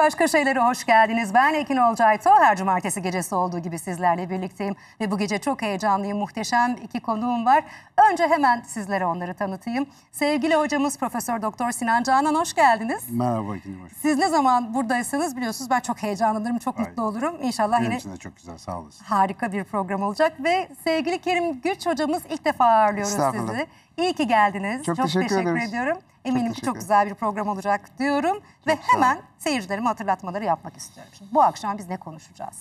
Başka şeyleri hoş geldiniz. Ben Ekin Olcayto. Her cumartesi gecesi olduğu gibi sizlerle birlikteyim. Ve bu gece çok heyecanlıyım. Muhteşem iki konuğum var. Önce hemen sizlere onları tanıtayım. Sevgili hocamız Profesör Doktor Sinan Canan hoş geldiniz. Merhaba Ekin hoş. Siz ne zaman buradaysanız biliyorsunuz ben çok heyecanlanırım, çok Ay. mutlu olurum. İnşallah Benim yine... için de çok güzel, sağ olasın. Harika bir program olacak ve sevgili Kerim Güç hocamız ilk defa ağırlıyoruz sizi. İyi ki geldiniz. Çok, çok teşekkür, teşekkür ediyorum. Eminim çok ki çok güzel bir program olacak diyorum. Çok Ve hemen seyircilerime hatırlatmaları yapmak istiyorum. Şimdi bu akşam biz ne konuşacağız?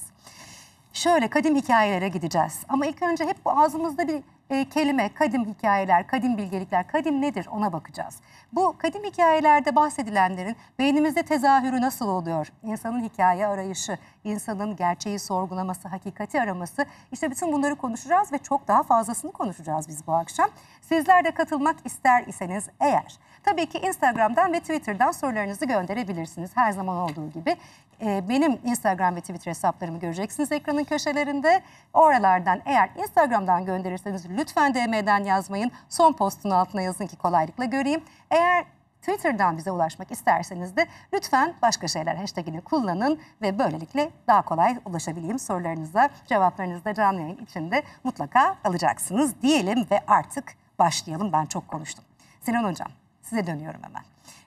Şöyle kadim hikayelere gideceğiz. Ama ilk önce hep bu ağzımızda bir e, kelime, kadim hikayeler, kadim bilgelikler, kadim nedir ona bakacağız. Bu kadim hikayelerde bahsedilenlerin beynimizde tezahürü nasıl oluyor? İnsanın hikaye arayışı, insanın gerçeği sorgulaması, hakikati araması. İşte bütün bunları konuşacağız ve çok daha fazlasını konuşacağız biz bu akşam. Sizler de katılmak ister iseniz eğer. Tabii ki Instagram'dan ve Twitter'dan sorularınızı gönderebilirsiniz her zaman olduğu gibi. Ee, benim Instagram ve Twitter hesaplarımı göreceksiniz ekranın köşelerinde. Oralardan eğer Instagram'dan gönderirseniz lütfen DM'den yazmayın. Son postun altına yazın ki kolaylıkla göreyim. Eğer Twitter'dan bize ulaşmak isterseniz de lütfen başka şeyler hashtagini kullanın ve böylelikle daha kolay ulaşabileyim sorularınıza. Cevaplarınızı da canlı yayın içinde mutlaka alacaksınız diyelim ve artık başlayalım. Ben çok konuştum. Sinan Hocam size dönüyorum hemen.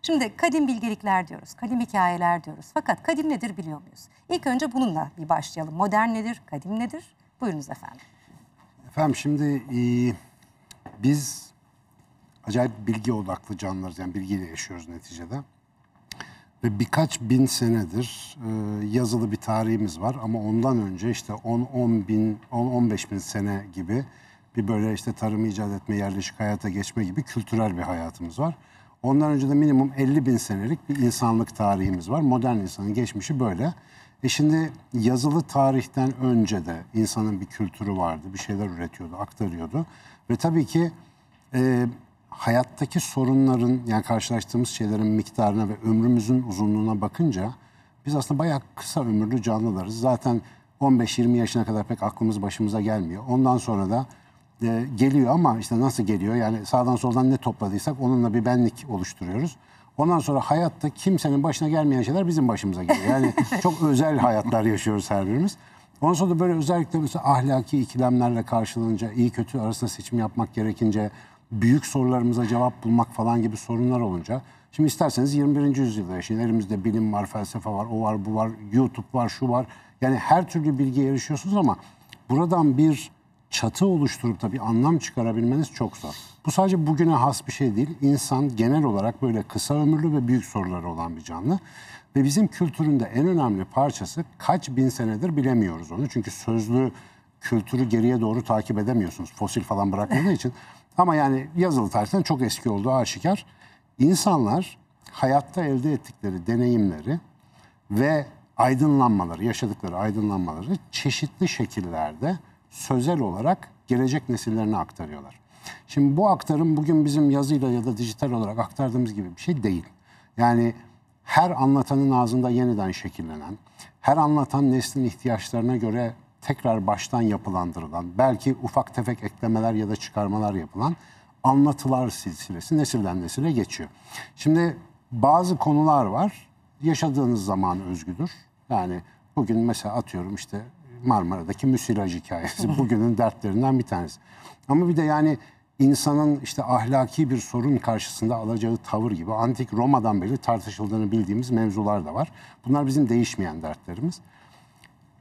Şimdi kadim bilgelikler diyoruz, kadim hikayeler diyoruz. Fakat kadim nedir biliyor muyuz? İlk önce bununla bir başlayalım. Modern nedir, kadim nedir? Buyurunuz efendim. Efendim şimdi e, biz acayip bilgi odaklı canlılarız. Yani bilgiyle yaşıyoruz neticede. Ve birkaç bin senedir e, yazılı bir tarihimiz var ama ondan önce işte 10-10 bin, 10-15 bin sene gibi bir böyle işte tarımı icat etme, yerleşik hayata geçme gibi kültürel bir hayatımız var. Ondan önce de minimum 50 bin senelik bir insanlık tarihimiz var. Modern insanın geçmişi böyle. E şimdi yazılı tarihten önce de insanın bir kültürü vardı. Bir şeyler üretiyordu, aktarıyordu. Ve tabii ki e, hayattaki sorunların yani karşılaştığımız şeylerin miktarına ve ömrümüzün uzunluğuna bakınca biz aslında bayağı kısa ömürlü canlılarız. Zaten 15-20 yaşına kadar pek aklımız başımıza gelmiyor. Ondan sonra da e, geliyor ama işte nasıl geliyor yani sağdan soldan ne topladıysak onunla bir benlik oluşturuyoruz. Ondan sonra hayatta kimsenin başına gelmeyen şeyler bizim başımıza geliyor. Yani çok özel hayatlar yaşıyoruz her birimiz. Ondan sonra da böyle özellikle mesela ahlaki ikilemlerle karşılanınca, iyi kötü arasında seçim yapmak gerekince, büyük sorularımıza cevap bulmak falan gibi sorunlar olunca. Şimdi isterseniz 21. yüzyılda yaşayın. Elimizde bilim var, felsefe var, o var, bu var, YouTube var, şu var. Yani her türlü bilgiye erişiyorsunuz ama buradan bir çatı oluşturup da bir anlam çıkarabilmeniz çok zor. Bu sadece bugüne has bir şey değil. İnsan genel olarak böyle kısa ömürlü ve büyük soruları olan bir canlı. Ve bizim kültüründe en önemli parçası kaç bin senedir bilemiyoruz onu. Çünkü sözlü kültürü geriye doğru takip edemiyorsunuz fosil falan bırakmadığı için. Ama yani yazılı tarihten çok eski olduğu aşikar. İnsanlar hayatta elde ettikleri deneyimleri ve aydınlanmaları, yaşadıkları aydınlanmaları çeşitli şekillerde sözel olarak gelecek nesillerine aktarıyorlar. Şimdi bu aktarım bugün bizim yazıyla ya da dijital olarak aktardığımız gibi bir şey değil. Yani her anlatanın ağzında yeniden şekillenen, her anlatan neslin ihtiyaçlarına göre tekrar baştan yapılandırılan, belki ufak tefek eklemeler ya da çıkarmalar yapılan anlatılar silsilesi nesilden nesile geçiyor. Şimdi bazı konular var. Yaşadığınız zaman özgüdür. Yani bugün mesela atıyorum işte Marmara'daki müsilaj hikayesi bugünün dertlerinden bir tanesi. Ama bir de yani insanın işte ahlaki bir sorun karşısında alacağı tavır gibi antik Roma'dan beri tartışıldığını bildiğimiz mevzular da var. Bunlar bizim değişmeyen dertlerimiz.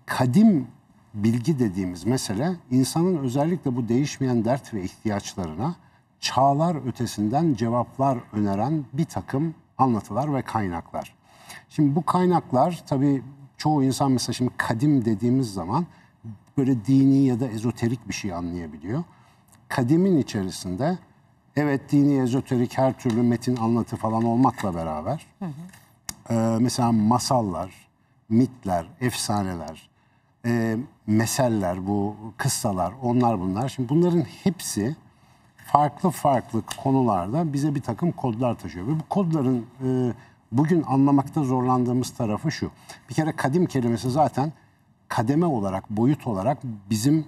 Kadim bilgi dediğimiz mesele insanın özellikle bu değişmeyen dert ve ihtiyaçlarına çağlar ötesinden cevaplar öneren bir takım anlatılar ve kaynaklar. Şimdi bu kaynaklar tabii çoğu insan mesela şimdi kadim dediğimiz zaman böyle dini ya da ezoterik bir şey anlayabiliyor. Kadimin içerisinde evet dini ezoterik her türlü metin anlatı falan olmakla beraber hı hı. E, mesela masallar, mitler, efsaneler, e, meseller bu kıssalar onlar bunlar. Şimdi bunların hepsi farklı farklı konularda bize bir takım kodlar taşıyor. Ve bu kodların e, bugün anlamakta zorlandığımız tarafı şu. Bir kere kadim kelimesi zaten kademe olarak, boyut olarak bizim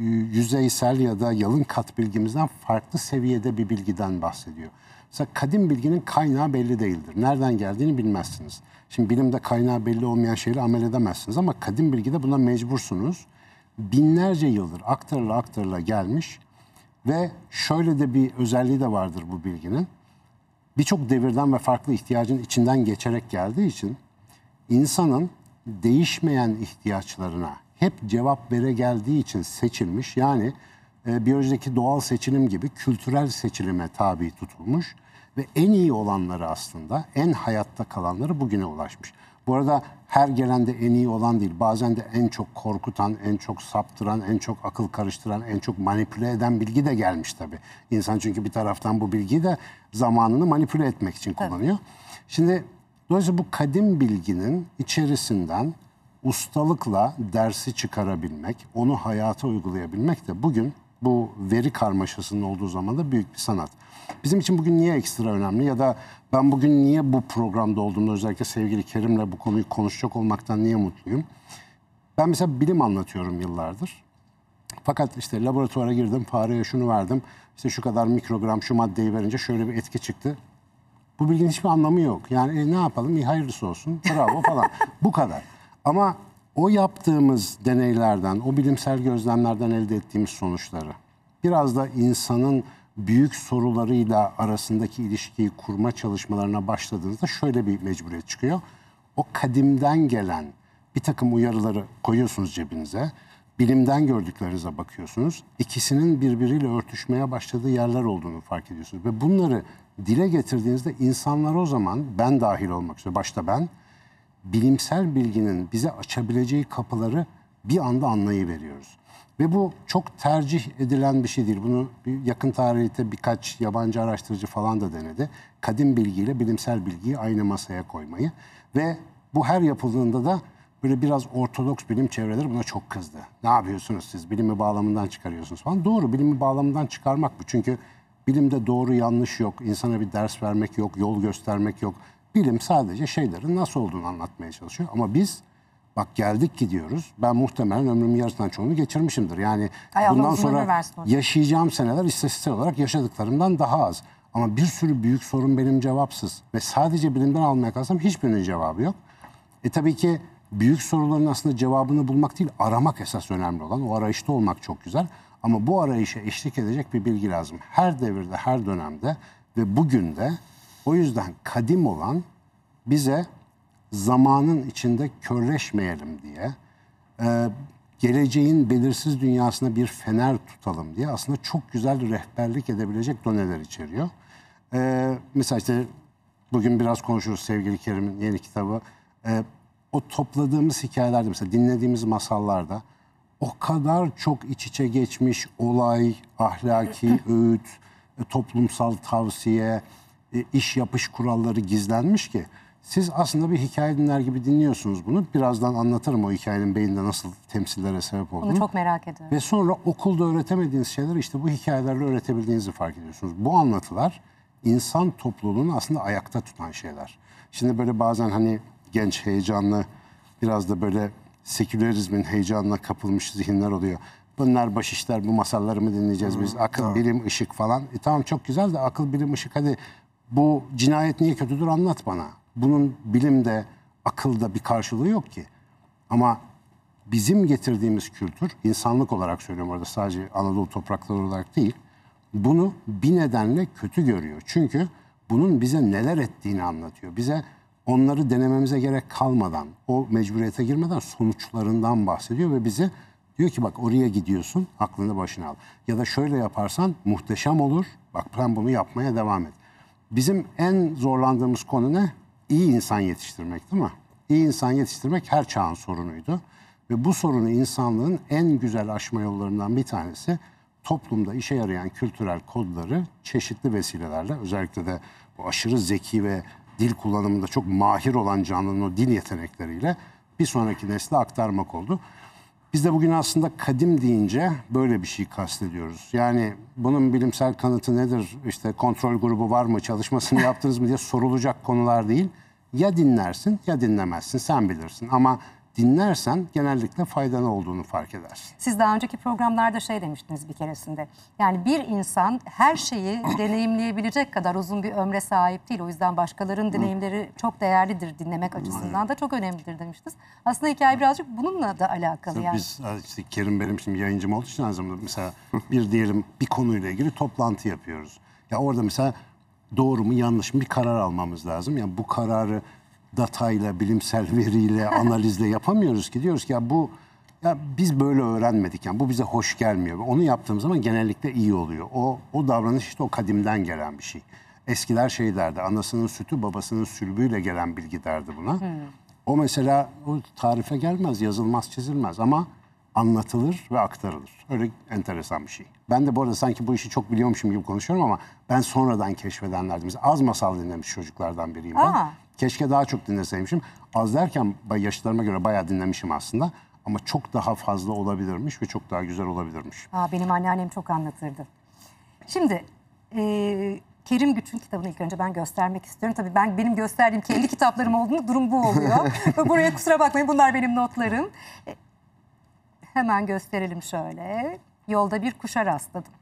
e, yüzeysel ya da yalın kat bilgimizden farklı seviyede bir bilgiden bahsediyor. Mesela kadim bilginin kaynağı belli değildir. Nereden geldiğini bilmezsiniz. Şimdi bilimde kaynağı belli olmayan şeyle amel edemezsiniz ama kadim bilgide buna mecbursunuz. Binlerce yıldır aktarıla aktarıla gelmiş ve şöyle de bir özelliği de vardır bu bilginin birçok devirden ve farklı ihtiyacın içinden geçerek geldiği için insanın değişmeyen ihtiyaçlarına hep cevap vere geldiği için seçilmiş yani e, biyolojideki doğal seçilim gibi kültürel seçilime tabi tutulmuş ve en iyi olanları aslında en hayatta kalanları bugüne ulaşmış. Bu arada her gelen de en iyi olan değil. Bazen de en çok korkutan, en çok saptıran, en çok akıl karıştıran, en çok manipüle eden bilgi de gelmiş tabii. İnsan çünkü bir taraftan bu bilgiyi de zamanını manipüle etmek için kullanıyor. Evet. Şimdi dolayısıyla bu kadim bilginin içerisinden ustalıkla dersi çıkarabilmek, onu hayata uygulayabilmek de bugün bu veri karmaşasının olduğu zaman da büyük bir sanat. Bizim için bugün niye ekstra önemli ya da ben bugün niye bu programda olduğumda özellikle sevgili Kerim'le bu konuyu konuşacak olmaktan niye mutluyum? Ben mesela bilim anlatıyorum yıllardır. Fakat işte laboratuvara girdim, fareye şunu verdim. İşte şu kadar mikrogram şu maddeyi verince şöyle bir etki çıktı. Bu bilginin hiçbir anlamı yok. Yani e, ne yapalım? İyi hayırlısı olsun. Bravo falan. bu kadar. Ama o yaptığımız deneylerden, o bilimsel gözlemlerden elde ettiğimiz sonuçları biraz da insanın büyük sorularıyla arasındaki ilişkiyi kurma çalışmalarına başladığınızda şöyle bir mecburiyet çıkıyor. O kadimden gelen bir takım uyarıları koyuyorsunuz cebinize. Bilimden gördüklerinize bakıyorsunuz. İkisinin birbiriyle örtüşmeye başladığı yerler olduğunu fark ediyorsunuz. Ve bunları dile getirdiğinizde insanlar o zaman ben dahil olmak üzere başta ben bilimsel bilginin bize açabileceği kapıları bir anda anlayıveriyoruz. Ve bu çok tercih edilen bir şey değil. Bunu bir yakın tarihte birkaç yabancı araştırıcı falan da denedi. Kadim bilgiyle bilimsel bilgiyi aynı masaya koymayı. Ve bu her yapıldığında da böyle biraz ortodoks bilim çevreleri buna çok kızdı. Ne yapıyorsunuz siz? Bilimi bağlamından çıkarıyorsunuz falan. Doğru bilimi bağlamından çıkarmak bu. Çünkü bilimde doğru yanlış yok. İnsana bir ders vermek yok, yol göstermek yok. Bilim sadece şeylerin nasıl olduğunu anlatmaya çalışıyor. Ama biz Bak geldik gidiyoruz. Ben muhtemelen ömrümün yarısından çoğunu geçirmişimdir. Yani Ay, bundan sonra yaşayacağım seneler istatistik olarak yaşadıklarımdan daha az. Ama bir sürü büyük sorun benim cevapsız. Ve sadece bilimden almaya kalsam hiçbirinin cevabı yok. E tabii ki büyük soruların aslında cevabını bulmak değil, aramak esas önemli olan. O arayışta olmak çok güzel. Ama bu arayışa eşlik edecek bir bilgi lazım. Her devirde, her dönemde ve bugün de o yüzden kadim olan bize zamanın içinde körleşmeyelim diye, e, geleceğin belirsiz dünyasına bir fener tutalım diye aslında çok güzel rehberlik edebilecek doneler içeriyor. E, mesela işte bugün biraz konuşuruz sevgili Kerim'in yeni kitabı. E, o topladığımız hikayelerde mesela dinlediğimiz masallarda o kadar çok iç içe geçmiş olay, ahlaki öğüt, e, toplumsal tavsiye, e, iş yapış kuralları gizlenmiş ki siz aslında bir hikaye dinler gibi dinliyorsunuz bunu. Birazdan anlatırım o hikayenin beyinde nasıl temsillere sebep olduğunu. Onu çok merak ediyorum. Ve sonra okulda öğretemediğiniz şeyleri işte bu hikayelerle öğretebildiğinizi fark ediyorsunuz. Bu anlatılar insan topluluğunu aslında ayakta tutan şeyler. Şimdi böyle bazen hani genç, heyecanlı, biraz da böyle sekülerizmin heyecanına kapılmış zihinler oluyor. Bunlar baş işler, bu masalları mı dinleyeceğiz biz? Akıl, tamam. bilim, ışık falan. E tamam çok güzel de akıl, bilim, ışık hadi bu cinayet niye kötüdür anlat bana bunun bilimde, akılda bir karşılığı yok ki. Ama bizim getirdiğimiz kültür, insanlık olarak söylüyorum orada sadece Anadolu toprakları olarak değil, bunu bir nedenle kötü görüyor. Çünkü bunun bize neler ettiğini anlatıyor. Bize onları denememize gerek kalmadan, o mecburiyete girmeden sonuçlarından bahsediyor ve bize diyor ki bak oraya gidiyorsun, aklını başına al. Ya da şöyle yaparsan muhteşem olur, bak ben bunu yapmaya devam et. Bizim en zorlandığımız konu ne? iyi insan yetiştirmek değil mi? İyi insan yetiştirmek her çağın sorunuydu. Ve bu sorunu insanlığın en güzel aşma yollarından bir tanesi toplumda işe yarayan kültürel kodları çeşitli vesilelerle özellikle de bu aşırı zeki ve dil kullanımında çok mahir olan canlının o dil yetenekleriyle bir sonraki nesle aktarmak oldu. Biz de bugün aslında kadim deyince böyle bir şey kastediyoruz. Yani bunun bilimsel kanıtı nedir? İşte kontrol grubu var mı? Çalışmasını yaptınız mı diye sorulacak konular değil. Ya dinlersin ya dinlemezsin. Sen bilirsin. Ama dinlersen genellikle faydalı olduğunu fark edersin. Siz daha önceki programlarda şey demiştiniz bir keresinde. Yani bir insan her şeyi deneyimleyebilecek kadar uzun bir ömre sahip değil. O yüzden başkalarının deneyimleri çok değerlidir dinlemek açısından da çok önemlidir demiştiniz. Aslında hikaye birazcık bununla da alakalı yani. Biz işte Kerim benim şimdi yayıncım olduğu için lazım. mesela bir diyelim bir konuyla ilgili toplantı yapıyoruz. Ya orada mesela doğru mu yanlış mı bir karar almamız lazım. Yani bu kararı datayla, bilimsel veriyle, analizle yapamıyoruz ki. Diyoruz ki ya bu ya biz böyle öğrenmedik yani bu bize hoş gelmiyor. Onu yaptığımız zaman genellikle iyi oluyor. O, o davranış işte o kadimden gelen bir şey. Eskiler şey derdi anasının sütü babasının sülbüyle gelen bilgi derdi buna. Hmm. O mesela o tarife gelmez yazılmaz çizilmez ama anlatılır ve aktarılır. Öyle enteresan bir şey. Ben de bu arada sanki bu işi çok biliyormuşum gibi konuşuyorum ama ben sonradan keşfedenlerdim. az masal dinlemiş çocuklardan biriyim ben. Keşke daha çok dinleseymişim. Az derken yaşlarıma göre bayağı dinlemişim aslında. Ama çok daha fazla olabilirmiş ve çok daha güzel olabilirmiş. Aa, benim anneannem çok anlatırdı. Şimdi e, Kerim Güç'ün kitabını ilk önce ben göstermek istiyorum. Tabii ben benim gösterdiğim kendi kitaplarım olduğunda durum bu oluyor. Buraya kusura bakmayın bunlar benim notlarım. E, hemen gösterelim şöyle. Yolda bir kuşa rastladım.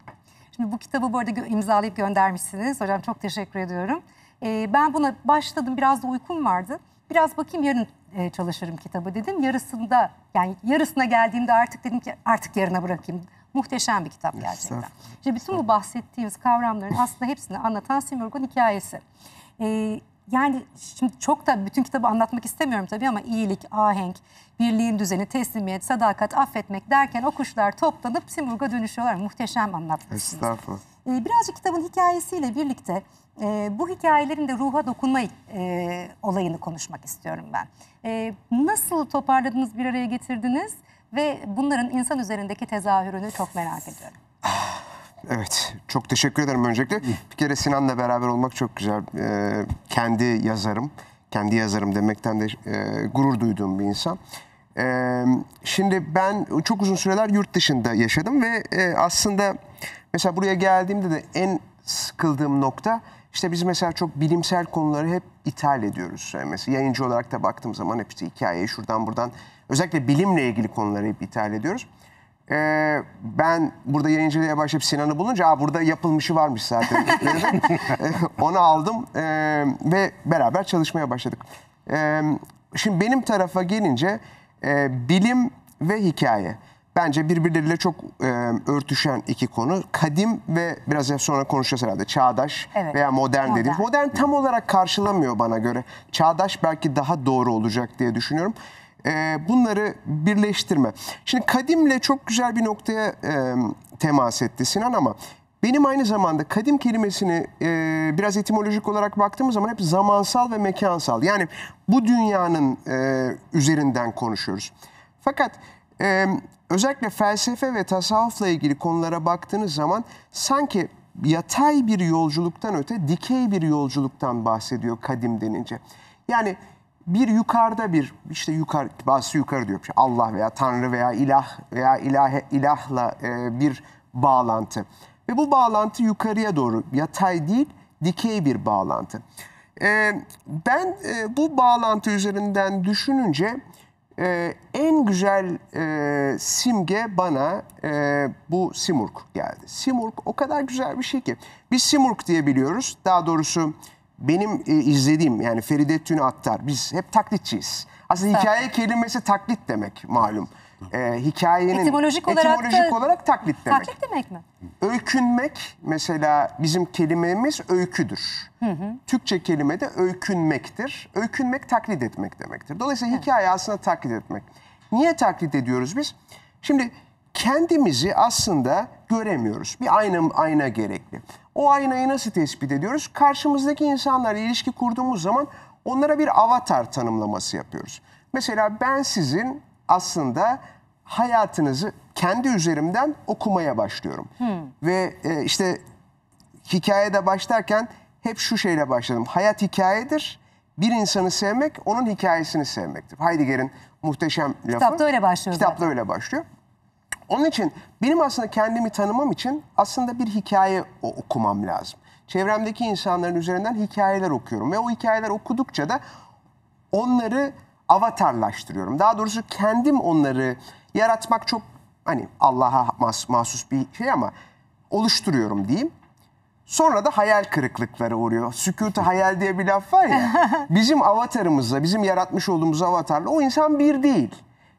Şimdi bu kitabı bu arada imzalayıp göndermişsiniz. Hocam çok teşekkür ediyorum. E, ben buna başladım biraz da uykum vardı. Biraz bakayım yarın e, çalışırım kitabı dedim. Yarısında yani yarısına geldiğimde artık dedim ki artık yarına bırakayım. Muhteşem bir kitap gerçekten. İşte bütün bu bahsettiğimiz kavramların aslında hepsini anlatan Simurg'un hikayesi. Ee, yani şimdi çok da bütün kitabı anlatmak istemiyorum tabii ama iyilik, ahenk, birliğin düzeni, teslimiyet, sadakat, affetmek derken o kuşlar toplanıp Simurg'a dönüşüyorlar. Muhteşem anlatmışsınız. Estağfurullah. Ee, birazcık kitabın hikayesiyle birlikte e, bu hikayelerin de ruha dokunma e, olayını konuşmak istiyorum ben. E, nasıl toparladınız, bir araya getirdiniz ve bunların insan üzerindeki tezahürünü çok merak ediyorum. Ah, evet, çok teşekkür ederim öncelikle. Bir kere Sinan'la beraber olmak çok güzel. E, kendi yazarım, kendi yazarım demekten de e, gurur duyduğum bir insan. E, şimdi ben çok uzun süreler yurt dışında yaşadım ve e, aslında mesela buraya geldiğimde de en sıkıldığım nokta işte biz mesela çok bilimsel konuları hep ithal ediyoruz. mesela yayıncı olarak da baktığım zaman hep işte hikayeyi şuradan buradan özellikle bilimle ilgili konuları hep ithal ediyoruz. Ee, ben burada yayıncılığa başlayıp Sinan'ı bulunca Aa, burada yapılmışı varmış zaten. Ee, onu aldım ee, ve beraber çalışmaya başladık. Ee, şimdi benim tarafa gelince e, bilim ve hikaye bence birbirleriyle çok e, örtüşen iki konu. Kadim ve biraz sonra konuşacağız herhalde çağdaş evet. veya modern, modern Modern tam olarak karşılamıyor bana göre. Çağdaş belki daha doğru olacak diye düşünüyorum. E, bunları birleştirme. Şimdi kadimle çok güzel bir noktaya e, temas etti Sinan ama benim aynı zamanda kadim kelimesini e, biraz etimolojik olarak baktığımız zaman hep zamansal ve mekansal. Yani bu dünyanın e, üzerinden konuşuyoruz. Fakat e, özellikle felsefe ve tasavvufla ilgili konulara baktığınız zaman sanki yatay bir yolculuktan öte dikey bir yolculuktan bahsediyor kadim denince. Yani bir yukarıda bir işte yukarı bazısı yukarı diyor Allah veya Tanrı veya ilah veya ilahe ilahla e, bir bağlantı ve bu bağlantı yukarıya doğru yatay değil dikey bir bağlantı. E, ben e, bu bağlantı üzerinden düşününce ee, en güzel e, simge bana e, bu Simurg geldi. Simurg o kadar güzel bir şey ki. Biz Simurg diye biliyoruz. Daha doğrusu benim e, izlediğim yani Feride Tünattar biz hep taklitçiyiz. Aslında hikaye kelimesi taklit demek malum. Evet e, hikayenin etimolojik olarak, etimolojik da, olarak taklit demek. Taklit demek mi? Öykünmek mesela bizim kelimemiz öyküdür. Hı hı. Türkçe kelime de öykünmektir. Öykünmek taklit etmek demektir. Dolayısıyla evet. hikaye aslında taklit etmek. Niye taklit ediyoruz biz? Şimdi kendimizi aslında göremiyoruz. Bir ayna, ayna gerekli. O aynayı nasıl tespit ediyoruz? Karşımızdaki insanlarla ilişki kurduğumuz zaman onlara bir avatar tanımlaması yapıyoruz. Mesela ben sizin aslında hayatınızı kendi üzerimden okumaya başlıyorum. Hmm. Ve e, işte hikayede başlarken hep şu şeyle başladım. Hayat hikayedir. Bir insanı sevmek onun hikayesini sevmektir. Heidegger'in muhteşem Kitapta lafı. Kitapta öyle başlıyor. Kitapta öyle başlıyor. Onun için benim aslında kendimi tanımam için aslında bir hikaye okumam lazım. Çevremdeki insanların üzerinden hikayeler okuyorum ve o hikayeler okudukça da onları avatarlaştırıyorum. Daha doğrusu kendim onları yaratmak çok hani Allah'a mas mahsus bir şey ama oluşturuyorum diyeyim. Sonra da hayal kırıklıkları oluyor. Sükutu hayal diye bir laf var ya. Bizim avatarımızla, bizim yaratmış olduğumuz avatarla o insan bir değil.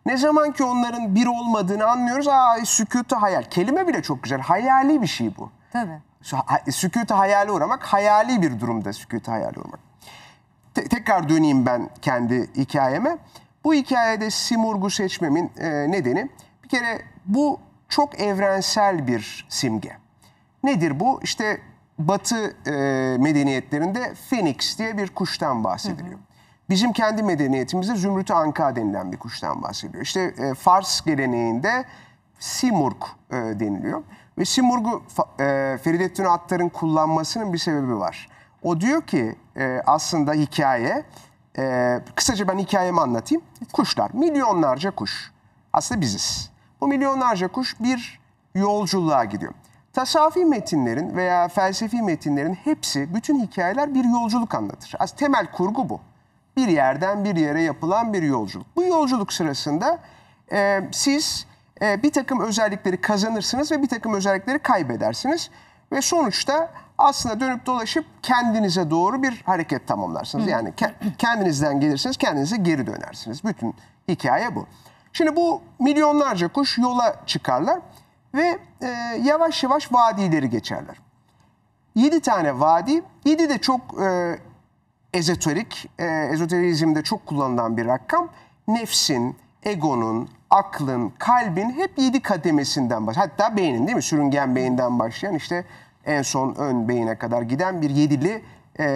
Ne zaman ki onların bir olmadığını anlıyoruz. Aa sükutu hayal. Kelime bile çok güzel. Hayali bir şey bu. Tabii. Sükutu hayali uğramak hayali bir durumda sükutu hayali uğramak te- tekrar döneyim ben kendi hikayeme. Bu hikayede Simurg'u seçmemin e, nedeni bir kere bu çok evrensel bir simge. Nedir bu? İşte Batı e, medeniyetlerinde Phoenix diye bir kuştan bahsediliyor. Hı hı. Bizim kendi medeniyetimizde Zümrüt Anka denilen bir kuştan bahsediliyor. İşte e, Fars geleneğinde Simurg e, deniliyor. Ve Simurg'u e, Feridettin Attar'ın kullanmasının bir sebebi var. O diyor ki e, aslında hikaye. E, kısaca ben hikayemi anlatayım. Kuşlar, milyonlarca kuş. Aslında biziz. Bu milyonlarca kuş bir yolculuğa gidiyor. Tasafi metinlerin veya felsefi metinlerin hepsi, bütün hikayeler bir yolculuk anlatır. Aslında temel kurgu bu. Bir yerden bir yere yapılan bir yolculuk. Bu yolculuk sırasında e, siz e, bir takım özellikleri kazanırsınız ve bir takım özellikleri kaybedersiniz. Ve sonuçta aslında dönüp dolaşıp kendinize doğru bir hareket tamamlarsınız. Yani ke kendinizden gelirsiniz, kendinize geri dönersiniz. Bütün hikaye bu. Şimdi bu milyonlarca kuş yola çıkarlar ve e, yavaş yavaş vadileri geçerler. Yedi tane vadi, Yedi de çok e, ezoterik, e, ezoterizmde çok kullanılan bir rakam. Nefsin, egonun, aklın, kalbin hep yedi kademesinden baş. Hatta beynin değil mi? Sürüngen beyinden başlayan işte en son ön beyine kadar giden bir yedili e,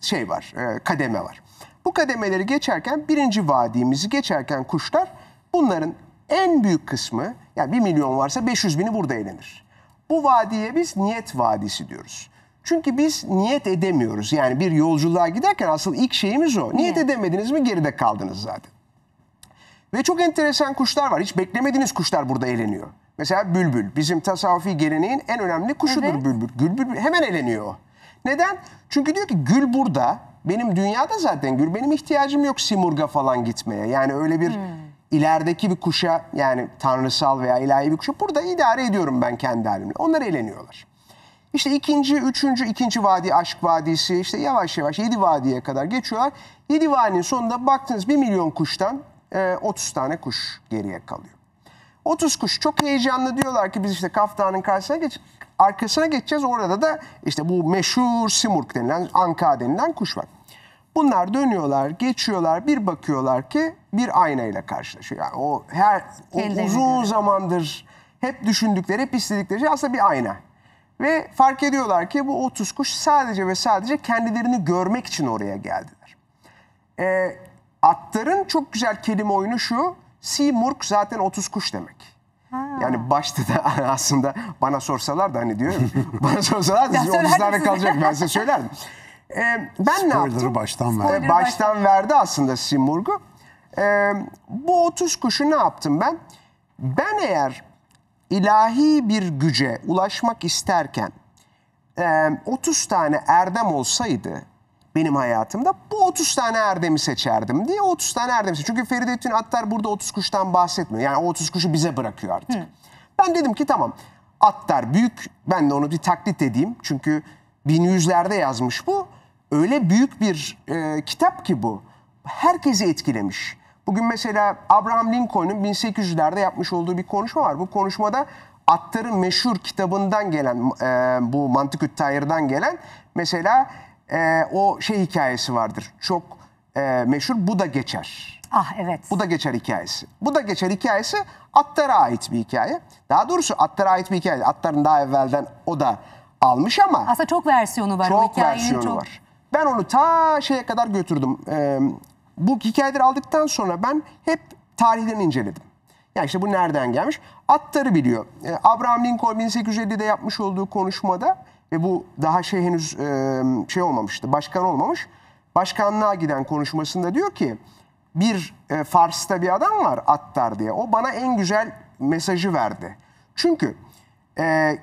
şey var, e, kademe var. Bu kademeleri geçerken birinci vadimizi geçerken kuşlar bunların en büyük kısmı yani 1 milyon varsa 500 bini burada eğlenir. Bu vadiye biz niyet vadisi diyoruz. Çünkü biz niyet edemiyoruz. Yani bir yolculuğa giderken asıl ilk şeyimiz o. Niyet evet. edemediniz mi geride kaldınız zaten. Ve çok enteresan kuşlar var. Hiç beklemediğiniz kuşlar burada eğleniyor. Mesela bülbül. Bizim tasavvufi geleneğin en önemli kuşudur evet. bülbül. Gül bülbül hemen eleniyor. Neden? Çünkü diyor ki gül burada. Benim dünyada zaten gül. Benim ihtiyacım yok Simurga falan gitmeye. Yani öyle bir hmm. ilerideki bir kuşa yani tanrısal veya ilahi bir kuşa burada idare ediyorum ben kendi halimle. Onlar eğleniyorlar. İşte ikinci, üçüncü, ikinci vadi, aşk vadisi işte yavaş yavaş yedi vadiye kadar geçiyorlar. Yedi vadinin sonunda baktınız bir milyon kuştan e, 30 tane kuş geriye kalıyor. 30 kuş çok heyecanlı diyorlar ki biz işte Kaftan'ın karşısına geç arkasına geçeceğiz. Orada da işte bu meşhur simurk denilen Anka denilen kuş var. Bunlar dönüyorlar, geçiyorlar, bir bakıyorlar ki bir aynayla karşılaşıyor. Yani o her o uzun zamandır hep düşündükleri, hep istedikleri şey aslında bir ayna. Ve fark ediyorlar ki bu 30 kuş sadece ve sadece kendilerini görmek için oraya geldiler. E, atların çok güzel kelime oyunu şu. Seamurg zaten 30 kuş demek. Ha. Yani başta da aslında bana sorsalar da hani diyor bana sorsalar da 30 tane kalacak ben size söylerdim. Ee, ben Spoiler'ı ne yaptım? baştan verdi. Ee, baştan verdi aslında Simurg'u. Ee, bu 30 kuşu ne yaptım ben? Ben eğer ilahi bir güce ulaşmak isterken 30 tane erdem olsaydı benim hayatımda bu 30 tane Erdem'i seçerdim diye 30 tane Erdem'i seçtim. Çünkü Feridettin Attar burada 30 kuştan bahsetmiyor. Yani o 30 kuşu bize bırakıyor artık. Hı. Ben dedim ki tamam Attar büyük ben de onu bir taklit edeyim. Çünkü 1100'lerde yazmış bu. Öyle büyük bir e, kitap ki bu. Herkesi etkilemiş. Bugün mesela Abraham Lincoln'un 1800'lerde yapmış olduğu bir konuşma var. Bu konuşmada Attar'ın meşhur kitabından gelen, e, bu Mantık Üttayır'dan gelen mesela e, o şey hikayesi vardır. Çok e, meşhur bu da geçer. Ah evet. Bu da geçer hikayesi. Bu da geçer hikayesi Attar'a ait bir hikaye. Daha doğrusu Attar'a ait bir hikaye. Attar'ın daha evvelden o da almış ama. Aslında çok versiyonu var. Çok versiyonu çok... var. Ben onu ta şeye kadar götürdüm. Ee, bu hikayeleri aldıktan sonra ben hep tarihlerini inceledim. Yani işte bu nereden gelmiş? Attarı biliyor. Ee, Abraham Lincoln 1850'de yapmış olduğu konuşmada ve bu daha şey henüz e, şey olmamıştı, başkan olmamış. Başkanlığa giden konuşmasında diyor ki bir e, Fars'ta bir adam var Attar diye. O bana en güzel mesajı verdi. Çünkü e,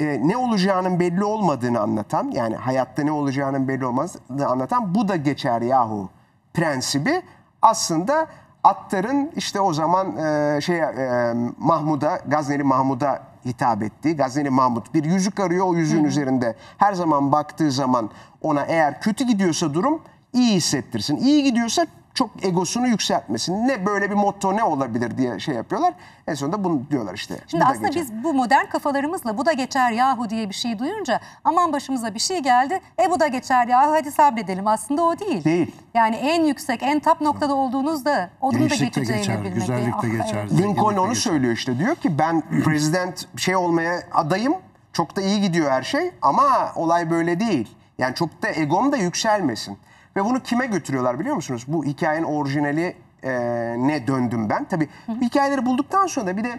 e, ne olacağının belli olmadığını anlatan yani hayatta ne olacağının belli olmadığını anlatan bu da geçer yahu prensibi aslında Attar'ın işte o zaman e, şey e, Mahmud'a Gazneli Mahmud'a hitap etti. Gazeli Mahmut bir yüzük arıyor o yüzüğün Hı. üzerinde. Her zaman baktığı zaman ona eğer kötü gidiyorsa durum iyi hissettirsin. İyi gidiyorsa çok egosunu yükseltmesin. Ne böyle bir motto ne olabilir diye şey yapıyorlar. En sonunda bunu diyorlar işte. Şimdi bu aslında biz bu modern kafalarımızla bu da geçer yahu diye bir şey duyunca aman başımıza bir şey geldi. E bu da geçer yahu hadi sabredelim. Aslında o değil. Değil. Yani en yüksek en tap noktada olduğunuzda onun da Gençlikte geçeceğini ah, geçer, bilmek. güzellikte Ah, geçer. evet. Lincoln onu geçer. söylüyor işte diyor ki ben prezident şey olmaya adayım. Çok da iyi gidiyor her şey ama olay böyle değil. Yani çok da egom da yükselmesin. Ve bunu kime götürüyorlar biliyor musunuz? Bu hikayenin orijinali e, ne döndüm ben. Tabii hı hı. hikayeleri bulduktan sonra da bir de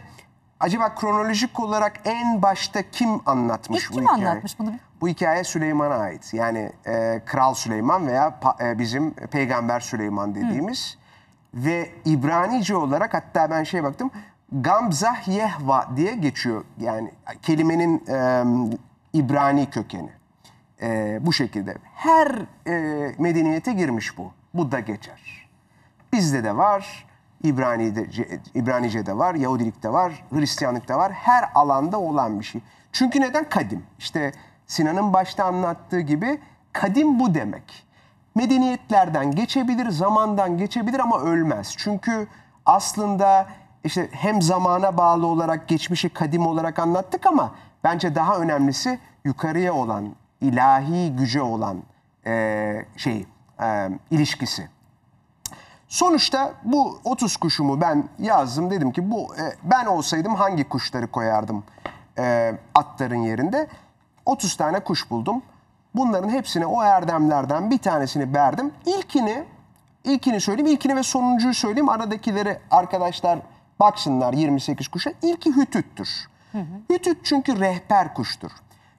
acaba kronolojik olarak en başta kim anlatmış İlk bu kim hikayeyi? Kim anlatmış bunu? Bu hikaye Süleyman'a ait. Yani e, Kral Süleyman veya e, bizim Peygamber Süleyman dediğimiz hı. ve İbranice olarak hatta ben şey baktım Gamzah Yehva diye geçiyor. Yani kelimenin e, İbrani kökeni. E, bu şekilde. Her e, medeniyete girmiş bu. Bu da geçer. Bizde de var, İbrani'de, İbranice'de var, Yahudilik'te var, Hristiyanlık'ta var. Her alanda olan bir şey. Çünkü neden kadim? İşte Sinan'ın başta anlattığı gibi kadim bu demek. Medeniyetlerden geçebilir, zamandan geçebilir ama ölmez. Çünkü aslında işte hem zamana bağlı olarak geçmişi kadim olarak anlattık ama bence daha önemlisi yukarıya olan ilahi güce olan e, şey e, ilişkisi. Sonuçta bu 30 kuşumu ben yazdım dedim ki bu e, ben olsaydım hangi kuşları koyardım e, atların yerinde 30 tane kuş buldum. Bunların hepsine o erdemlerden bir tanesini verdim. İlkini ilkini söyleyeyim, ilkini ve sonuncuyu söyleyeyim. Aradakileri arkadaşlar baksınlar 28 kuşa. İlki hütüttür. Hı hı. Hütüt çünkü rehber kuştur.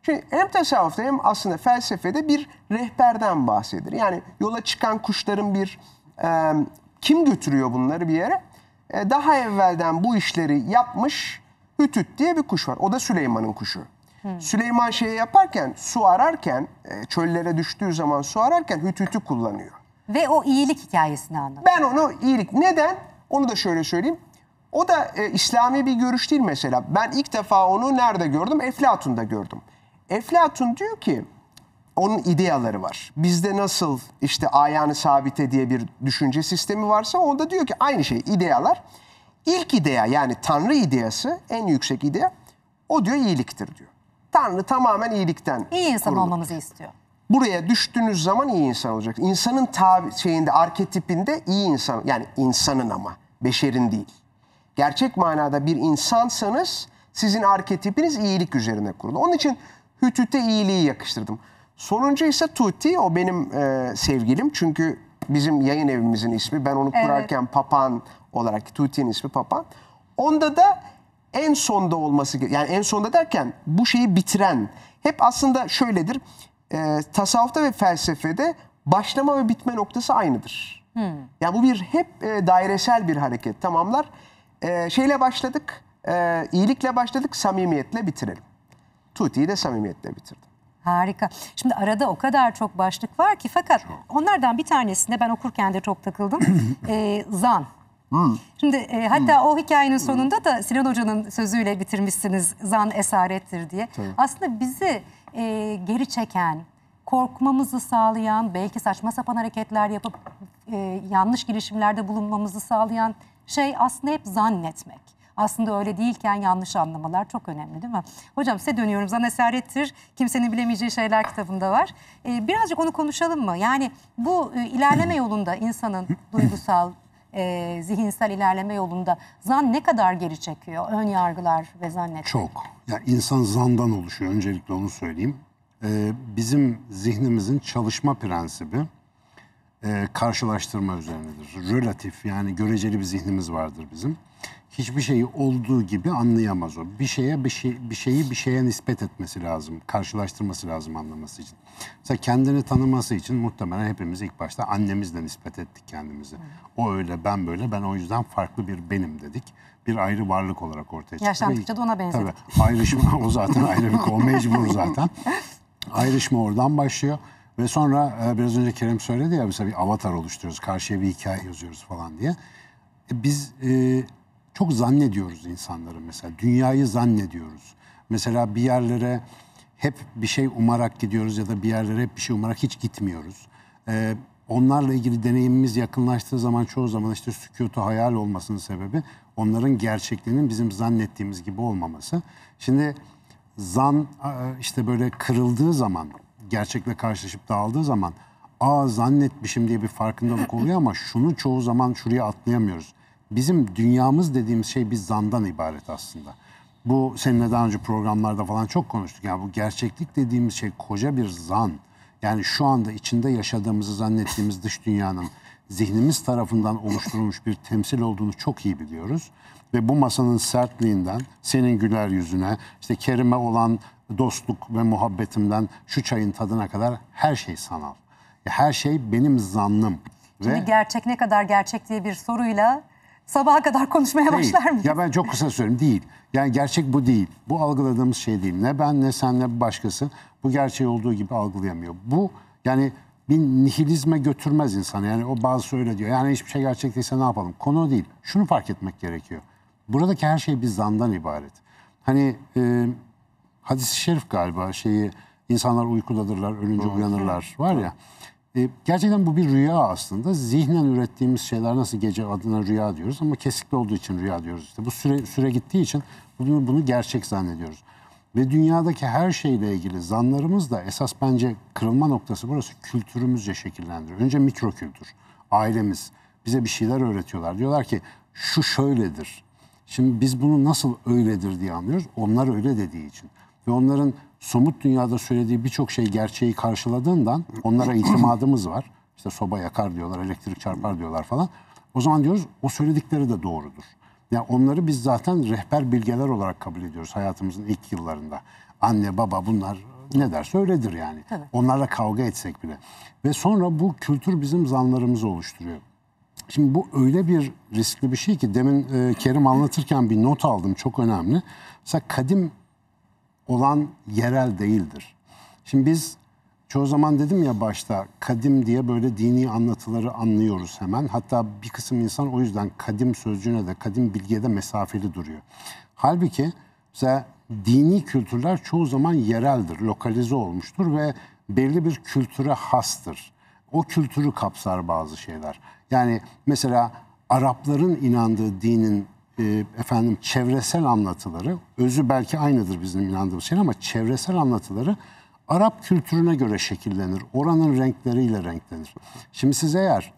Şimdi hem tasavvuf hem aslında felsefede bir rehberden bahsedir. Yani yola çıkan kuşların bir e, kim götürüyor bunları bir yere? E, daha evvelden bu işleri yapmış Hütüt diye bir kuş var. O da Süleyman'ın kuşu. Hmm. Süleyman şeyi yaparken, su ararken, e, çöllere düştüğü zaman su ararken Hütüt'ü kullanıyor. Ve o iyilik hikayesini anlatıyor. Ben onu iyilik. Neden? Onu da şöyle söyleyeyim. O da e, İslami bir görüş değil mesela. Ben ilk defa onu nerede gördüm? Eflatun'da gördüm. Eflatun diyor ki onun ideaları var. Bizde nasıl işte ayağını sabite diye bir düşünce sistemi varsa onda diyor ki aynı şey idealar. İlk idea yani Tanrı ideası en yüksek idea o diyor iyiliktir diyor. Tanrı tamamen iyilikten İyi insan kurulur. olmamızı istiyor. Buraya düştüğünüz zaman iyi insan olacak. İnsanın tabi şeyinde arketipinde iyi insan yani insanın ama beşerin değil. Gerçek manada bir insansanız sizin arketipiniz iyilik üzerine kurulu. Onun için Hütüt'e iyiliği yakıştırdım. Sonuncu ise Tuti, o benim e, sevgilim. Çünkü bizim yayın evimizin ismi. Ben onu kurarken evet. Papan olarak, Tuti'nin ismi Papan. Onda da en sonda olması, yani en sonda derken bu şeyi bitiren. Hep aslında şöyledir, e, tasavvufta ve felsefede başlama ve bitme noktası aynıdır. Hmm. Yani bu bir hep e, dairesel bir hareket tamamlar. E, şeyle başladık, e, iyilikle başladık, samimiyetle bitirelim. Tuti'yi de samimiyetle bitirdim. Harika. Şimdi arada o kadar çok başlık var ki fakat çok. onlardan bir tanesinde ben okurken de çok takıldım. e, zan. Hmm. Şimdi e, hatta hmm. o hikayenin sonunda da Sinan Hoca'nın sözüyle bitirmişsiniz zan esarettir diye. Tabii. Aslında bizi e, geri çeken, korkmamızı sağlayan, belki saçma sapan hareketler yapıp e, yanlış girişimlerde bulunmamızı sağlayan şey aslında hep zannetmek aslında öyle değilken yanlış anlamalar çok önemli değil mi? Hocam size dönüyorum. Zan esarettir. Kimsenin bilemeyeceği şeyler kitabında var. E, birazcık onu konuşalım mı? Yani bu e, ilerleme yolunda insanın duygusal, e, zihinsel ilerleme yolunda zan ne kadar geri çekiyor? Ön yargılar ve zannetmek. Çok. Yani insan zandan oluşuyor. Öncelikle onu söyleyeyim. E, bizim zihnimizin çalışma prensibi e, karşılaştırma üzerinedir. Relatif yani göreceli bir zihnimiz vardır bizim hiçbir şeyi olduğu gibi anlayamaz o. Bir şeye bir, şey, bir şeyi bir şeye nispet etmesi lazım, karşılaştırması lazım anlaması için. Mesela kendini tanıması için muhtemelen hepimiz ilk başta annemizle nispet ettik kendimizi. O öyle, ben böyle, ben o yüzden farklı bir benim dedik. Bir ayrı varlık olarak ortaya çıktı. Yaşlandıkça da ona benzedik. Tabii, ayrışma o zaten ayrı bir o mecbur zaten. Ayrışma oradan başlıyor. Ve sonra e, biraz önce Kerem söyledi ya mesela bir avatar oluşturuyoruz, karşıya bir hikaye yazıyoruz falan diye. E, biz e, çok zannediyoruz insanları mesela. Dünyayı zannediyoruz. Mesela bir yerlere hep bir şey umarak gidiyoruz ya da bir yerlere hep bir şey umarak hiç gitmiyoruz. Ee, onlarla ilgili deneyimimiz yakınlaştığı zaman çoğu zaman işte sükutu hayal olmasının sebebi onların gerçekliğinin bizim zannettiğimiz gibi olmaması. Şimdi zan e, işte böyle kırıldığı zaman, gerçekle karşılaşıp dağıldığı zaman aa zannetmişim diye bir farkındalık oluyor ama şunu çoğu zaman şuraya atlayamıyoruz bizim dünyamız dediğimiz şey bir zandan ibaret aslında. Bu seninle daha önce programlarda falan çok konuştuk. Yani bu gerçeklik dediğimiz şey koca bir zan. Yani şu anda içinde yaşadığımızı zannettiğimiz dış dünyanın zihnimiz tarafından oluşturulmuş bir temsil olduğunu çok iyi biliyoruz. Ve bu masanın sertliğinden, senin güler yüzüne, işte Kerim'e olan dostluk ve muhabbetimden şu çayın tadına kadar her şey sanal. Her şey benim zannım. Şimdi ve... gerçek ne kadar gerçek diye bir soruyla sabaha kadar konuşmaya değil. başlar mıyız? Ya ben çok kısa söyleyeyim değil. Yani gerçek bu değil. Bu algıladığımız şey değil. Ne ben ne sen ne başkası bu gerçeği olduğu gibi algılayamıyor. Bu yani bir nihilizme götürmez insanı. Yani o bazı öyle diyor. Yani hiçbir şey gerçek değilse ne yapalım? Konu değil. Şunu fark etmek gerekiyor. Buradaki her şey bir zandan ibaret. Hani e, hadis-i şerif galiba şeyi insanlar uykudadırlar, ölünce Doğru. uyanırlar var ya. E, gerçekten bu bir rüya aslında. Zihnen ürettiğimiz şeyler nasıl gece adına rüya diyoruz ama kesikli olduğu için rüya diyoruz. İşte bu süre, süre gittiği için bunu, bunu gerçek zannediyoruz. Ve dünyadaki her şeyle ilgili zanlarımız da esas bence kırılma noktası burası kültürümüzce şekillendiriyor. Önce mikro kültür, ailemiz bize bir şeyler öğretiyorlar. Diyorlar ki şu şöyledir. Şimdi biz bunu nasıl öyledir diye anlıyoruz. Onlar öyle dediği için. Ve onların somut dünyada söylediği birçok şey gerçeği karşıladığından onlara itimadımız var. İşte soba yakar diyorlar, elektrik çarpar diyorlar falan. O zaman diyoruz o söyledikleri de doğrudur. Yani onları biz zaten rehber bilgeler olarak kabul ediyoruz hayatımızın ilk yıllarında. Anne baba bunlar ne derse öyledir yani. Evet. Onlarla kavga etsek bile. Ve sonra bu kültür bizim zanlarımızı oluşturuyor. Şimdi bu öyle bir riskli bir şey ki demin e, Kerim anlatırken bir not aldım çok önemli. Mesela kadim olan yerel değildir. Şimdi biz çoğu zaman dedim ya başta kadim diye böyle dini anlatıları anlıyoruz hemen. Hatta bir kısım insan o yüzden kadim sözcüğüne de kadim bilgiye de mesafeli duruyor. Halbuki mesela dini kültürler çoğu zaman yereldir, lokalize olmuştur ve belli bir kültüre hastır. O kültürü kapsar bazı şeyler. Yani mesela Arapların inandığı dinin e, efendim çevresel anlatıları, özü belki aynıdır bizim inandığımız şey ama çevresel anlatıları Arap kültürüne göre şekillenir. Oranın renkleriyle renklenir. Şimdi siz eğer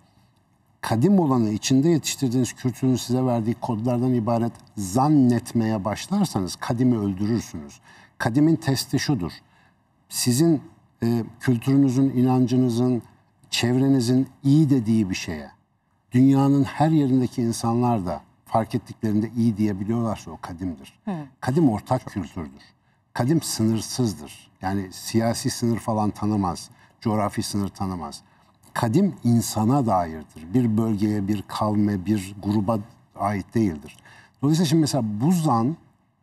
kadim olanı içinde yetiştirdiğiniz kültürün size verdiği kodlardan ibaret zannetmeye başlarsanız kadimi öldürürsünüz. Kadimin testi şudur. Sizin e, kültürünüzün, inancınızın, çevrenizin iyi dediği bir şeye dünyanın her yerindeki insanlar da fark ettiklerinde iyi diyebiliyorlarsa o kadimdir. Hı. Kadim ortak Çok kültürdür. Kadim sınırsızdır. Yani siyasi sınır falan tanımaz. Coğrafi sınır tanımaz. Kadim insana dairdir. Bir bölgeye, bir kavme, bir gruba ait değildir. Dolayısıyla şimdi mesela bu zan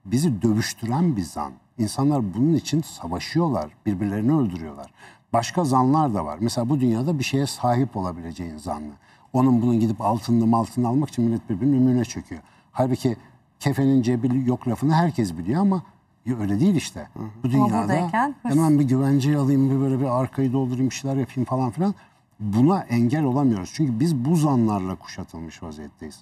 bizi dövüştüren bir zan. İnsanlar bunun için savaşıyorlar, birbirlerini öldürüyorlar. Başka zanlar da var. Mesela bu dünyada bir şeye sahip olabileceğin zanlı. Onun bunun gidip altınlı altını almak için millet birbirinin ümüğüne çöküyor. Halbuki kefenin cebi yok lafını herkes biliyor ama öyle değil işte. Bu dünyada hemen bir güvenceyi alayım, bir böyle bir arkayı doldurayım, bir şeyler yapayım falan filan. Buna engel olamıyoruz. Çünkü biz bu zanlarla kuşatılmış vaziyetteyiz.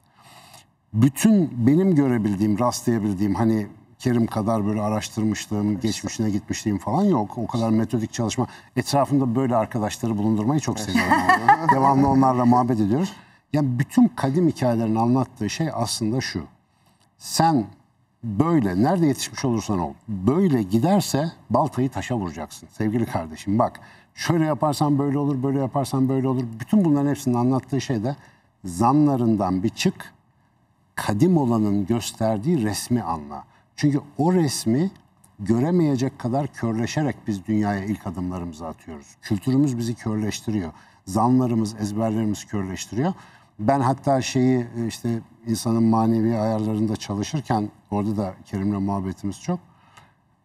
Bütün benim görebildiğim, rastlayabildiğim hani Kerim kadar böyle araştırmışlığım, geçmişine gitmişliğim falan yok. O kadar metodik çalışma. Etrafımda böyle arkadaşları bulundurmayı çok seviyorum. Devamlı onlarla muhabbet ediyoruz. Yani bütün kadim hikayelerin anlattığı şey aslında şu. Sen böyle, nerede yetişmiş olursan ol, böyle giderse baltayı taşa vuracaksın. Sevgili kardeşim bak, şöyle yaparsan böyle olur, böyle yaparsan böyle olur. Bütün bunların hepsinin anlattığı şey de zanlarından bir çık, kadim olanın gösterdiği resmi anla. Çünkü o resmi göremeyecek kadar körleşerek biz dünyaya ilk adımlarımızı atıyoruz. Kültürümüz bizi körleştiriyor. Zanlarımız, ezberlerimiz körleştiriyor. Ben hatta şeyi e, işte insanın manevi ayarlarında çalışırken orada da Kerim'le muhabbetimiz çok.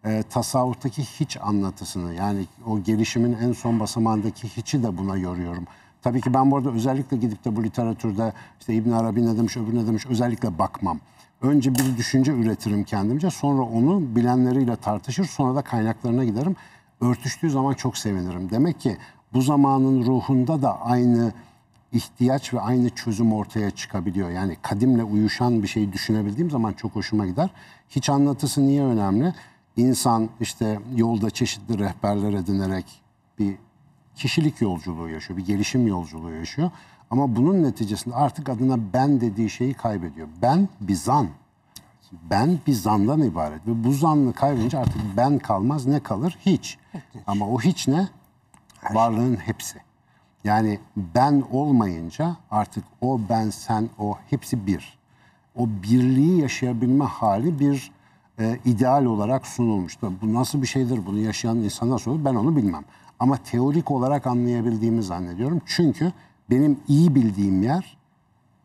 E, tasavvuftaki hiç anlatısını yani o gelişimin en son basamağındaki hiçi de buna yoruyorum. Tabii ki ben bu arada özellikle gidip de bu literatürde işte İbn Arabi ne demiş öbür ne demiş özellikle bakmam. Önce bir düşünce üretirim kendimce. Sonra onu bilenleriyle tartışır. Sonra da kaynaklarına giderim. Örtüştüğü zaman çok sevinirim. Demek ki bu zamanın ruhunda da aynı ihtiyaç ve aynı çözüm ortaya çıkabiliyor. Yani kadimle uyuşan bir şey düşünebildiğim zaman çok hoşuma gider. Hiç anlatısı niye önemli? İnsan işte yolda çeşitli rehberler edinerek bir kişilik yolculuğu yaşıyor, bir gelişim yolculuğu yaşıyor. Ama bunun neticesinde artık adına ben dediği şeyi kaybediyor. Ben bir zan. Ben bir zandan ibaret. Ve bu zanlı kaybedince artık ben kalmaz ne kalır? Hiç. Ama o hiç ne? Varlığın hepsi. Yani ben olmayınca artık o ben sen o hepsi bir. O birliği yaşayabilme hali bir e, ideal olarak sunulmuştu. Bu nasıl bir şeydir bunu yaşayan insana sorulur ben onu bilmem. Ama teorik olarak anlayabildiğimi zannediyorum. Çünkü benim iyi bildiğim yer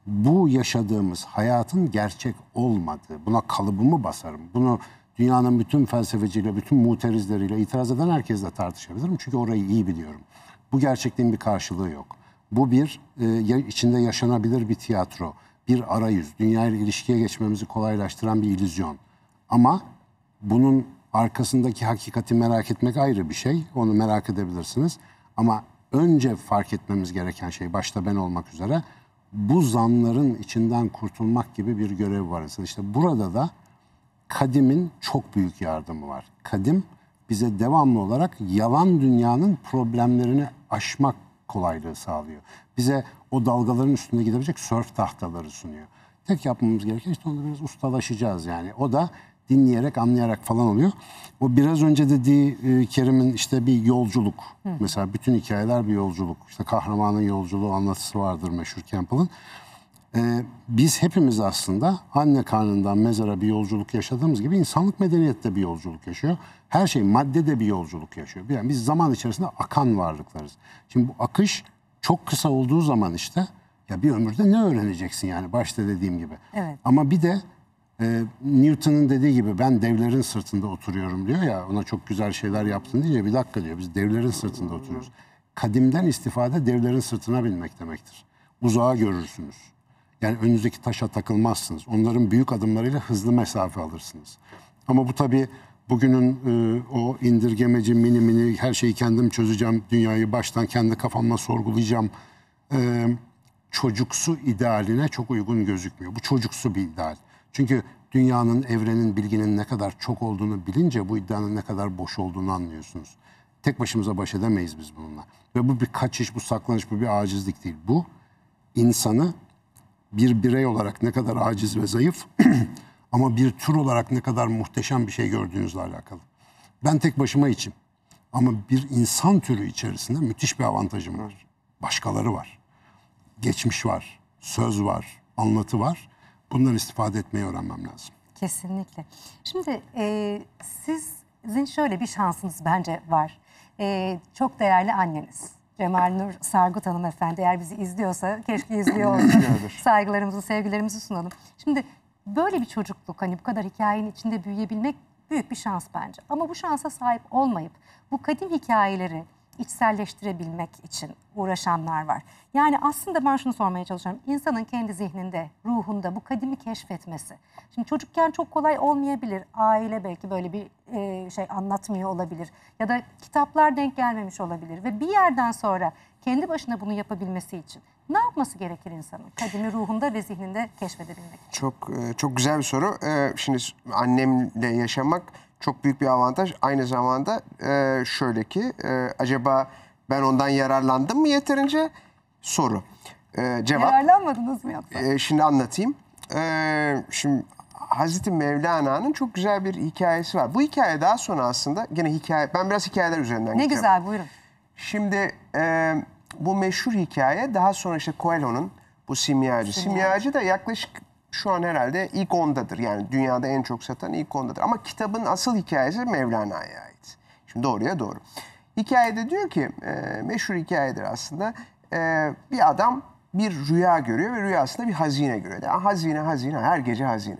bu yaşadığımız hayatın gerçek olmadığı. Buna kalıbımı basarım. Bunu dünyanın bütün felsefeciyle, bütün muterizleriyle, itiraz eden herkesle tartışabilirim. Çünkü orayı iyi biliyorum. Bu gerçekliğin bir karşılığı yok. Bu bir e, içinde yaşanabilir bir tiyatro, bir arayüz, dünyayla ilişkiye geçmemizi kolaylaştıran bir illüzyon. Ama bunun arkasındaki hakikati merak etmek ayrı bir şey. Onu merak edebilirsiniz. Ama önce fark etmemiz gereken şey başta ben olmak üzere bu zanların içinden kurtulmak gibi bir görev var. İşte burada da kadimin çok büyük yardımı var. Kadim bize devamlı olarak yalan dünyanın problemlerini aşmak kolaylığı sağlıyor. Bize o dalgaların üstünde gidebilecek sörf tahtaları sunuyor. Tek yapmamız gereken işte onda biraz ustalaşacağız yani. O da dinleyerek, anlayarak falan oluyor. O biraz önce dediği e, Kerim'in işte bir yolculuk. Hı. Mesela bütün hikayeler bir yolculuk. İşte kahramanın yolculuğu anlatısı vardır meşhur Campbell'ın. E, biz hepimiz aslında anne karnından mezara bir yolculuk yaşadığımız gibi insanlık medeniyette bir yolculuk yaşıyor. Her şey maddede bir yolculuk yaşıyor. Yani biz zaman içerisinde akan varlıklarız. Şimdi bu akış çok kısa olduğu zaman işte ya bir ömürde ne öğreneceksin yani başta dediğim gibi. Evet. Ama bir de e, Newton'un dediği gibi ben devlerin sırtında oturuyorum diyor ya ona çok güzel şeyler yaptın diye bir dakika diyor biz devlerin sırtında oturuyoruz. Kadimden istifade devlerin sırtına binmek demektir. Uzağa görürsünüz. Yani önünüzdeki taşa takılmazsınız. Onların büyük adımlarıyla hızlı mesafe alırsınız. Ama bu tabii bugünün e, o indirgemeci mini mini her şeyi kendim çözeceğim, dünyayı baştan kendi kafamla sorgulayacağım e, çocuksu idealine çok uygun gözükmüyor. Bu çocuksu bir ideal. Çünkü dünyanın, evrenin, bilginin ne kadar çok olduğunu bilince bu iddianın ne kadar boş olduğunu anlıyorsunuz. Tek başımıza baş edemeyiz biz bununla. Ve bu bir kaçış, bu saklanış, bu bir acizlik değil. Bu insanı bir birey olarak ne kadar aciz ve zayıf ama bir tür olarak ne kadar muhteşem bir şey gördüğünüzle alakalı. Ben tek başıma içim. Ama bir insan türü içerisinde müthiş bir avantajım var. Başkaları var. Geçmiş var, söz var, anlatı var bundan istifade etmeyi öğrenmem lazım. Kesinlikle. Şimdi e, sizin şöyle bir şansınız bence var. E, çok değerli anneniz. Cemal Nur Sargut Hanım Efendi eğer bizi izliyorsa keşke izliyor olsa saygılarımızı sevgilerimizi sunalım. Şimdi böyle bir çocukluk hani bu kadar hikayenin içinde büyüyebilmek büyük bir şans bence. Ama bu şansa sahip olmayıp bu kadim hikayeleri içselleştirebilmek için uğraşanlar var. Yani aslında ben şunu sormaya çalışıyorum. İnsanın kendi zihninde, ruhunda bu kadimi keşfetmesi. Şimdi çocukken çok kolay olmayabilir. Aile belki böyle bir e, şey anlatmıyor olabilir. Ya da kitaplar denk gelmemiş olabilir. Ve bir yerden sonra kendi başına bunu yapabilmesi için ne yapması gerekir insanın? Kadimi ruhunda ve zihninde keşfedebilmek. Çok e, çok güzel bir soru. E, şimdi annemle yaşamak çok büyük bir avantaj. Aynı zamanda e, şöyle ki e, acaba ben ondan yararlandım mı yeterince soru. E, cevap. Yararlanmadınız mı yoksa? E, şimdi anlatayım. E, şimdi Hazreti Mevlana'nın çok güzel bir hikayesi var. Bu hikaye daha sonra aslında gene hikaye ben biraz hikayeler üzerinden Ne gideceğim. güzel buyurun. Şimdi e, bu meşhur hikaye daha sonra işte Coelho'nun bu simyacı. Simyacı da yaklaşık şu an herhalde ilk ondadır. Yani dünyada en çok satan ilk ondadır. Ama kitabın asıl hikayesi Mevlana'ya ait. Şimdi doğruya doğru. Hikayede diyor ki, e, meşhur hikayedir aslında. E, bir adam bir rüya görüyor ve rüyasında bir hazine görüyor. Yani hazine, hazine, her gece hazine.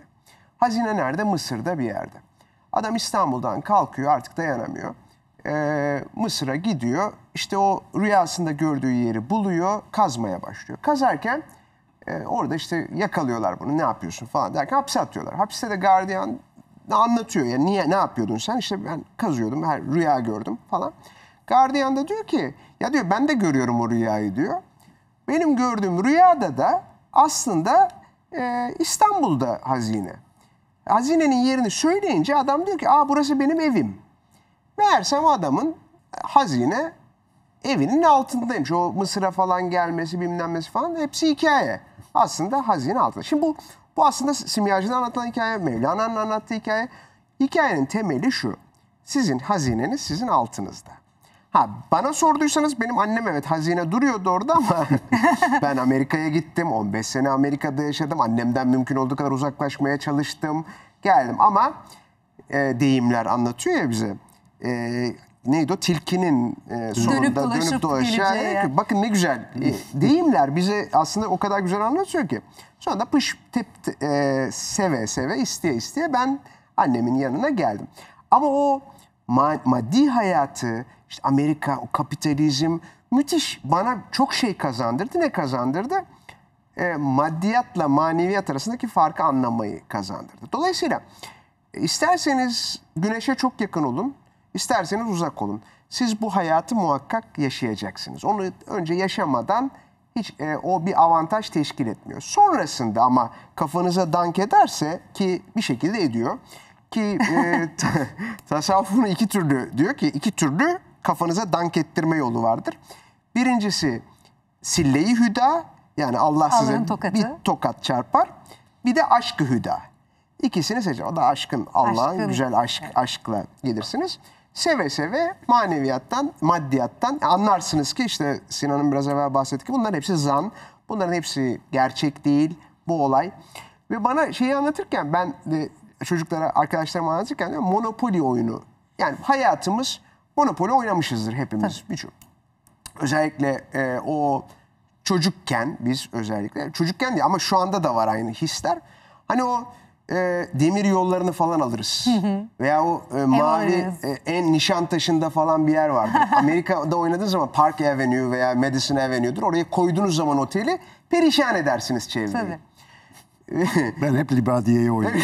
Hazine nerede? Mısır'da bir yerde. Adam İstanbul'dan kalkıyor, artık dayanamıyor. E, Mısır'a gidiyor. İşte o rüyasında gördüğü yeri buluyor, kazmaya başlıyor. Kazarken e, orada işte yakalıyorlar bunu ne yapıyorsun falan derken hapse atıyorlar. Hapiste de gardiyan anlatıyor yani niye ne yapıyordun sen? İşte ben kazıyordum, her rüya gördüm falan. Gardiyan da diyor ki ya diyor ben de görüyorum o rüyayı diyor. Benim gördüğüm rüyada da aslında e, İstanbul'da hazine. Hazinenin yerini söyleyince adam diyor ki aa burası benim evim. Meğersem adamın hazine evinin altındaymış. O Mısır'a falan gelmesi bilmem falan hepsi hikaye aslında hazine altında. Şimdi bu bu aslında simyacıda anlatan hikaye, Mevlana'nın anlattığı hikaye. Hikayenin temeli şu. Sizin hazineniz sizin altınızda. Ha bana sorduysanız benim annem evet hazine duruyordu orada ama ben Amerika'ya gittim. 15 sene Amerika'da yaşadım. Annemden mümkün olduğu kadar uzaklaşmaya çalıştım. Geldim ama e, deyimler anlatıyor ya bize. E, neydi o tilkinin e, sonunda dönüp, dolaşıp dönüp Bakın ne güzel e, deyimler bize aslında o kadar güzel anlatıyor ki. Sonra da pış tip e, seve seve isteye isteye ben annemin yanına geldim. Ama o ma maddi hayatı işte Amerika o kapitalizm müthiş bana çok şey kazandırdı. Ne kazandırdı? E, maddiyatla maneviyat arasındaki farkı anlamayı kazandırdı. Dolayısıyla e, isterseniz güneşe çok yakın olun. İsterseniz uzak olun. Siz bu hayatı muhakkak yaşayacaksınız. Onu önce yaşamadan hiç e, o bir avantaj teşkil etmiyor. Sonrasında ama kafanıza dank ederse ki bir şekilde ediyor ki e, tasavvufun iki türlü diyor ki iki türlü kafanıza dank ettirme yolu vardır. Birincisi silleyi hüda yani Allah size bir tokat çarpar. Bir de aşkı hüda. İkisini seçin. O da aşkın Allah'ın güzel aşk aşkla gelirsiniz seve seve maneviyattan, maddiyattan e, anlarsınız ki işte Sinan'ın biraz evvel bahsettiği bunların hepsi zan. Bunların hepsi gerçek değil bu olay. Ve bana şeyi anlatırken ben de çocuklara, arkadaşlarıma anlatırken diyorum, monopoli oyunu. Yani hayatımız monopoli oynamışızdır hepimiz birçok. Özellikle e, o çocukken biz özellikle çocukken diye ama şu anda da var aynı hisler. Hani o e, demir yollarını falan alırız. Veya o e, mavi e, en taşında falan bir yer vardır. Amerika'da oynadığınız zaman Park Avenue veya Madison Avenue'dur. Oraya koyduğunuz zaman oteli perişan edersiniz çevreyi. Tabii. ben hep Libadiye'yi oynuyorum.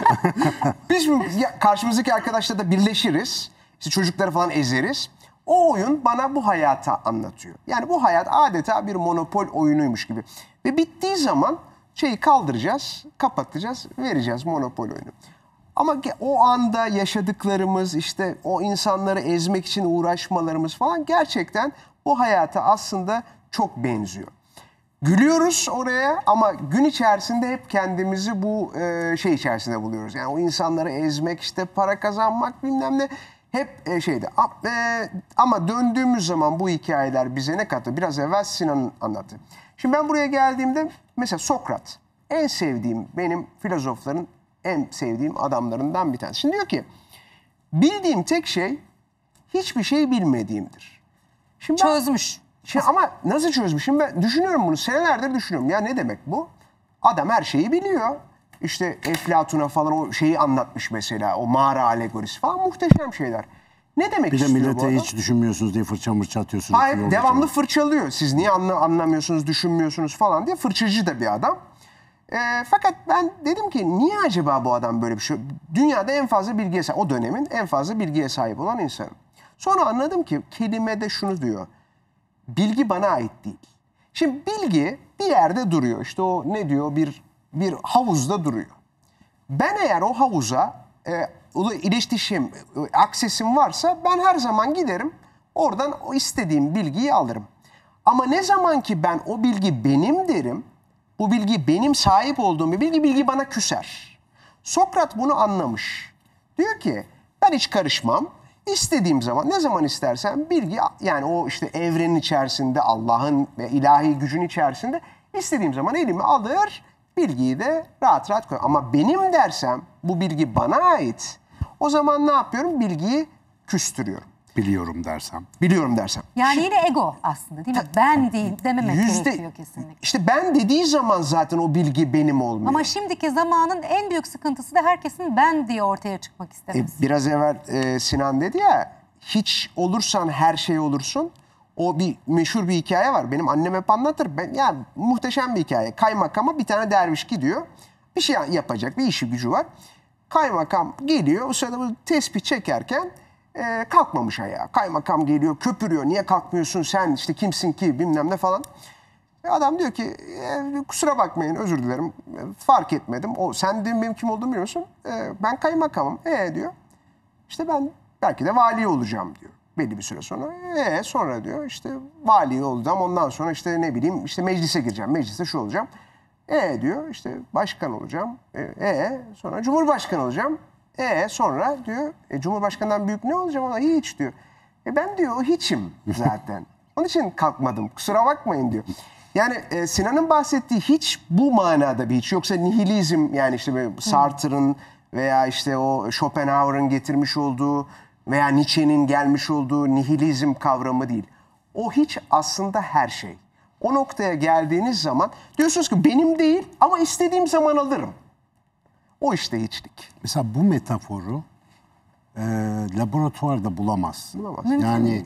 Biz bu, ya, karşımızdaki arkadaşla da birleşiriz. İşte çocukları falan ezeriz. O oyun bana bu hayata anlatıyor. Yani bu hayat adeta bir monopol oyunuymuş gibi. Ve bittiği zaman şeyi kaldıracağız, kapatacağız, vereceğiz monopol oyunu. Ama o anda yaşadıklarımız işte o insanları ezmek için uğraşmalarımız falan gerçekten bu hayata aslında çok benziyor. Gülüyoruz oraya ama gün içerisinde hep kendimizi bu e, şey içerisinde buluyoruz. Yani o insanları ezmek işte para kazanmak bilmem ne hep e, şeyde. E, ama döndüğümüz zaman bu hikayeler bize ne katı? Biraz evvel Sinan'ın anlattı. Şimdi ben buraya geldiğimde mesela Sokrat en sevdiğim benim filozofların en sevdiğim adamlarından bir tanesi. Şimdi diyor ki bildiğim tek şey hiçbir şey bilmediğimdir. Şimdi ben, Çözmüş. Şimdi ama nasıl çözmüş? Şimdi ben düşünüyorum bunu senelerdir düşünüyorum. Ya ne demek bu? Adam her şeyi biliyor. İşte Eflatun'a falan o şeyi anlatmış mesela. O mağara alegorisi falan muhteşem şeyler. Ne demek Bir de istiyor bu millete hiç düşünmüyorsunuz diye fırça mırça atıyorsunuz. Hayır Yolda devamlı fırçalıyor. Siz niye anla, anlamıyorsunuz, düşünmüyorsunuz falan diye fırçacı da bir adam. Ee, fakat ben dedim ki niye acaba bu adam böyle bir şey? Dünyada en fazla bilgiye sahip, o dönemin en fazla bilgiye sahip olan insan. Sonra anladım ki kelimede şunu diyor. Bilgi bana ait değil. Şimdi bilgi bir yerde duruyor. İşte o ne diyor bir bir havuzda duruyor. Ben eğer o havuza e, Ulu iletişim, ıı, aksesim varsa ben her zaman giderim. Oradan o istediğim bilgiyi alırım. Ama ne zaman ki ben o bilgi benim derim, bu bilgi benim sahip olduğum bir bilgi, bilgi bana küser. Sokrat bunu anlamış. Diyor ki ben hiç karışmam. İstediğim zaman ne zaman istersen bilgi yani o işte evrenin içerisinde Allah'ın ve ilahi gücün içerisinde istediğim zaman elimi alır bilgiyi de rahat rahat koy. Ama benim dersem bu bilgi bana ait. O zaman ne yapıyorum? Bilgiyi küstürüyorum. Biliyorum dersem. Biliyorum dersem. Yani yine ego aslında değil mi? Ben değil dememek Yüzde, gerekiyor kesinlikle. İşte ben dediği zaman zaten o bilgi benim olmuyor. Ama şimdiki zamanın en büyük sıkıntısı da herkesin ben diye ortaya çıkmak e, istemesi. E, biraz evvel e, Sinan dedi ya hiç olursan her şey olursun. O bir meşhur bir hikaye var. Benim annem hep anlatır. Ben, yani muhteşem bir hikaye. Kaymakama bir tane derviş gidiyor. Bir şey yapacak, bir işi gücü var. Kaymakam geliyor. O sırada bu tespih çekerken e, kalkmamış ayağa. Kaymakam geliyor köpürüyor. Niye kalkmıyorsun sen işte kimsin ki bilmem ne falan. E, adam diyor ki e, kusura bakmayın özür dilerim e, fark etmedim. O sen de benim kim olduğumu biliyorsun. E, ben kaymakamım. E diyor. İşte ben belki de vali olacağım diyor belli bir süre sonra. E sonra diyor işte vali olacağım ondan sonra işte ne bileyim işte meclise gireceğim. Mecliste şu olacağım. E diyor işte başkan olacağım. E, e sonra cumhurbaşkanı olacağım. E sonra diyor e, cumhurbaşkanından büyük ne olacağım ona hiç diyor. E ben diyor o hiçim zaten. Onun için kalkmadım kusura bakmayın diyor. Yani e, Sinan'ın bahsettiği hiç bu manada bir hiç. Yoksa nihilizm yani işte Sartre'ın veya işte o Schopenhauer'ın getirmiş olduğu veya Nietzsche'nin gelmiş olduğu nihilizm kavramı değil. O hiç aslında her şey. O noktaya geldiğiniz zaman diyorsunuz ki benim değil ama istediğim zaman alırım. O işte hiçlik. Mesela bu metaforu e, laboratuvarda bulamazsın. Bulamazsın. Yani değil.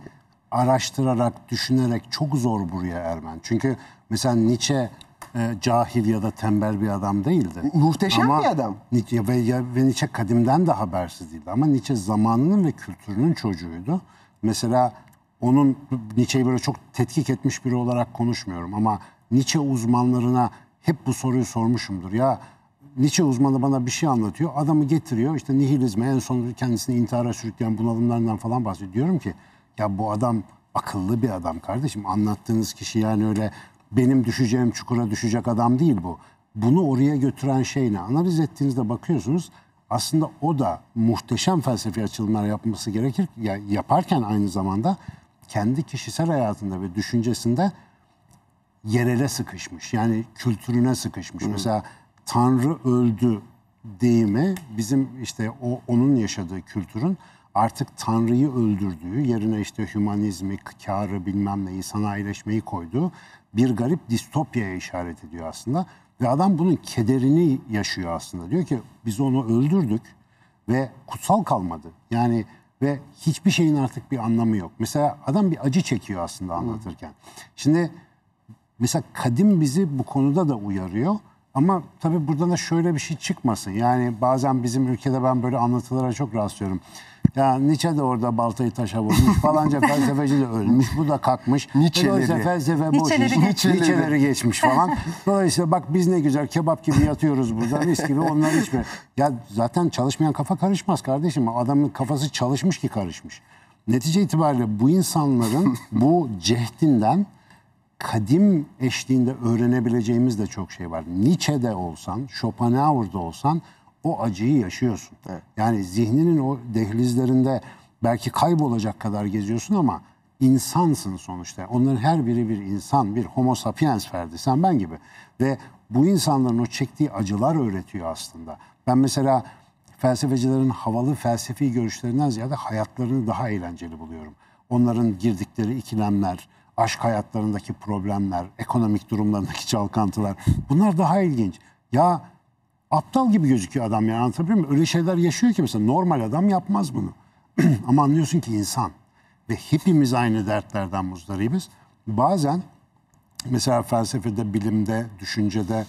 araştırarak, düşünerek çok zor buraya ermen. Çünkü mesela Nietzsche e, cahil ya da tembel bir adam değildi. Muhteşem Ama bir adam. Nietzsche, ve, ve Nietzsche kadimden de habersiz değildi. Ama Nietzsche zamanının ve kültürünün çocuğuydu. Mesela onun Nietzsche'yi böyle çok tetkik etmiş biri olarak konuşmuyorum ama Nietzsche uzmanlarına hep bu soruyu sormuşumdur. Ya Nietzsche uzmanı bana bir şey anlatıyor. Adamı getiriyor işte nihilizme en son kendisini intihara sürükleyen bunalımlarından falan bahsediyor. Diyorum ki ya bu adam akıllı bir adam kardeşim. Anlattığınız kişi yani öyle benim düşeceğim çukura düşecek adam değil bu. Bunu oraya götüren şey ne? Analiz ettiğinizde bakıyorsunuz aslında o da muhteşem felsefi açılımlar yapması gerekir. Ya, yaparken aynı zamanda kendi kişisel hayatında ve düşüncesinde yerele sıkışmış. Yani kültürüne sıkışmış. Hı. Mesela Tanrı öldü deyimi bizim işte o onun yaşadığı kültürün artık Tanrı'yı öldürdüğü, yerine işte hümanizmi, karı bilmem neyi, sanayileşmeyi koyduğu bir garip distopyaya işaret ediyor aslında. Ve adam bunun kederini yaşıyor aslında. Diyor ki biz onu öldürdük ve kutsal kalmadı. Yani ve hiçbir şeyin artık bir anlamı yok. Mesela adam bir acı çekiyor aslında anlatırken. Şimdi mesela kadim bizi bu konuda da uyarıyor. Ama tabii buradan da şöyle bir şey çıkmasın. Yani bazen bizim ülkede ben böyle anlatılara çok rastlıyorum. Ya Nietzsche de orada baltayı taşa vurmuş. Falanca felsefeci de ölmüş. Bu da kalkmış. E, Nietzsche'leri. Dolayısıyla felsefe boş Nietzsche'leri, geçmiş falan. Dolayısıyla bak biz ne güzel kebap gibi yatıyoruz burada. Mis gibi onlar hiçbir. Ya zaten çalışmayan kafa karışmaz kardeşim. Adamın kafası çalışmış ki karışmış. Netice itibariyle bu insanların bu cehdinden kadim eşliğinde öğrenebileceğimiz de çok şey var. Nietzsche'de olsan, Schopenhauer'da olsan o acıyı yaşıyorsun. Evet. Yani zihninin o dehlizlerinde belki kaybolacak kadar geziyorsun ama insansın sonuçta. Onların her biri bir insan, bir homo sapiens ferdi. Sen ben gibi. Ve bu insanların o çektiği acılar öğretiyor aslında. Ben mesela felsefecilerin havalı felsefi görüşlerinden ziyade hayatlarını daha eğlenceli buluyorum. Onların girdikleri ikilemler, aşk hayatlarındaki problemler, ekonomik durumlarındaki çalkantılar bunlar daha ilginç. Ya aptal gibi gözüküyor adam yani anlatabiliyor muyum? Öyle şeyler yaşıyor ki mesela normal adam yapmaz bunu. Ama anlıyorsun ki insan ve hepimiz aynı dertlerden muzdaribiz. Bazen mesela felsefede, bilimde, düşüncede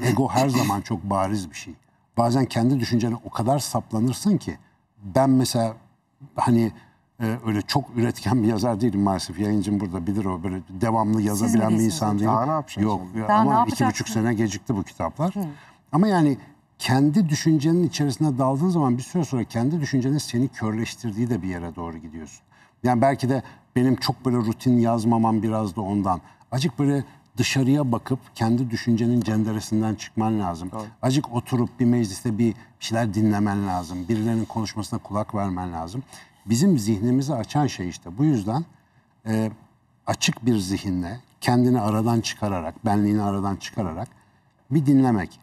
ego her zaman çok bariz bir şey. Bazen kendi düşüncene o kadar saplanırsın ki ben mesela hani e, öyle çok üretken bir yazar değilim maalesef. Yayıncım burada bilir o böyle devamlı yazabilen bir insan değilim. Daha ne yapacaksın? Yok Daha ama ne iki buçuk sene gecikti bu kitaplar. Hı. Ama yani kendi düşüncenin içerisine daldığın zaman bir süre sonra kendi düşüncenin seni körleştirdiği de bir yere doğru gidiyorsun. Yani belki de benim çok böyle rutin yazmamam biraz da ondan. Acık böyle dışarıya bakıp kendi düşüncenin cenderesinden çıkman lazım. Doğru. Acık oturup bir mecliste bir şeyler dinlemen lazım. Birilerinin konuşmasına kulak vermen lazım. Bizim zihnimizi açan şey işte. Bu yüzden e, açık bir zihinle kendini aradan çıkararak, benliğini aradan çıkararak bir dinlemek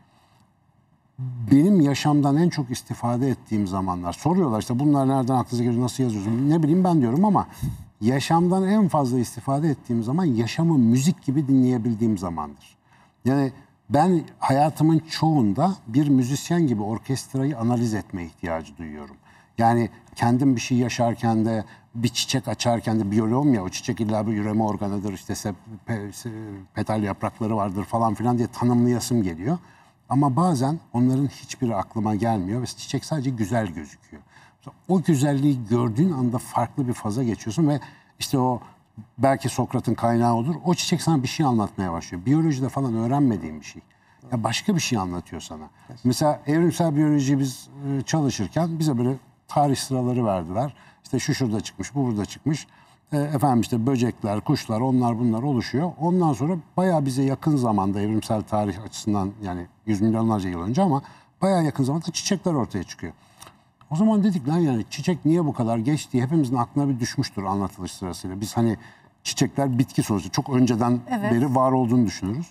benim yaşamdan en çok istifade ettiğim zamanlar. Soruyorlar işte bunlar nereden aklınıza geliyor, nasıl yazıyorsun? Ne bileyim ben diyorum ama yaşamdan en fazla istifade ettiğim zaman yaşamı müzik gibi dinleyebildiğim zamandır. Yani ben hayatımın çoğunda bir müzisyen gibi orkestrayı analiz etme ihtiyacı duyuyorum. Yani kendim bir şey yaşarken de bir çiçek açarken de biyoloğum ya o çiçek illa bir üreme organıdır işte pe, petal yaprakları vardır falan filan diye tanımlayasım geliyor. Ama bazen onların hiçbiri aklıma gelmiyor ve çiçek sadece güzel gözüküyor. O güzelliği gördüğün anda farklı bir faza geçiyorsun ve işte o belki Sokrat'ın kaynağı olur. O çiçek sana bir şey anlatmaya başlıyor. Biyolojide falan öğrenmediğin bir şey. Ya başka bir şey anlatıyor sana. Mesela evrimsel biyoloji biz e, çalışırken bize böyle tarih sıraları verdiler. İşte şu şurada çıkmış, bu burada çıkmış. E, efendim işte böcekler, kuşlar onlar bunlar oluşuyor. Ondan sonra bayağı bize yakın zamanda evrimsel tarih açısından yani yüz milyonlarca yıl önce ama bayağı yakın zamanda çiçekler ortaya çıkıyor. O zaman dedik lan yani çiçek niye bu kadar geç diye hepimizin aklına bir düşmüştür anlatılış sırasıyla. Biz hani çiçekler bitki sonucu çok önceden evet. beri var olduğunu düşünürüz.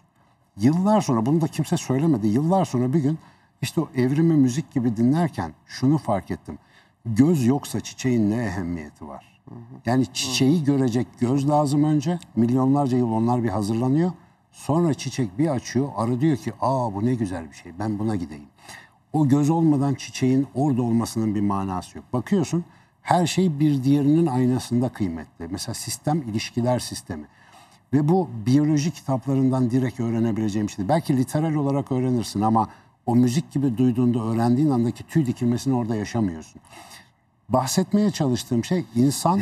Yıllar sonra bunu da kimse söylemedi. Yıllar sonra bir gün işte o evrimi müzik gibi dinlerken şunu fark ettim. Göz yoksa çiçeğin ne ehemmiyeti var? Yani çiçeği görecek göz lazım önce. Milyonlarca yıl onlar bir hazırlanıyor. Sonra çiçek bir açıyor. Arı diyor ki aa bu ne güzel bir şey ben buna gideyim. O göz olmadan çiçeğin orada olmasının bir manası yok. Bakıyorsun her şey bir diğerinin aynasında kıymetli. Mesela sistem ilişkiler sistemi. Ve bu biyoloji kitaplarından direkt öğrenebileceğim şey. Belki literal olarak öğrenirsin ama o müzik gibi duyduğunda öğrendiğin andaki tüy dikilmesini orada yaşamıyorsun bahsetmeye çalıştığım şey insan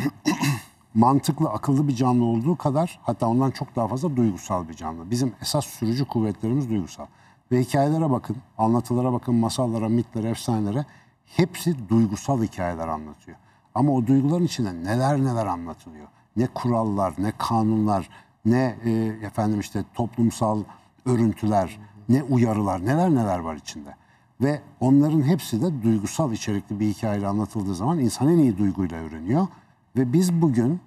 mantıklı, akıllı bir canlı olduğu kadar hatta ondan çok daha fazla duygusal bir canlı. Bizim esas sürücü kuvvetlerimiz duygusal. Ve hikayelere bakın, anlatılara bakın, masallara, mitlere, efsanelere hepsi duygusal hikayeler anlatıyor. Ama o duyguların içinde neler neler anlatılıyor. Ne kurallar, ne kanunlar, ne e, efendim işte toplumsal örüntüler, ne uyarılar, neler neler var içinde. Ve onların hepsi de duygusal içerikli bir hikayeyle anlatıldığı zaman insan en iyi duyguyla öğreniyor. Ve biz bugün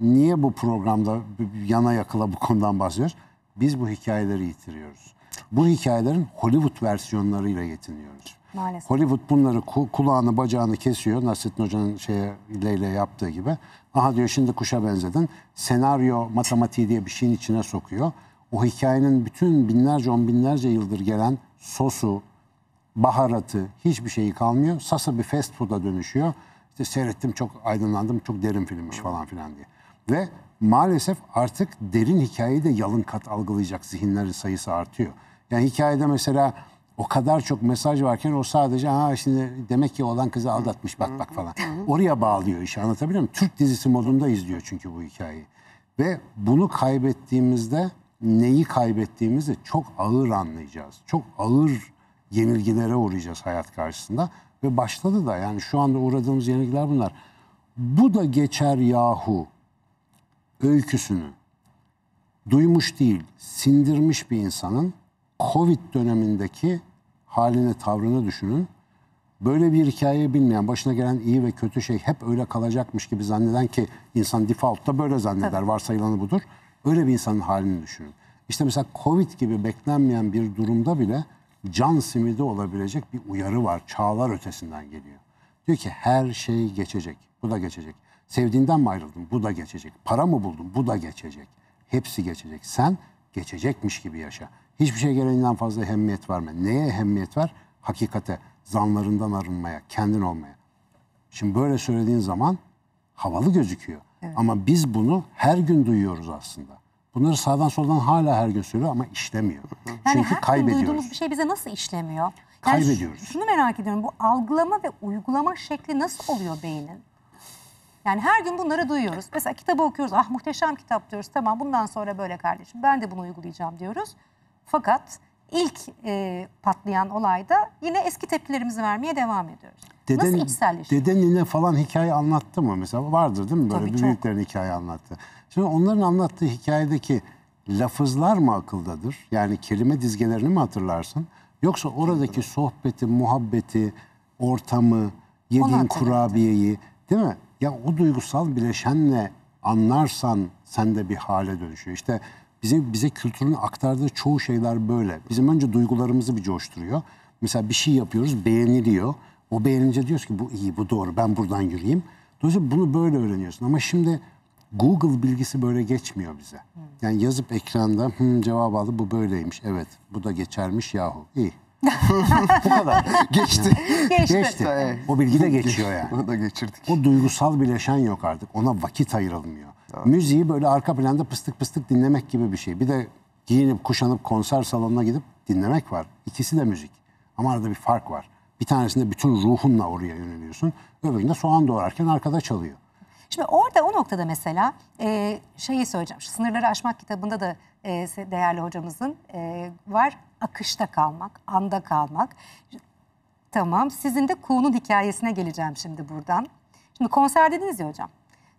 niye bu programda yana yakıla bu konudan bahsediyoruz? Biz bu hikayeleri yitiriyoruz. Bu hikayelerin Hollywood versiyonlarıyla yetiniyoruz. Maalesef. Hollywood bunları kulağını bacağını kesiyor Nasrettin Hoca'nın şeye Leyla yaptığı gibi. Aha diyor şimdi kuşa benzedin. Senaryo matematiği diye bir şeyin içine sokuyor. O hikayenin bütün binlerce on binlerce yıldır gelen sosu, baharatı, hiçbir şeyi kalmıyor. Sasa bir fast food'a dönüşüyor. İşte seyrettim çok aydınlandım, çok derin filmmiş falan filan diye. Ve maalesef artık derin hikayeyi de yalın kat algılayacak zihinlerin sayısı artıyor. Yani hikayede mesela o kadar çok mesaj varken o sadece ha şimdi demek ki olan kızı aldatmış bak bak falan. Oraya bağlıyor işi anlatabiliyor muyum? Türk dizisi modunda izliyor çünkü bu hikayeyi. Ve bunu kaybettiğimizde neyi kaybettiğimizi çok ağır anlayacağız. Çok ağır yenilgilere uğrayacağız hayat karşısında. Ve başladı da yani şu anda uğradığımız yenilgiler bunlar. Bu da geçer yahu öyküsünü duymuş değil, sindirmiş bir insanın Covid dönemindeki halini, tavrını düşünün. Böyle bir hikayeyi bilmeyen, başına gelen iyi ve kötü şey hep öyle kalacakmış gibi zanneden ki insan defaultta böyle zanneder, evet. varsayılanı budur. Öyle bir insanın halini düşünün. İşte mesela Covid gibi beklenmeyen bir durumda bile can simidi olabilecek bir uyarı var. Çağlar ötesinden geliyor. Diyor ki her şey geçecek. Bu da geçecek. Sevdiğinden mi ayrıldın? Bu da geçecek. Para mı buldun? Bu da geçecek. Hepsi geçecek. Sen geçecekmiş gibi yaşa. Hiçbir şey gereğinden fazla ehemmiyet verme. Neye ehemmiyet ver? Hakikate, zanlarından arınmaya, kendin olmaya. Şimdi böyle söylediğin zaman havalı gözüküyor. Evet. Ama biz bunu her gün duyuyoruz aslında. Bunları sağdan soldan hala her gün söylüyor ama işlemiyor. Yani Çünkü her kaybediyoruz. duyduğumuz bir şey bize nasıl işlemiyor? Yani kaybediyoruz. Şunu merak ediyorum. Bu algılama ve uygulama şekli nasıl oluyor beynin? Yani her gün bunları duyuyoruz. Mesela kitabı okuyoruz. Ah muhteşem kitap diyoruz. Tamam bundan sonra böyle kardeşim. Ben de bunu uygulayacağım diyoruz. Fakat ilk e, patlayan olayda yine eski tepkilerimizi vermeye devam ediyoruz. Deden, Nasıl içselleşiyor? Deden yine falan hikaye anlattı mı mesela? Vardır değil mi böyle Tabii büyüklerin çok. hikaye anlattı. Şimdi onların anlattığı hikayedeki lafızlar mı akıldadır? Yani kelime dizgelerini mi hatırlarsın? Yoksa oradaki sohbeti, muhabbeti, ortamı, yediğin kurabiyeyi değil mi? Ya o duygusal bileşenle anlarsan sen de bir hale dönüşüyor. İşte bize bize kültürün aktardığı çoğu şeyler böyle. Bizim önce duygularımızı bir coşturuyor. Mesela bir şey yapıyoruz, beğeniliyor. O beğenince diyoruz ki bu iyi, bu doğru, ben buradan yürüyeyim. Dolayısıyla bunu böyle öğreniyorsun. Ama şimdi Google bilgisi böyle geçmiyor bize. Hmm. Yani yazıp ekranda Hı, cevap aldı bu böyleymiş. Evet bu da geçermiş yahu. İyi. bu kadar. Geçti. Geçti. Geçti. O bilgi de geçiyor yani. Bunu da geçirdik. O duygusal bir yaşan yok artık. Ona vakit ayrılmıyor. Doğru. Müziği böyle arka planda pıstık pıstık dinlemek gibi bir şey. Bir de giyinip kuşanıp konser salonuna gidip dinlemek var. İkisi de müzik. Ama arada bir fark var. Bir tanesinde bütün ruhunla oraya yöneliyorsun. Öbüründe soğan doğarken arkada çalıyor. Şimdi orada o noktada mesela e, şeyi söyleyeceğim. Şu Sınırları Aşmak kitabında da e, değerli hocamızın e, var. Akışta kalmak, anda kalmak. Tamam sizin de Kuğun'un hikayesine geleceğim şimdi buradan. Şimdi konser dediniz ya hocam.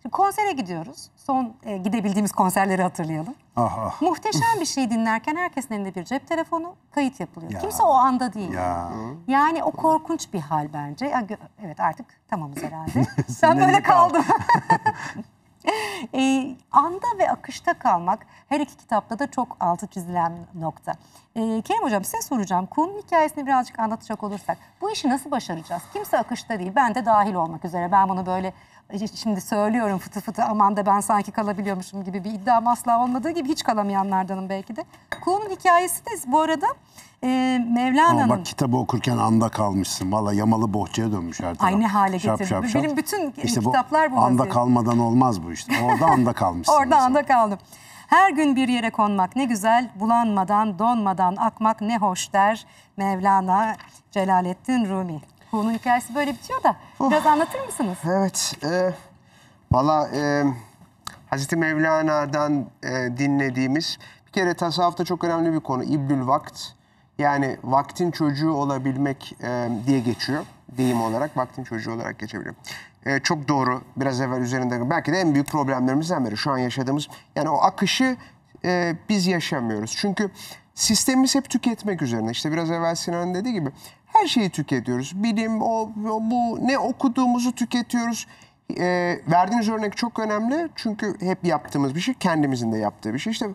Şimdi konsere gidiyoruz. Son e, gidebildiğimiz konserleri hatırlayalım. Aha. Muhteşem bir şey dinlerken herkesin elinde bir cep telefonu kayıt yapılıyor. Ya. Kimse o anda değil. Ya. Yani o korkunç bir hal bence. Ya, evet artık tamamız herhalde. Sen böyle kaldın. e, anda ve akışta kalmak her iki kitapta da çok altı çizilen nokta. E, Kerim Hocam size soracağım. Kuğunun hikayesini birazcık anlatacak olursak bu işi nasıl başaracağız? Kimse akışta değil. Ben de dahil olmak üzere. Ben bunu böyle şimdi söylüyorum fıtı fıtı aman da ben sanki kalabiliyormuşum gibi bir iddiam asla olmadığı gibi hiç kalamayanlardanım belki de. Kuğunun hikayesi de bu arada e, Mevlana'nın... Bak kitabı okurken anda kalmışsın. Valla yamalı bohçaya dönmüş her taraf. Aynı hale getirdi. Şap, şap. Benim bütün işte kitaplar bu. bu anda kalmadan olmaz bu işte. Orada anda kalmışsın. Orada mesela. anda kaldım. Her gün bir yere konmak ne güzel, bulanmadan, donmadan akmak ne hoş der Mevlana Celalettin Rumi. Bunun hikayesi böyle bitiyor da biraz anlatır mısınız? Evet. E, Valla e, Hazreti Mevlana'dan e, dinlediğimiz bir kere tasavvufta çok önemli bir konu. İbdül Vakt. Yani vaktin çocuğu olabilmek e, diye geçiyor. Deyim olarak vaktin çocuğu olarak geçebiliyor. E, çok doğru. Biraz evvel üzerinde belki de en büyük problemlerimizden biri şu an yaşadığımız. Yani o akışı e, biz yaşamıyoruz. Çünkü sistemimiz hep tüketmek üzerine. İşte biraz evvel Sinan dediği gibi her şeyi tüketiyoruz. Bilim, o, o bu ne okuduğumuzu tüketiyoruz. E, verdiğiniz örnek çok önemli çünkü hep yaptığımız bir şey kendimizin de yaptığı bir şey. İşte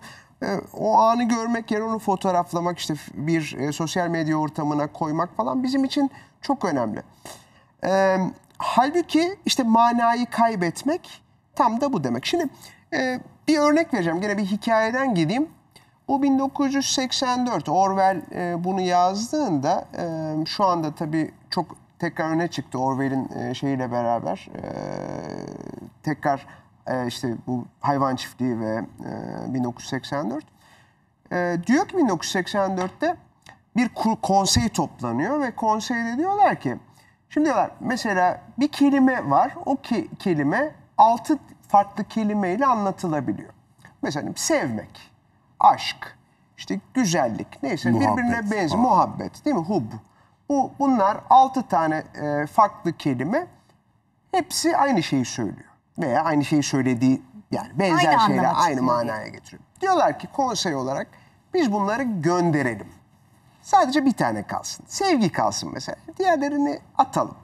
e, o anı görmek yerine onu fotoğraflamak işte bir e, sosyal medya ortamına koymak falan bizim için çok önemli. E, halbuki işte manayı kaybetmek tam da bu demek. Şimdi e, bir örnek vereceğim gene bir hikayeden gideyim. Bu 1984 Orwell e, bunu yazdığında e, şu anda tabii çok tekrar öne çıktı Orwell'in e, şeyiyle beraber. E, tekrar işte bu hayvan çiftliği ve 1984. diyor ki 1984'te bir konsey toplanıyor ve konseyde diyorlar ki şimdi diyorlar mesela bir kelime var o ke kelime altı farklı kelimeyle anlatılabiliyor. Mesela sevmek aşk, işte güzellik, neyse muhabbet birbirine benzi, muhabbet değil mi? Hub. Bu, bunlar altı tane e, farklı kelime. Hepsi aynı şeyi söylüyor. Veya aynı şeyi söylediği yani benzer Aynı şeyler aynı manaya getiriyor. Diyorlar ki konsey olarak biz bunları gönderelim. Sadece bir tane kalsın. Sevgi kalsın mesela. Diğerlerini atalım.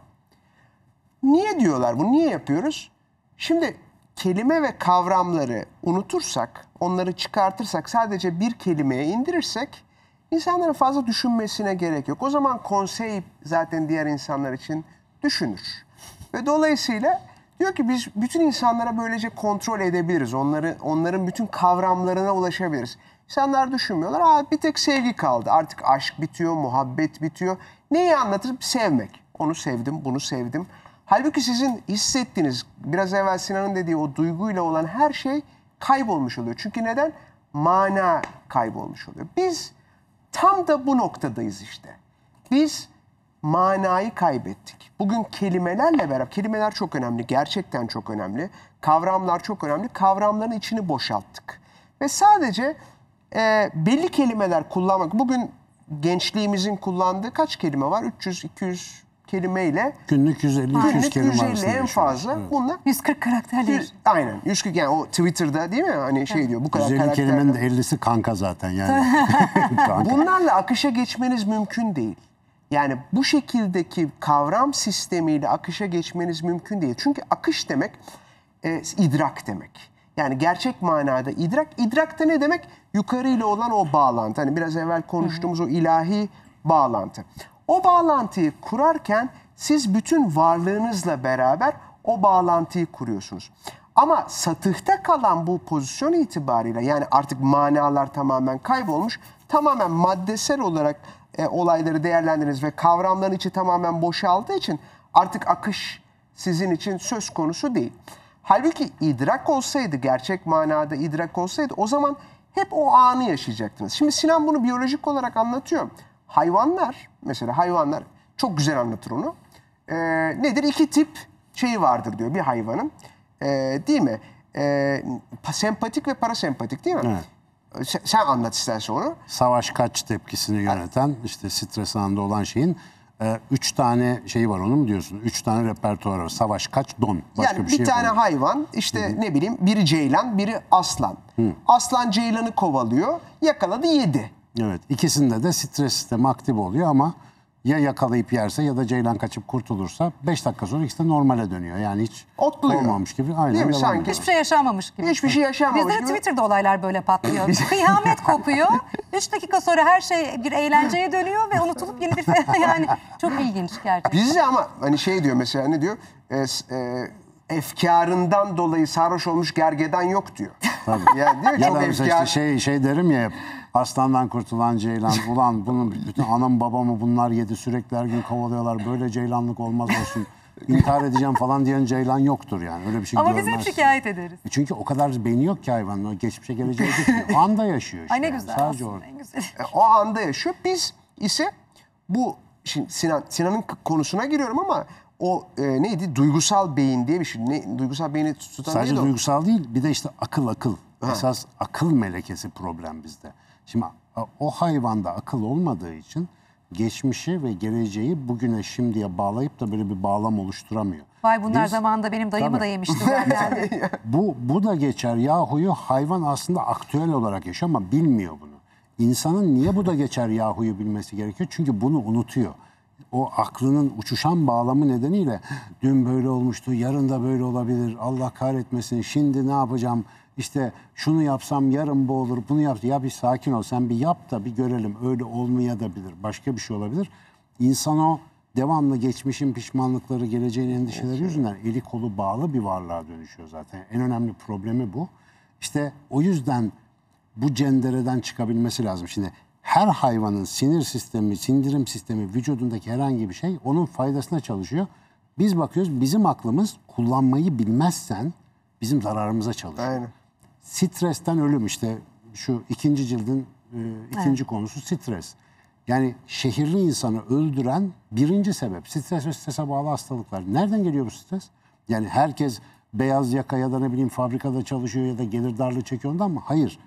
Niye diyorlar bunu? Niye yapıyoruz? Şimdi kelime ve kavramları unutursak, onları çıkartırsak, sadece bir kelimeye indirirsek insanların fazla düşünmesine gerek yok. O zaman konsey zaten diğer insanlar için düşünür. Ve dolayısıyla diyor ki biz bütün insanlara böylece kontrol edebiliriz. Onları onların bütün kavramlarına ulaşabiliriz. İnsanlar düşünmüyorlar. Aa bir tek sevgi kaldı. Artık aşk bitiyor, muhabbet bitiyor. Neyi anlatır? Sevmek. Onu sevdim, bunu sevdim. Halbuki sizin hissettiğiniz, biraz evvel Sinan'ın dediği o duyguyla olan her şey kaybolmuş oluyor. Çünkü neden? Mana kaybolmuş oluyor. Biz tam da bu noktadayız işte. Biz manayı kaybettik. Bugün kelimelerle beraber, kelimeler çok önemli, gerçekten çok önemli. Kavramlar çok önemli. Kavramların içini boşalttık. Ve sadece e, belli kelimeler kullanmak, bugün gençliğimizin kullandığı kaç kelime var? 300, 200, kelimeyle günlük 150 200 günlük kelime 150 en fazla evet. bunlar 140 karakterli. Aynen. 140 yani o Twitter'da değil mi? Hani şey diyor bu kadar 150 kelimenin de 50'si kanka zaten yani. kanka. Bunlarla akışa geçmeniz mümkün değil. Yani bu şekildeki kavram sistemiyle akışa geçmeniz mümkün değil. Çünkü akış demek e, idrak demek. Yani gerçek manada idrak. İdrak da ne demek? Yukarı ile olan o bağlantı. Hani biraz evvel konuştuğumuz o ilahi bağlantı. O bağlantıyı kurarken siz bütün varlığınızla beraber o bağlantıyı kuruyorsunuz. Ama satıhta kalan bu pozisyon itibariyle yani artık manalar tamamen kaybolmuş, tamamen maddesel olarak e, olayları değerlendiriniz ve kavramların içi tamamen boşaldığı için artık akış sizin için söz konusu değil. Halbuki idrak olsaydı, gerçek manada idrak olsaydı o zaman hep o anı yaşayacaktınız. Şimdi Sinan bunu biyolojik olarak anlatıyor. Hayvanlar mesela hayvanlar çok güzel anlatır onu. E, nedir? İki tip şeyi vardır diyor bir hayvanın. E, değil mi? E, sempatik ve parasempatik değil mi? Evet. Sen, sen anlat istersen onu. Savaş kaç tepkisini yöneten evet. işte stres anında olan şeyin e, üç tane şey var onu mu diyorsun? Üç tane repertuar var. Savaş kaç don. Başka yani bir, bir şey tane yapalım. hayvan işte Hı-hı. ne bileyim biri ceylan biri aslan. Hı. Aslan ceylanı kovalıyor yakaladı yedi. Evet. İkisinde de stres sistemi aktif oluyor ama ya yakalayıp yerse ya da ceylan kaçıp kurtulursa 5 dakika sonra ikisi de normale dönüyor. Yani hiç Otluyor. olmamış gibi. Aynen Değil mi? Sanki. Hiçbir şey yaşanmamış gibi. Hiçbir şey yaşanmamış Bizde gibi. Twitter'da olaylar böyle patlıyor. Kıyamet kopuyor. 3 dakika sonra her şey bir eğlenceye dönüyor ve unutulup yeni bir yani çok ilginç gerçekten. Bizde ama hani şey diyor mesela ne diyor? E, e, efkarından dolayı sarhoş olmuş gergedan yok diyor. Tabii. Yani diyor ki Ya çok da efkar. işte şey, şey derim ya Aslandan kurtulan Ceylan. Ulan bunun bütün anam babamı bunlar yedi sürekli her gün kovalıyorlar. Böyle Ceylanlık olmaz olsun. İntihar edeceğim falan diyen Ceylan yoktur yani. Öyle bir şey Ama biz hep şikayet ederiz. Çünkü o kadar beyni yok ki hayvanın. O geçmişe geleceğe gitmiyor. O anda yaşıyor işte. Ay ne yani. güzel Sadece aslında orada. E, o anda yaşıyor. Biz ise bu şimdi Sinan Sinan'ın konusuna giriyorum ama o e, neydi duygusal beyin diye bir şey. Ne, duygusal beyni tutan Sadece neydi o? duygusal değil bir de işte akıl akıl. Esas akıl melekesi problem bizde. Şimdi o hayvanda akıl olmadığı için geçmişi ve geleceği bugüne şimdiye bağlayıp da böyle bir bağlam oluşturamıyor. Vay bunlar Biz, zamanında benim dayımı da yemişti. bu, bu da geçer yahuyu hayvan aslında aktüel olarak yaşıyor ama bilmiyor bunu. İnsanın niye bu da geçer yahuyu bilmesi gerekiyor? Çünkü bunu unutuyor. O aklının uçuşan bağlamı nedeniyle dün böyle olmuştu, yarın da böyle olabilir, Allah kahretmesin, şimdi ne yapacağım işte şunu yapsam yarın bu olur bunu yap. Ya bir sakin ol sen bir yap da bir görelim öyle olmayabilir, başka bir şey olabilir. İnsan o devamlı geçmişin pişmanlıkları geleceğin endişeleri evet. yüzünden eli kolu bağlı bir varlığa dönüşüyor zaten. En önemli problemi bu. İşte o yüzden bu cendereden çıkabilmesi lazım. Şimdi her hayvanın sinir sistemi, sindirim sistemi, vücudundaki herhangi bir şey onun faydasına çalışıyor. Biz bakıyoruz bizim aklımız kullanmayı bilmezsen bizim zararımıza çalışıyor. Aynen. Stresten ölüm işte şu ikinci cildin e, ikinci evet. konusu stres. Yani şehirli insanı öldüren birinci sebep stres ve strese bağlı hastalıklar. Nereden geliyor bu stres? Yani herkes beyaz yaka ya da ne bileyim fabrikada çalışıyor ya da gelir darlığı çekiyor ondan mı? Hayır.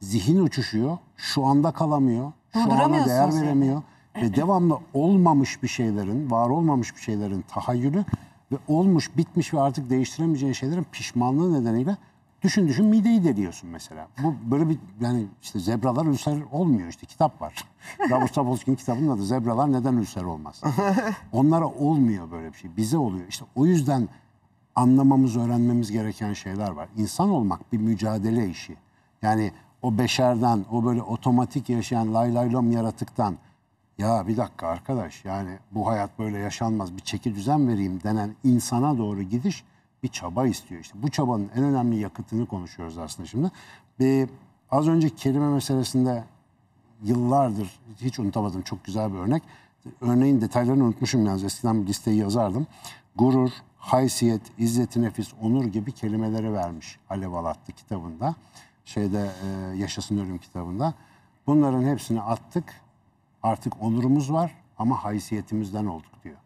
Zihin uçuşuyor. Şu anda kalamıyor. Şu ana değer veremiyor. Yani. Ve devamlı olmamış bir şeylerin, var olmamış bir şeylerin tahayyülü ve olmuş, bitmiş ve artık değiştiremeyeceğin şeylerin pişmanlığı nedeniyle Düşün düşün mideyi deliyorsun mesela. Bu böyle bir yani işte zebralar ülser olmuyor işte kitap var. Davos Sapolsky'nin kitabının adı Zebralar Neden Ülser Olmaz. Onlara olmuyor böyle bir şey. Bize oluyor. İşte o yüzden anlamamız, öğrenmemiz gereken şeyler var. İnsan olmak bir mücadele işi. Yani o beşerden, o böyle otomatik yaşayan lay lay lom yaratıktan ya bir dakika arkadaş yani bu hayat böyle yaşanmaz bir çeki düzen vereyim denen insana doğru gidiş bir çaba istiyor. İşte bu çabanın en önemli yakıtını konuşuyoruz aslında şimdi. Bir, az önce kelime meselesinde yıllardır hiç unutamadım çok güzel bir örnek. Örneğin detaylarını unutmuşum yalnız eskiden bir listeyi yazardım. Gurur, haysiyet, izzet nefis, onur gibi kelimeleri vermiş Alev Alatlı kitabında. Şeyde e, Yaşasın Ölüm kitabında. Bunların hepsini attık. Artık onurumuz var ama haysiyetimizden olduk diyor.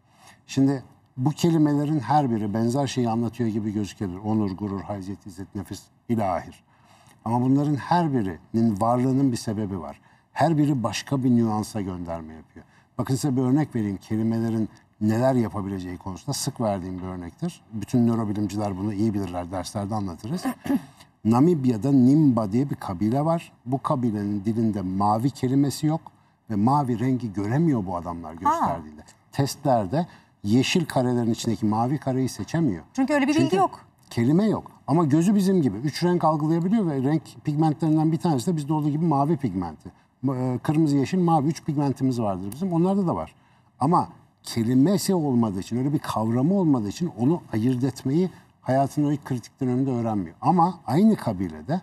Şimdi bu kelimelerin her biri benzer şeyi anlatıyor gibi gözükebilir. Onur, gurur, haysiyet, izzet, nefis, ilahir. Ama bunların her birinin varlığının bir sebebi var. Her biri başka bir nüansa gönderme yapıyor. Bakın size bir örnek vereyim. Kelimelerin neler yapabileceği konusunda sık verdiğim bir örnektir. Bütün nörobilimciler bunu iyi bilirler, derslerde anlatırız. Namibya'da Nimba diye bir kabile var. Bu kabilenin dilinde mavi kelimesi yok ve mavi rengi göremiyor bu adamlar gösterdiğinde. Aa. Testlerde yeşil karelerin içindeki mavi kareyi seçemiyor. Çünkü öyle bir Çünkü bilgi yok. Kelime yok. Ama gözü bizim gibi. Üç renk algılayabiliyor ve renk pigmentlerinden bir tanesi de bizde olduğu gibi mavi pigmenti. E, kırmızı, yeşil, mavi. Üç pigmentimiz vardır bizim. Onlarda da var. Ama kelimesi olmadığı için, öyle bir kavramı olmadığı için onu ayırt etmeyi hayatının o ilk kritik döneminde öğrenmiyor. Ama aynı kabilede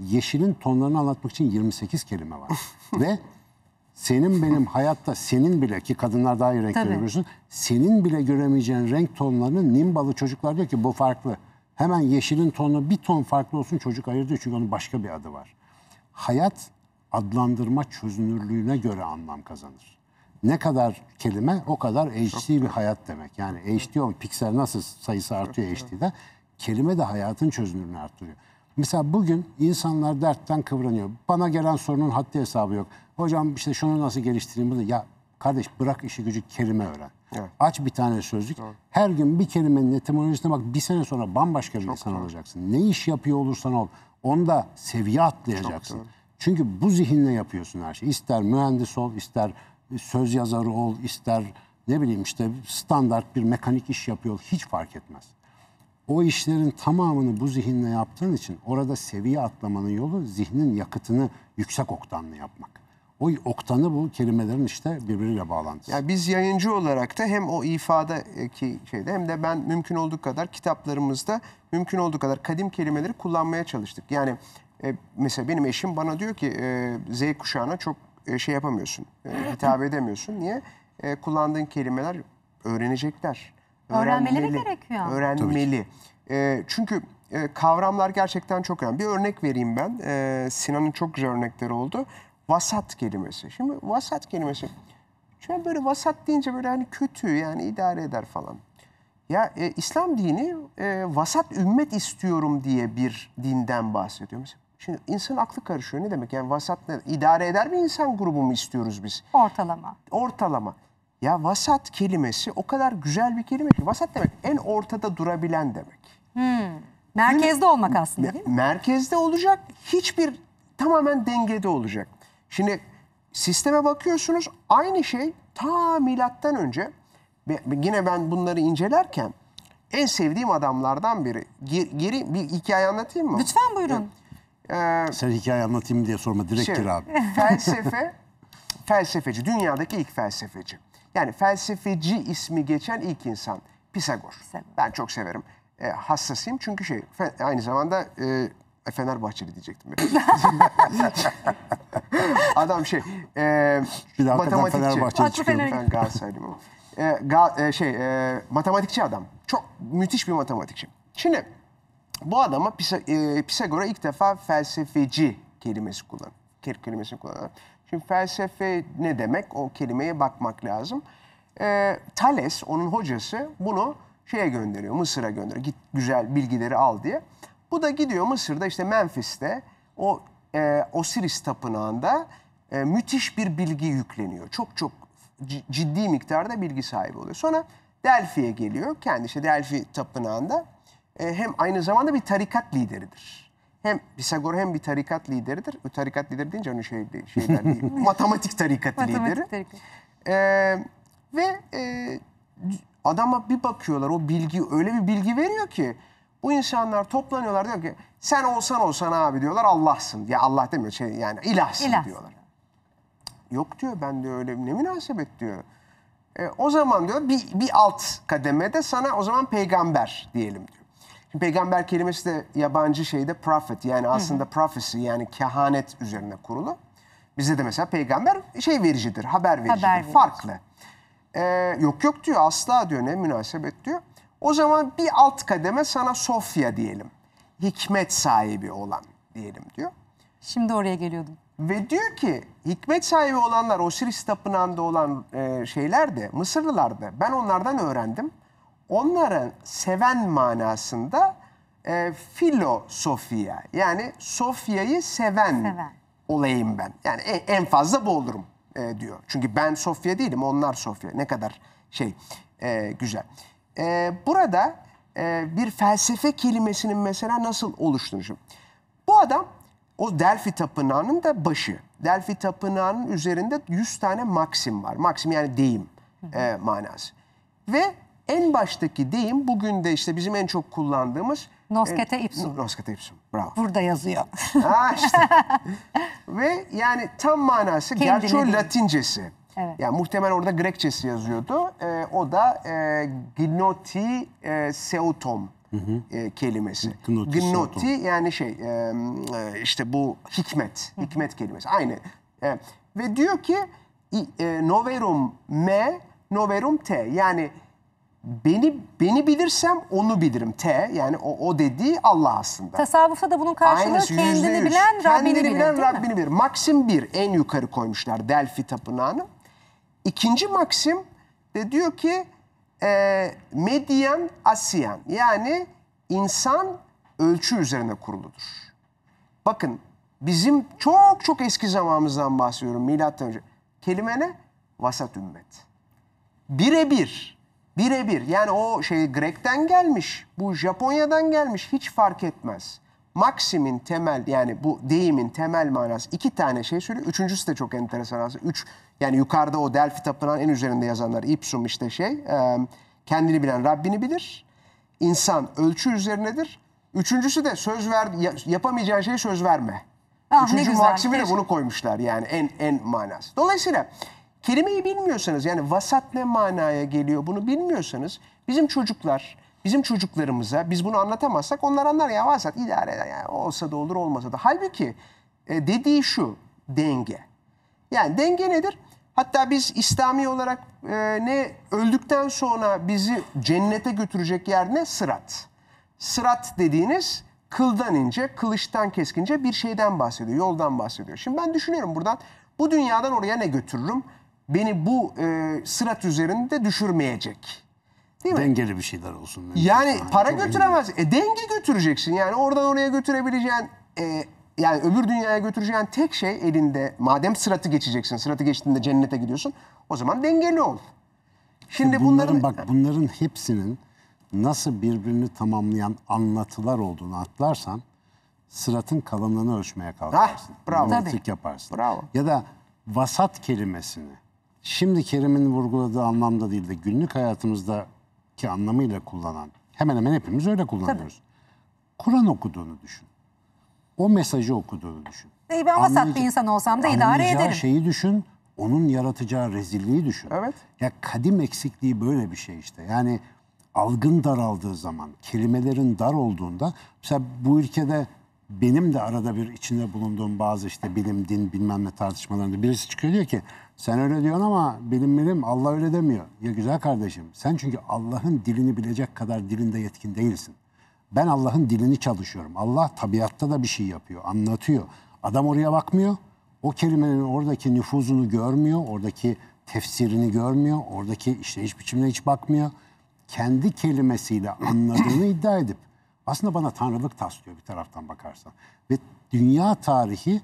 yeşilin tonlarını anlatmak için 28 kelime var. ve senin benim hayatta senin bile ki kadınlar daha iyi renk Tabii. görebiliyorsun. Senin bile göremeyeceğin renk tonlarını nimbalı çocuklar diyor ki bu farklı. Hemen yeşilin tonu bir ton farklı olsun çocuk ayırıyor çünkü onun başka bir adı var. Hayat adlandırma çözünürlüğüne göre anlam kazanır. Ne kadar kelime o kadar HD bir hayat demek. Yani HD o piksel nasıl sayısı artıyor HD'de kelime de hayatın çözünürlüğünü arttırıyor. Mesela bugün insanlar dertten kıvranıyor. Bana gelen sorunun haddi hesabı yok. Hocam işte şunu nasıl geliştireyim bunu. Ya kardeş bırak işi gücü kelime öğren. Evet. Aç bir tane sözlük. Evet. Her gün bir kelimenin etimolojisine bak bir sene sonra bambaşka bir Çok insan doğru. olacaksın. Ne iş yapıyor olursan ol. Onda seviye atlayacaksın. Çünkü bu zihinle yapıyorsun her şeyi. İster mühendis ol, ister söz yazarı ol, ister ne bileyim işte standart bir mekanik iş yapıyor ol. Hiç fark etmez o işlerin tamamını bu zihinle yaptığın için orada seviye atlamanın yolu zihnin yakıtını yüksek oktanlı yapmak. O oktanı bu kelimelerin işte birbiriyle bağlantısı. Yani biz yayıncı olarak da hem o ifadeki şeyde hem de ben mümkün olduğu kadar kitaplarımızda mümkün olduğu kadar kadim kelimeleri kullanmaya çalıştık. Yani e, mesela benim eşim bana diyor ki e, Z kuşağına çok e, şey yapamıyorsun, e, hitap edemiyorsun. Niye? E, kullandığın kelimeler öğrenecekler. Öğrenmeleri öğrenmeli, gerekiyor. Öğrenmeli. E, çünkü e, kavramlar gerçekten çok önemli. Bir örnek vereyim ben. E, Sinan'ın çok güzel örnekleri oldu. Vasat kelimesi. Şimdi vasat kelimesi. Şimdi böyle vasat deyince böyle hani kötü yani idare eder falan. Ya e, İslam dini e, vasat ümmet istiyorum diye bir dinden bahsediyor. Mesela Şimdi insan aklı karışıyor. Ne demek yani vasat ne? İdare eder mi insan grubu mu istiyoruz biz? Ortalama. Ortalama. Ya vasat kelimesi o kadar güzel bir kelime ki vasat demek en ortada durabilen demek. Hmm. Merkezde yani, olmak aslında değil mi? Merkezde olacak hiçbir tamamen dengede olacak. Şimdi sisteme bakıyorsunuz aynı şey ta milattan önce yine ben bunları incelerken en sevdiğim adamlardan biri. Geri, bir hikaye anlatayım mı? Lütfen buyurun. Ee, Sen hikaye anlatayım diye sorma direkt şey, abi. Felsefe, felsefeci, dünyadaki ilk felsefeci. Yani felsefeci ismi geçen ilk insan Pisagor. Pisagor. Ben çok severim. E, hassasıyım çünkü şey aynı zamanda e, e Fenerbahçeli diyecektim. Adam şey e, bir matematikçi. Fenerbahçe'ye Ben Galatasaraylıyım ama. E, ga, e, şey e, matematikçi adam. Çok müthiş bir matematikçi. Şimdi bu adama Pisa, e, Pisagor'a ilk defa felsefeci kelimesi kullan, kelimesini kullanıyorlar. Şimdi felsefe ne demek? O kelimeye bakmak lazım. E, Thales, onun hocası bunu şeye gönderiyor, Mısır'a gönderiyor. Git güzel bilgileri al diye. Bu da gidiyor Mısır'da işte Memphis'te o e, Osiris tapınağında e, müthiş bir bilgi yükleniyor. Çok çok ciddi miktarda bilgi sahibi oluyor. Sonra Delphi'ye geliyor. Kendisi Delphi tapınağında e, hem aynı zamanda bir tarikat lideridir hem Pisagor hem bir tarikat lideridir. Bu tarikat lideri deyince onun şey, şeyler değil. Matematik tarikat lideri. ee, ve e, adama bir bakıyorlar o bilgi öyle bir bilgi veriyor ki bu insanlar toplanıyorlar diyor ki sen olsan olsan abi diyorlar Allah'sın. Ya Allah demiyor şey yani ilahsın, İlahsın. diyorlar. Yok diyor ben de öyle ne münasebet diyor. E, o zaman diyor bir, bir alt kademede sana o zaman peygamber diyelim diyor. Peygamber kelimesi de yabancı şeyde prophet yani aslında prophecy yani kehanet üzerine kurulu. bize de mesela peygamber şey vericidir, haber vericidir, Haber farklı. Ee, yok yok diyor asla diyor ne münasebet diyor. O zaman bir alt kademe sana Sofya diyelim. Hikmet sahibi olan diyelim diyor. Şimdi oraya geliyordum. Ve diyor ki hikmet sahibi olanlar Osiris tapınağında olan e, şeyler de Mısırlılar da ben onlardan öğrendim. Onların seven manasında e, filosofia yani Sofya'yı seven, seven olayım ben. Yani en, en fazla bu olurum e, diyor. Çünkü ben Sofya değilim onlar Sofya. Ne kadar şey e, güzel. E, burada e, bir felsefe kelimesinin mesela nasıl oluştuğunu Bu adam o Delphi Tapınağı'nın da başı. Delphi Tapınağı'nın üzerinde 100 tane maksim var. Maksim yani deyim e, manası. Ve en baştaki deyim bugün de işte bizim en çok kullandığımız... Noskete ipsum. Noskete ipsum. Bravo. Burada yazıyor. Ha işte. Ve yani tam manası Kendine gerçi Latincesi. Evet. Yani muhtemelen orada Grekçesi yazıyordu. E, o da e, gnoti e, seutom hı hı. E, kelimesi. Gnoti, gnoti yani şey e, e, işte bu hikmet, hı. hikmet kelimesi. Aynı. E, ve diyor ki e, noverum me, noverum te yani beni beni bilirsem onu bilirim. T yani o, o dediği Allah aslında. Tasavvufta da bunun karşılığı Aynısı, kendini bilen Rabbini kendini bilir. Bilen, Rabbini bilir. Maksim 1 en yukarı koymuşlar Delphi Tapınağı'nı. İkinci Maksim de diyor ki e, medyen asiyen yani insan ölçü üzerine kuruludur. Bakın bizim çok çok eski zamanımızdan bahsediyorum milattan önce. Kelime ne? Vasat ümmet. Birebir Birebir yani o şey Grek'ten gelmiş, bu Japonya'dan gelmiş hiç fark etmez. Maksimin temel yani bu deyimin temel manası iki tane şey söylüyor. Üçüncüsü de çok enteresan aslında. Üç yani yukarıda o Delphi Tapınağı'nın en üzerinde yazanlar Ipsum işte şey kendini bilen Rabbini bilir. İnsan ölçü üzerinedir. Üçüncüsü de söz ver yapamayacağın şeye söz verme. Ah, Üçüncü maksimi de bunu koymuşlar yani en en manası. Dolayısıyla Kelimeyi bilmiyorsanız yani vasat ne manaya geliyor bunu bilmiyorsanız bizim çocuklar, bizim çocuklarımıza biz bunu anlatamazsak onlar anlar ya vasat idare eder yani olsa da olur olmasa da. Halbuki e, dediği şu denge. Yani denge nedir? Hatta biz İslami olarak e, ne öldükten sonra bizi cennete götürecek yer ne? Sırat. Sırat dediğiniz kıldan ince, kılıçtan keskince bir şeyden bahsediyor, yoldan bahsediyor. Şimdi ben düşünüyorum buradan bu dünyadan oraya ne götürürüm? beni bu e, sırat üzerinde düşürmeyecek. Değil mi? Dengeli bir şeyler olsun. Mümkün. Yani şey. para götüremez. Önemli. E, denge götüreceksin. Yani oradan oraya götürebileceğin e, yani öbür dünyaya götüreceğin tek şey elinde. Madem sıratı geçeceksin, sıratı geçtiğinde cennete gidiyorsun. O zaman dengeli ol. Şimdi bunların, bunların bak bunların hepsinin nasıl birbirini tamamlayan anlatılar olduğunu atlarsan sıratın kalınlığını ölçmeye ah, kalkarsın. Ha, bravo. Tabii. yaparsın. Bravo. Ya da vasat kelimesini şimdi Kerim'in vurguladığı anlamda değil de günlük hayatımızdaki anlamıyla kullanan, hemen hemen hepimiz öyle kullanıyoruz. Kur'an okuduğunu düşün. O mesajı okuduğunu düşün. İyi ben vasat bir insan olsam da idare ederim. şeyi düşün, onun yaratacağı rezilliği düşün. Evet. Ya kadim eksikliği böyle bir şey işte. Yani algın daraldığı zaman, kelimelerin dar olduğunda, mesela bu ülkede benim de arada bir içinde bulunduğum bazı işte bilim, din bilmem ne tartışmalarında birisi çıkıyor diyor ki sen öyle diyorsun ama bilim bilim Allah öyle demiyor. Ya güzel kardeşim sen çünkü Allah'ın dilini bilecek kadar dilinde yetkin değilsin. Ben Allah'ın dilini çalışıyorum. Allah tabiatta da bir şey yapıyor, anlatıyor. Adam oraya bakmıyor. O kelimenin oradaki nüfuzunu görmüyor, oradaki tefsirini görmüyor, oradaki işleyiş biçimine hiç bakmıyor. Kendi kelimesiyle anladığını iddia edip aslında bana tanrılık taslıyor bir taraftan bakarsan. Ve dünya tarihi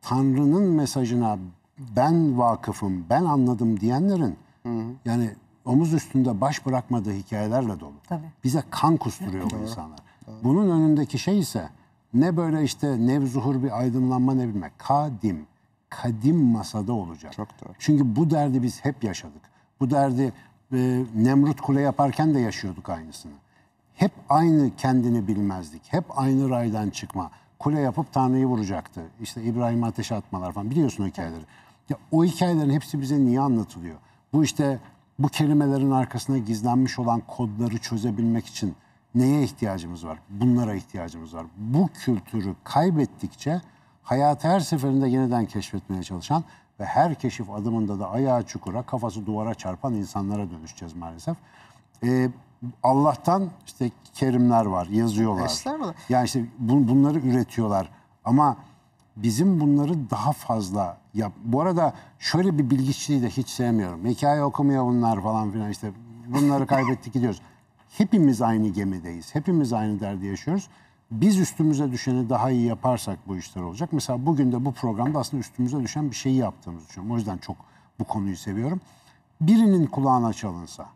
Tanrı'nın mesajına ben vakıfım, ben anladım diyenlerin hı hı. yani omuz üstünde baş bırakmadığı hikayelerle dolu. Tabii. Bize kan kusturuyor bu insanlar. Tabii. Bunun önündeki şey ise ne böyle işte nevzuhur bir aydınlanma ne bilmek. Kadim, kadim masada olacak. Çok doğru. Çünkü bu derdi biz hep yaşadık. Bu derdi e, Nemrut Kule yaparken de yaşıyorduk aynısını. Hep aynı kendini bilmezdik. Hep aynı raydan çıkma. Kule yapıp Tanrı'yı vuracaktı. İşte İbrahim ateşe atmalar falan biliyorsun hikayeleri. Evet. Ya, o hikayelerin hepsi bize niye anlatılıyor? Bu işte bu kelimelerin arkasına gizlenmiş olan kodları çözebilmek için neye ihtiyacımız var? Bunlara ihtiyacımız var. Bu kültürü kaybettikçe hayatı her seferinde yeniden keşfetmeye çalışan ve her keşif adımında da ayağı çukura, kafası duvara çarpan insanlara dönüşeceğiz maalesef. Ee, Allah'tan işte kerimler var, yazıyorlar. Estağfurullah. Yani işte bu, bunları üretiyorlar. Ama bizim bunları daha fazla yap. Bu arada şöyle bir bilgiçliği de hiç sevmiyorum. Hikaye okumuyor bunlar falan filan işte bunları kaybettik gidiyoruz. Hepimiz aynı gemideyiz. Hepimiz aynı derdi yaşıyoruz. Biz üstümüze düşeni daha iyi yaparsak bu işler olacak. Mesela bugün de bu programda aslında üstümüze düşen bir şeyi yaptığımızı düşünüyorum. O yüzden çok bu konuyu seviyorum. Birinin kulağına çalınsa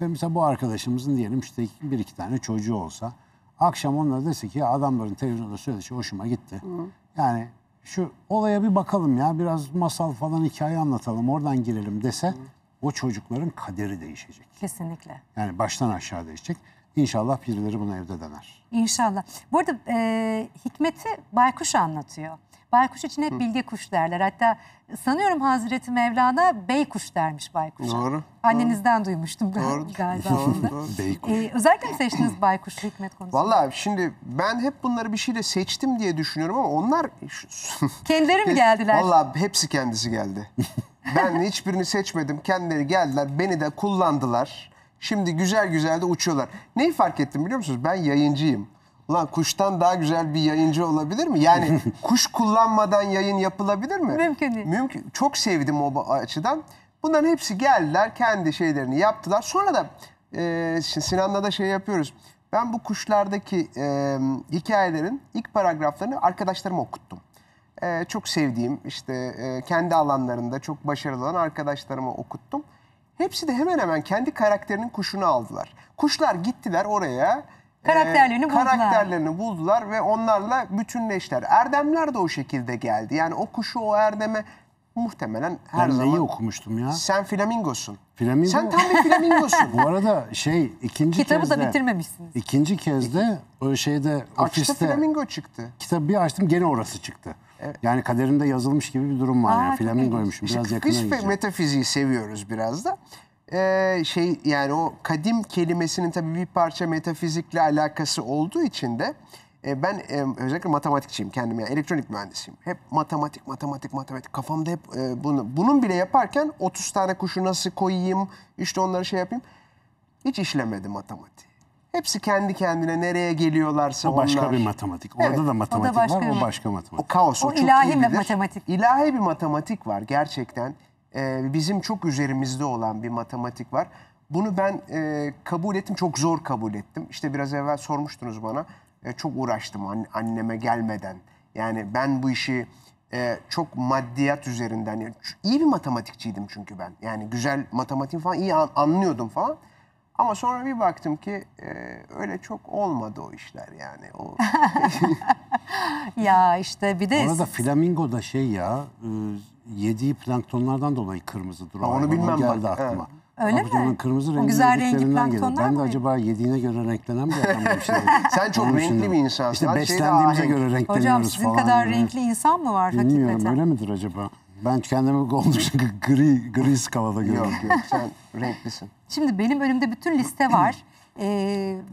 ve mesela bu arkadaşımızın diyelim işte bir iki tane çocuğu olsa akşam onlara dese ki adamların televizyonda söylediği şey hoşuma gitti. Hı. Yani şu olaya bir bakalım ya biraz masal falan hikaye anlatalım oradan girelim dese o çocukların kaderi değişecek. Kesinlikle. Yani baştan aşağı değişecek. İnşallah birileri bunu evde dener. İnşallah. Bu arada e, Hikmet'i Baykuş anlatıyor. Baykuş için hep bilge kuş derler. Hatta sanıyorum Hazreti Mevlana kuş dermiş baykuşa. Doğru. Annenizden doğru. duymuştum ben doğru, galiba. Doğru, doğru. Beykuş. Ee, özellikle mi seçtiniz baykuşu hikmet konusunda? Valla şimdi ben hep bunları bir şeyle seçtim diye düşünüyorum ama onlar... Kendileri mi geldiler? Valla hepsi kendisi geldi. ben hiçbirini seçmedim. Kendileri geldiler. Beni de kullandılar. Şimdi güzel güzel de uçuyorlar. Neyi fark ettim biliyor musunuz? Ben yayıncıyım. Lan kuştan daha güzel bir yayıncı olabilir mi? Yani kuş kullanmadan yayın yapılabilir mi? Mümkün değil. Mümkün. Çok sevdim o açıdan. Bunların hepsi geldiler kendi şeylerini yaptılar. Sonra da e, Sinan'la da şey yapıyoruz. Ben bu kuşlardaki e, hikayelerin ilk paragraflarını arkadaşlarıma okuttum. E, çok sevdiğim işte e, kendi alanlarında çok başarılı olan arkadaşlarıma okuttum. Hepsi de hemen hemen kendi karakterinin kuşunu aldılar. Kuşlar gittiler oraya Karakterlerini ee, buldular. Karakterlerini buldular ve onlarla bütünleştiler. Erdemler de o şekilde geldi. Yani o kuşu o erdeme muhtemelen her ben zaman... neyi okumuştum ya? Sen flamingosun. Flamingo. Sen tam bir flamingosun. Bu arada şey ikinci Kitabı kez de... Kitabı da bitirmemişsiniz. İkinci kez de o şeyde Açtı ofiste... flamingo çıktı. Kitabı bir açtım gene orası çıktı. Evet. Yani kaderinde yazılmış gibi bir durum var. Aa, yani flamingoymuşum. Biraz işte yakına gideceğim. metafiziği seviyoruz biraz da. Ee, şey yani o kadim kelimesinin tabii bir parça metafizikle alakası olduğu için de e, ben e, özellikle matematikçiyim kendim yani elektronik mühendisiyim. Hep matematik matematik matematik kafamda hep e, bunu bunun bile yaparken 30 tane kuşu nasıl koyayım işte onları şey yapayım. Hiç işlemedi matematik. Hepsi kendi kendine nereye geliyorlarsa O başka onlar. bir matematik. Orada Evet, o da matematik başka var, bir- o başka matematik. O kaos, o, O çok ilahi bir matematik. İlahi bir matematik var gerçekten. Ee, bizim çok üzerimizde olan bir matematik var. Bunu ben e, kabul ettim, çok zor kabul ettim. İşte biraz evvel sormuştunuz bana, e, çok uğraştım anneme gelmeden. Yani ben bu işi e, çok maddiyat üzerinden, yani iyi bir matematikçiydim çünkü ben. Yani güzel matematik falan iyi anlıyordum falan. Ama sonra bir baktım ki e, öyle çok olmadı o işler yani. O... ya işte bir de... Orada flamingo da şey ya... Iı, yediği planktonlardan dolayı kırmızıdır. Ha, onu bilmem geldi bak. aklıma. He. Öyle Abcanın mi? kırmızı rengi güzel rengi planktonlar Ben de mı? acaba yediğine göre renklenen bir adam bir şey? Sen çok Onun renkli bir insansın. İşte Her şey beslendiğimize göre renkleniyoruz falan. Hocam sizin falan kadar gibi. renkli insan mı var Bilmiyorum, hakikaten? öyle midir acaba? Ben kendimi oldukça gri, gri skalada görüyorum. Yok yok sen renklisin. Şimdi benim önümde bütün liste var. E,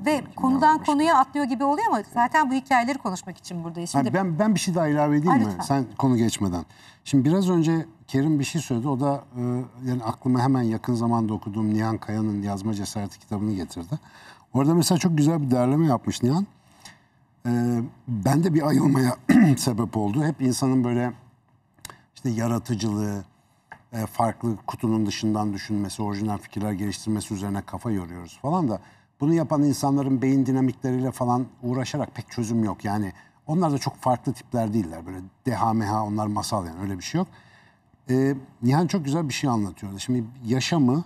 ve konudan Yanlış. konuya atlıyor gibi oluyor ama zaten bu hikayeleri konuşmak için buradayız. Şimdi... ben, ben bir şey daha ilave edeyim ha, mi? Lütfen. Sen konu geçmeden. Şimdi biraz önce Kerim bir şey söyledi. O da e, yani aklıma hemen yakın zamanda okuduğum Nihan Kaya'nın Yazma Cesareti kitabını getirdi. Orada mesela çok güzel bir derleme yapmış Nihan. E, ben de bir ayılmaya sebep oldu. Hep insanın böyle işte yaratıcılığı, e, farklı kutunun dışından düşünmesi, orijinal fikirler geliştirmesi üzerine kafa yoruyoruz falan da bunu yapan insanların beyin dinamikleriyle falan uğraşarak pek çözüm yok. Yani onlar da çok farklı tipler değiller. Böyle deha meha onlar masal yani öyle bir şey yok. Ee, Nihan çok güzel bir şey anlatıyordu. Şimdi yaşamı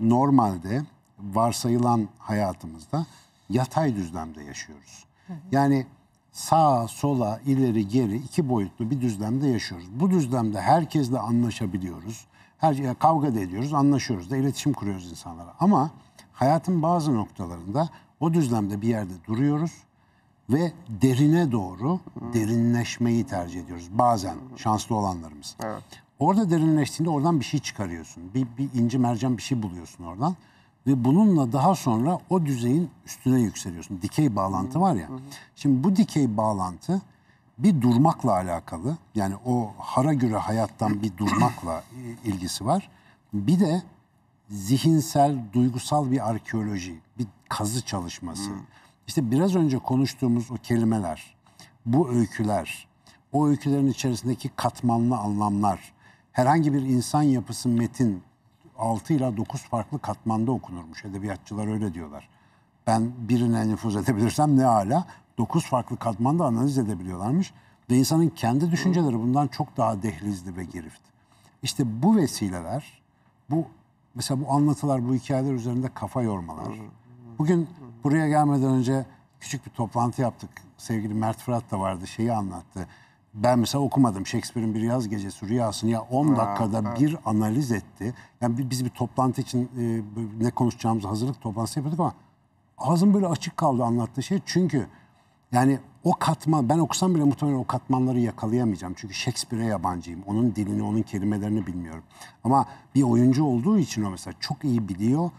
normalde varsayılan hayatımızda yatay düzlemde yaşıyoruz. Yani sağa sola ileri geri iki boyutlu bir düzlemde yaşıyoruz. Bu düzlemde herkesle anlaşabiliyoruz. Her kavga da ediyoruz, anlaşıyoruz da iletişim kuruyoruz insanlara. Ama hayatın bazı noktalarında o düzlemde bir yerde duruyoruz ve derine doğru derinleşmeyi tercih ediyoruz. Bazen şanslı olanlarımız. Evet. Orada derinleştiğinde oradan bir şey çıkarıyorsun. Bir, bir inci mercan bir şey buluyorsun oradan. Ve bununla daha sonra o düzeyin üstüne yükseliyorsun. Dikey bağlantı var ya. Şimdi bu dikey bağlantı bir durmakla alakalı. Yani o hara göre hayattan bir durmakla ilgisi var. Bir de zihinsel, duygusal bir arkeoloji, bir kazı çalışması. Hmm. İşte biraz önce konuştuğumuz o kelimeler, bu öyküler, o öykülerin içerisindeki katmanlı anlamlar, herhangi bir insan yapısı metin 6 ila 9 farklı katmanda okunurmuş. Edebiyatçılar öyle diyorlar. Ben birine nüfuz edebilirsem ne hala 9 farklı katmanda analiz edebiliyorlarmış. Ve insanın kendi hmm. düşünceleri bundan çok daha dehlizli ve girift. İşte bu vesileler, bu mesela bu anlatılar, bu hikayeler üzerinde kafa yormalar. Bugün buraya gelmeden önce küçük bir toplantı yaptık. Sevgili Mert Fırat da vardı, şeyi anlattı. Ben mesela okumadım Shakespeare'in bir yaz gecesi rüyasını ya 10 dakikada ha, bir analiz etti. Yani biz bir toplantı için e, ne konuşacağımızı hazırlık toplantısı yapıyorduk ama ağzım böyle açık kaldı anlattığı şey. Çünkü yani o katma ben okusam bile muhtemelen o katmanları yakalayamayacağım. Çünkü Shakespeare'e yabancıyım. Onun dilini, onun kelimelerini bilmiyorum. Ama bir oyuncu olduğu için o mesela çok iyi biliyor.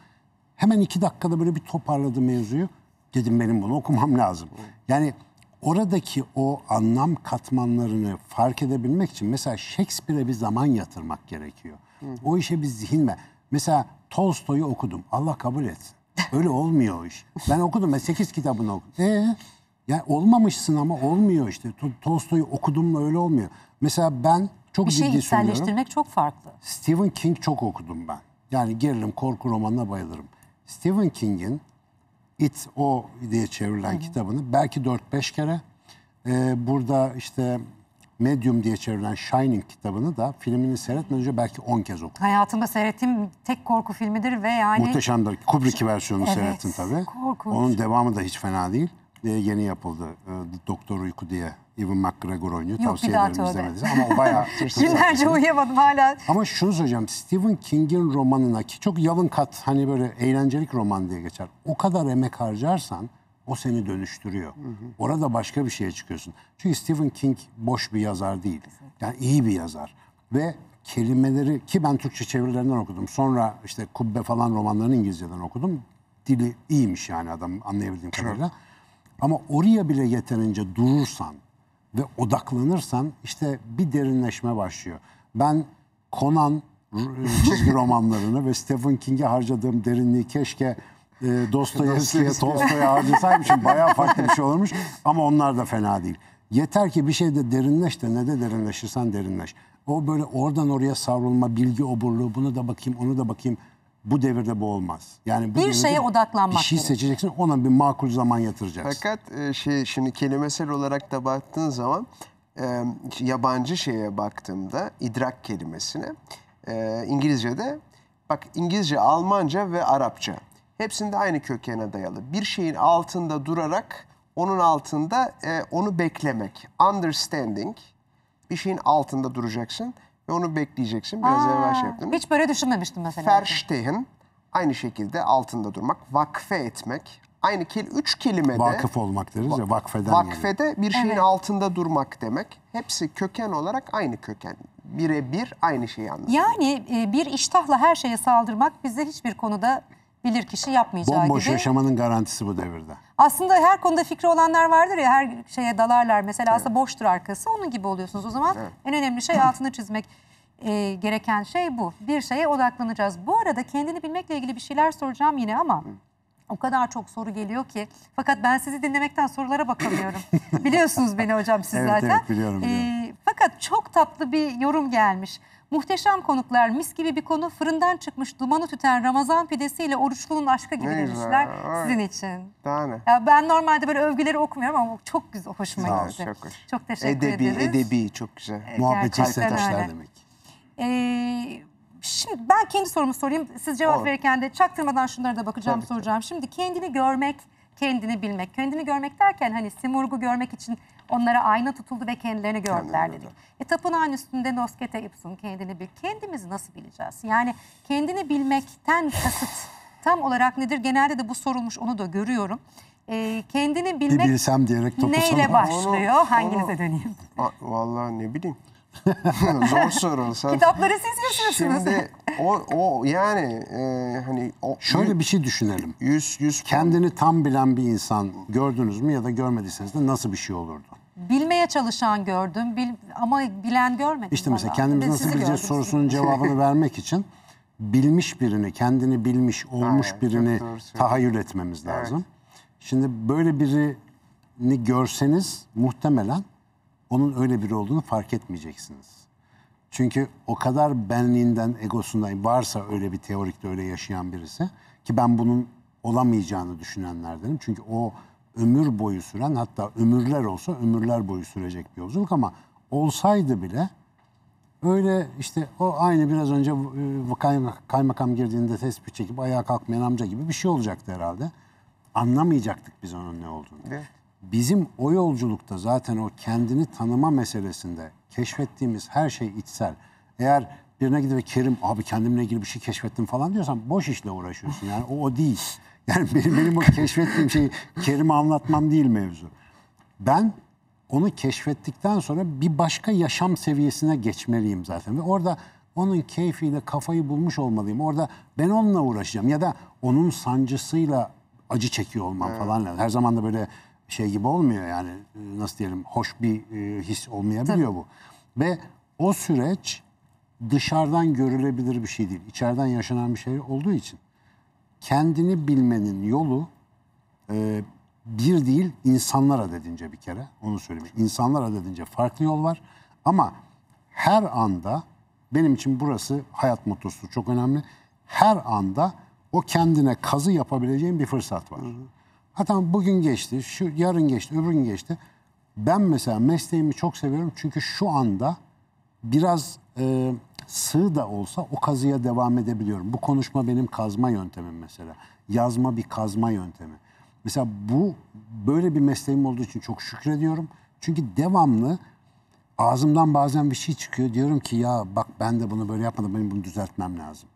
Hemen iki dakikada böyle bir toparladı mevzuyu. Dedim benim bunu okumam lazım. Yani oradaki o anlam katmanlarını fark edebilmek için mesela Shakespeare'e bir zaman yatırmak gerekiyor. O işe bir zihinle. Mesela Tolstoy'u okudum. Allah kabul etsin. Öyle olmuyor o iş. Ben okudum. Ben sekiz kitabını okudum. Ee, yani olmamışsın ama olmuyor işte. Tolstoy'u okudumla öyle olmuyor. Mesela ben çok bir şey söylüyorum. çok farklı. Stephen King çok okudum ben. Yani gerilim korku romanına bayılırım. Stephen King'in It O diye çevrilen Hı-hı. kitabını belki 4-5 kere e, burada işte Medium diye çevrilen Shining kitabını da filmini seyretmeden önce belki 10 kez okudum. Hayatımda seyrettiğim tek korku filmidir ve yani... Muhteşemdir. Kubrick versiyonunu evet, seyrettim tabii. Korkunç. Onun devamı da hiç fena değil e, yeni yapıldı. E, Doktor Uyku diye Ewan McGregor oynuyor. Yok, Tavsiye ederim tövbe. izlemediniz ama o bayağı... Günlerce uyuyamadım hala. Ama şunu söyleyeceğim. Stephen King'in romanına ki çok yalın kat hani böyle eğlencelik roman diye geçer. O kadar emek harcarsan o seni dönüştürüyor. Hı hı. Orada başka bir şeye çıkıyorsun. Çünkü Stephen King boş bir yazar değil. Yani iyi bir yazar. Ve kelimeleri ki ben Türkçe çevirilerinden okudum. Sonra işte Kubbe falan romanlarını İngilizceden okudum. Dili iyiymiş yani adam anlayabildiğim kadarıyla. Hı. Ama oraya bile yeterince durursan ve odaklanırsan işte bir derinleşme başlıyor. Ben Conan çizgi romanlarını ve Stephen King'e harcadığım derinliği keşke e, Dostoyevski'ye, Tolstoy'a harcasaymışım. Bayağı farklı bir şey olurmuş ama onlar da fena değil. Yeter ki bir şeyde derinleş de ne de derinleşirsen derinleş. O böyle oradan oraya savrulma, bilgi oburluğu, bunu da bakayım, onu da bakayım. Bu devirde bu olmaz. Yani bu bir şeye odaklanmak Bir şey seçeceksin ona bir makul zaman yatıracaksın. Fakat e, şey şimdi kelimesel olarak da baktığın zaman e, yabancı şeye baktığımda idrak kelimesine e, İngilizce'de bak İngilizce, Almanca ve Arapça hepsinde aynı kökene dayalı. Bir şeyin altında durarak onun altında e, onu beklemek. Understanding bir şeyin altında duracaksın ve onu bekleyeceksin. Biraz Aa, evvel şey yaptım. Hiç böyle düşünmemiştim mesela. Ferştehin aynı şekilde altında durmak, vakfe etmek. Aynı kel üç kelimede vakıf olmak deriz ya vakfeden. Vakfede yani. bir şeyin evet. altında durmak demek. Hepsi köken olarak aynı köken. Birebir aynı şeyi anlatıyor. Yani e, bir iştahla her şeye saldırmak bize hiçbir konuda bilir kişi yapmayacağı Bomboş gibi. Bomboş yaşamanın garantisi bu devirde aslında her konuda fikri olanlar vardır ya her şeye dalarlar. Mesela evet. aslında boştur arkası onun gibi oluyorsunuz. O zaman evet. en önemli şey altını çizmek e, gereken şey bu. Bir şeye odaklanacağız. Bu arada kendini bilmekle ilgili bir şeyler soracağım yine ama... O kadar çok soru geliyor ki. Fakat ben sizi dinlemekten sorulara bakamıyorum. biliyorsunuz beni hocam siz evet, zaten. Evet biliyorum. E, biliyorum. E, fakat çok tatlı bir yorum gelmiş. Muhteşem konuklar mis gibi bir konu fırından çıkmış dumanı tüten Ramazan pidesiyle oruçluğun aşka gibi sizin için. Ya ben normalde böyle övgüleri okumuyorum ama çok güzel hoşuma gitti. çok hoş. Çok teşekkür Edebi, ederiz. edebi edebi, çok güzel. E, Muhabbeti Gerçekten hissetmişler demek. Ee, şimdi ben kendi sorumu sorayım. Siz cevap Olur. verirken de çaktırmadan şunlara da bakacağım, Tabii ki. soracağım. Şimdi kendini görmek, kendini bilmek. Kendini görmek derken hani Simurg'u görmek için Onlara ayna tutuldu ve kendilerini gördüler dedik. E, tapınağın üstünde noskete ipsum kendini bil. Kendimizi nasıl bileceğiz? Yani kendini bilmekten kasıt tam olarak nedir? Genelde de bu sorulmuş onu da görüyorum. E, kendini bilmek Bir bilsem diyerek toplasam. neyle başlıyor? Onu- Hanginize onu- döneyim? A- Vallahi ne bileyim. Zor soru. Sen... Kitapları siz yazıyorsunuz. Şimdi o, o yani e, hani o, Şöyle bir şey düşünelim. yüz yüz Kendini tam bilen bir insan gördünüz mü ya da görmediyseniz de nasıl bir şey olurdu? bilmeye çalışan gördüm bil, ama bilen görmedim. İşte mesela bana. kendimiz nasıl bileceğiz sorusunun cevabını vermek için bilmiş birini, kendini bilmiş, olmuş Aynen, birini tahayyül etmemiz lazım. Evet. Şimdi böyle birini görseniz muhtemelen onun öyle biri olduğunu fark etmeyeceksiniz. Çünkü o kadar benliğinden, egosundan varsa öyle bir teorikte öyle yaşayan birisi ki ben bunun olamayacağını düşünenlerdenim. Çünkü o ömür boyu süren hatta ömürler olsa ömürler boyu sürecek bir yolculuk ama olsaydı bile öyle işte o aynı biraz önce e, kaymakam girdiğinde tespit çekip ayağa kalkmayan amca gibi bir şey olacaktı herhalde. Anlamayacaktık biz onun ne olduğunu. Evet. Bizim o yolculukta zaten o kendini tanıma meselesinde keşfettiğimiz her şey içsel. Eğer birine gidip Kerim abi kendimle ilgili bir şey keşfettim falan diyorsan boş işle uğraşıyorsun. Yani o o değil. Yani benim, benim o keşfettiğim şeyi Kerim'e anlatmam değil mevzu. Ben onu keşfettikten sonra bir başka yaşam seviyesine geçmeliyim zaten. Ve orada onun keyfiyle kafayı bulmuş olmalıyım. Orada ben onunla uğraşacağım ya da onun sancısıyla acı çekiyor olmam evet. falan Her zaman da böyle şey gibi olmuyor yani nasıl diyelim hoş bir e, his olmayabiliyor bu. Ve o süreç dışarıdan görülebilir bir şey değil. İçeriden yaşanan bir şey olduğu için kendini bilmenin yolu e, bir değil insanlar adedince bir kere onu söyleyeyim. İnsanlar adedince farklı yol var ama her anda benim için burası hayat mottosu çok önemli. Her anda o kendine kazı yapabileceğin bir fırsat var. Hatta bugün geçti, şu yarın geçti, öbür gün geçti. Ben mesela mesleğimi çok seviyorum çünkü şu anda biraz e, sığ da olsa o kazıya devam edebiliyorum. Bu konuşma benim kazma yöntemim mesela. Yazma bir kazma yöntemi. Mesela bu böyle bir mesleğim olduğu için çok şükrediyorum. Çünkü devamlı ağzımdan bazen bir şey çıkıyor. Diyorum ki ya bak ben de bunu böyle yapmadım. Benim bunu düzeltmem lazım.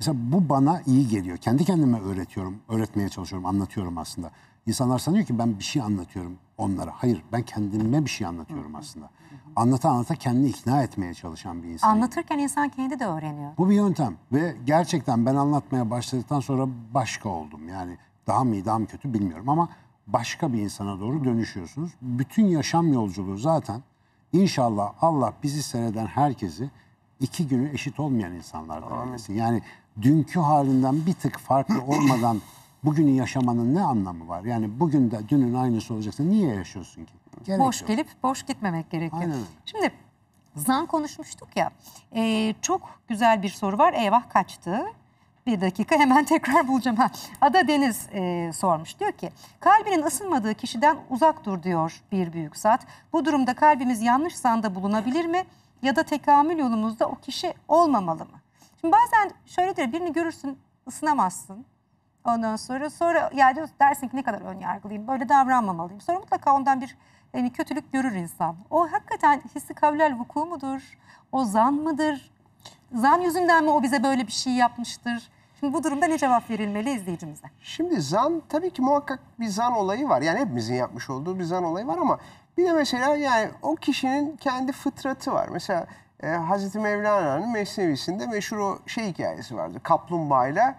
Mesela bu bana iyi geliyor. Kendi kendime öğretiyorum, öğretmeye çalışıyorum, anlatıyorum aslında. İnsanlar sanıyor ki ben bir şey anlatıyorum onlara. Hayır, ben kendime bir şey anlatıyorum aslında anlata anlata kendini ikna etmeye çalışan bir insan. Anlatırken insan kendi de öğreniyor. Bu bir yöntem ve gerçekten ben anlatmaya başladıktan sonra başka oldum. Yani daha mı iyi daha mı kötü bilmiyorum ama başka bir insana doğru dönüşüyorsunuz. Bütün yaşam yolculuğu zaten inşallah Allah bizi seyreden herkesi iki günü eşit olmayan insanlardan eylesin. Yani dünkü halinden bir tık farklı olmadan bugünü yaşamanın ne anlamı var? Yani bugün de dünün aynısı olacaksa niye yaşıyorsun ki? Gerek boş yok. gelip boş gitmemek gerekiyor. Aynen. Şimdi zan konuşmuştuk ya. E, çok güzel bir soru var. Eyvah kaçtı. Bir dakika hemen tekrar bulacağım. Ha. Ada Deniz e, sormuş. Diyor ki kalbinin ısınmadığı kişiden uzak dur diyor bir büyük zat. Bu durumda kalbimiz yanlış zanda bulunabilir mi? Ya da tekamül yolumuzda o kişi olmamalı mı? Şimdi bazen şöyledir birini görürsün ısınamazsın. Ondan sonra sonra yani dersin ki ne kadar ön yargılıyım böyle davranmamalıyım. Sonra mutlaka ondan bir yani kötülük görür insan. O hakikaten hissi kavlel vuku mudur? O zan mıdır? Zan yüzünden mi o bize böyle bir şey yapmıştır? Şimdi bu durumda ne cevap verilmeli izleyicimize? Şimdi zan tabii ki muhakkak bir zan olayı var. Yani hepimizin yapmış olduğu bir zan olayı var ama bir de mesela yani o kişinin kendi fıtratı var. Mesela e, Hazreti Mevlana'nın Mesnevisinde meşhur o şey hikayesi vardı. Kaplumbağa ile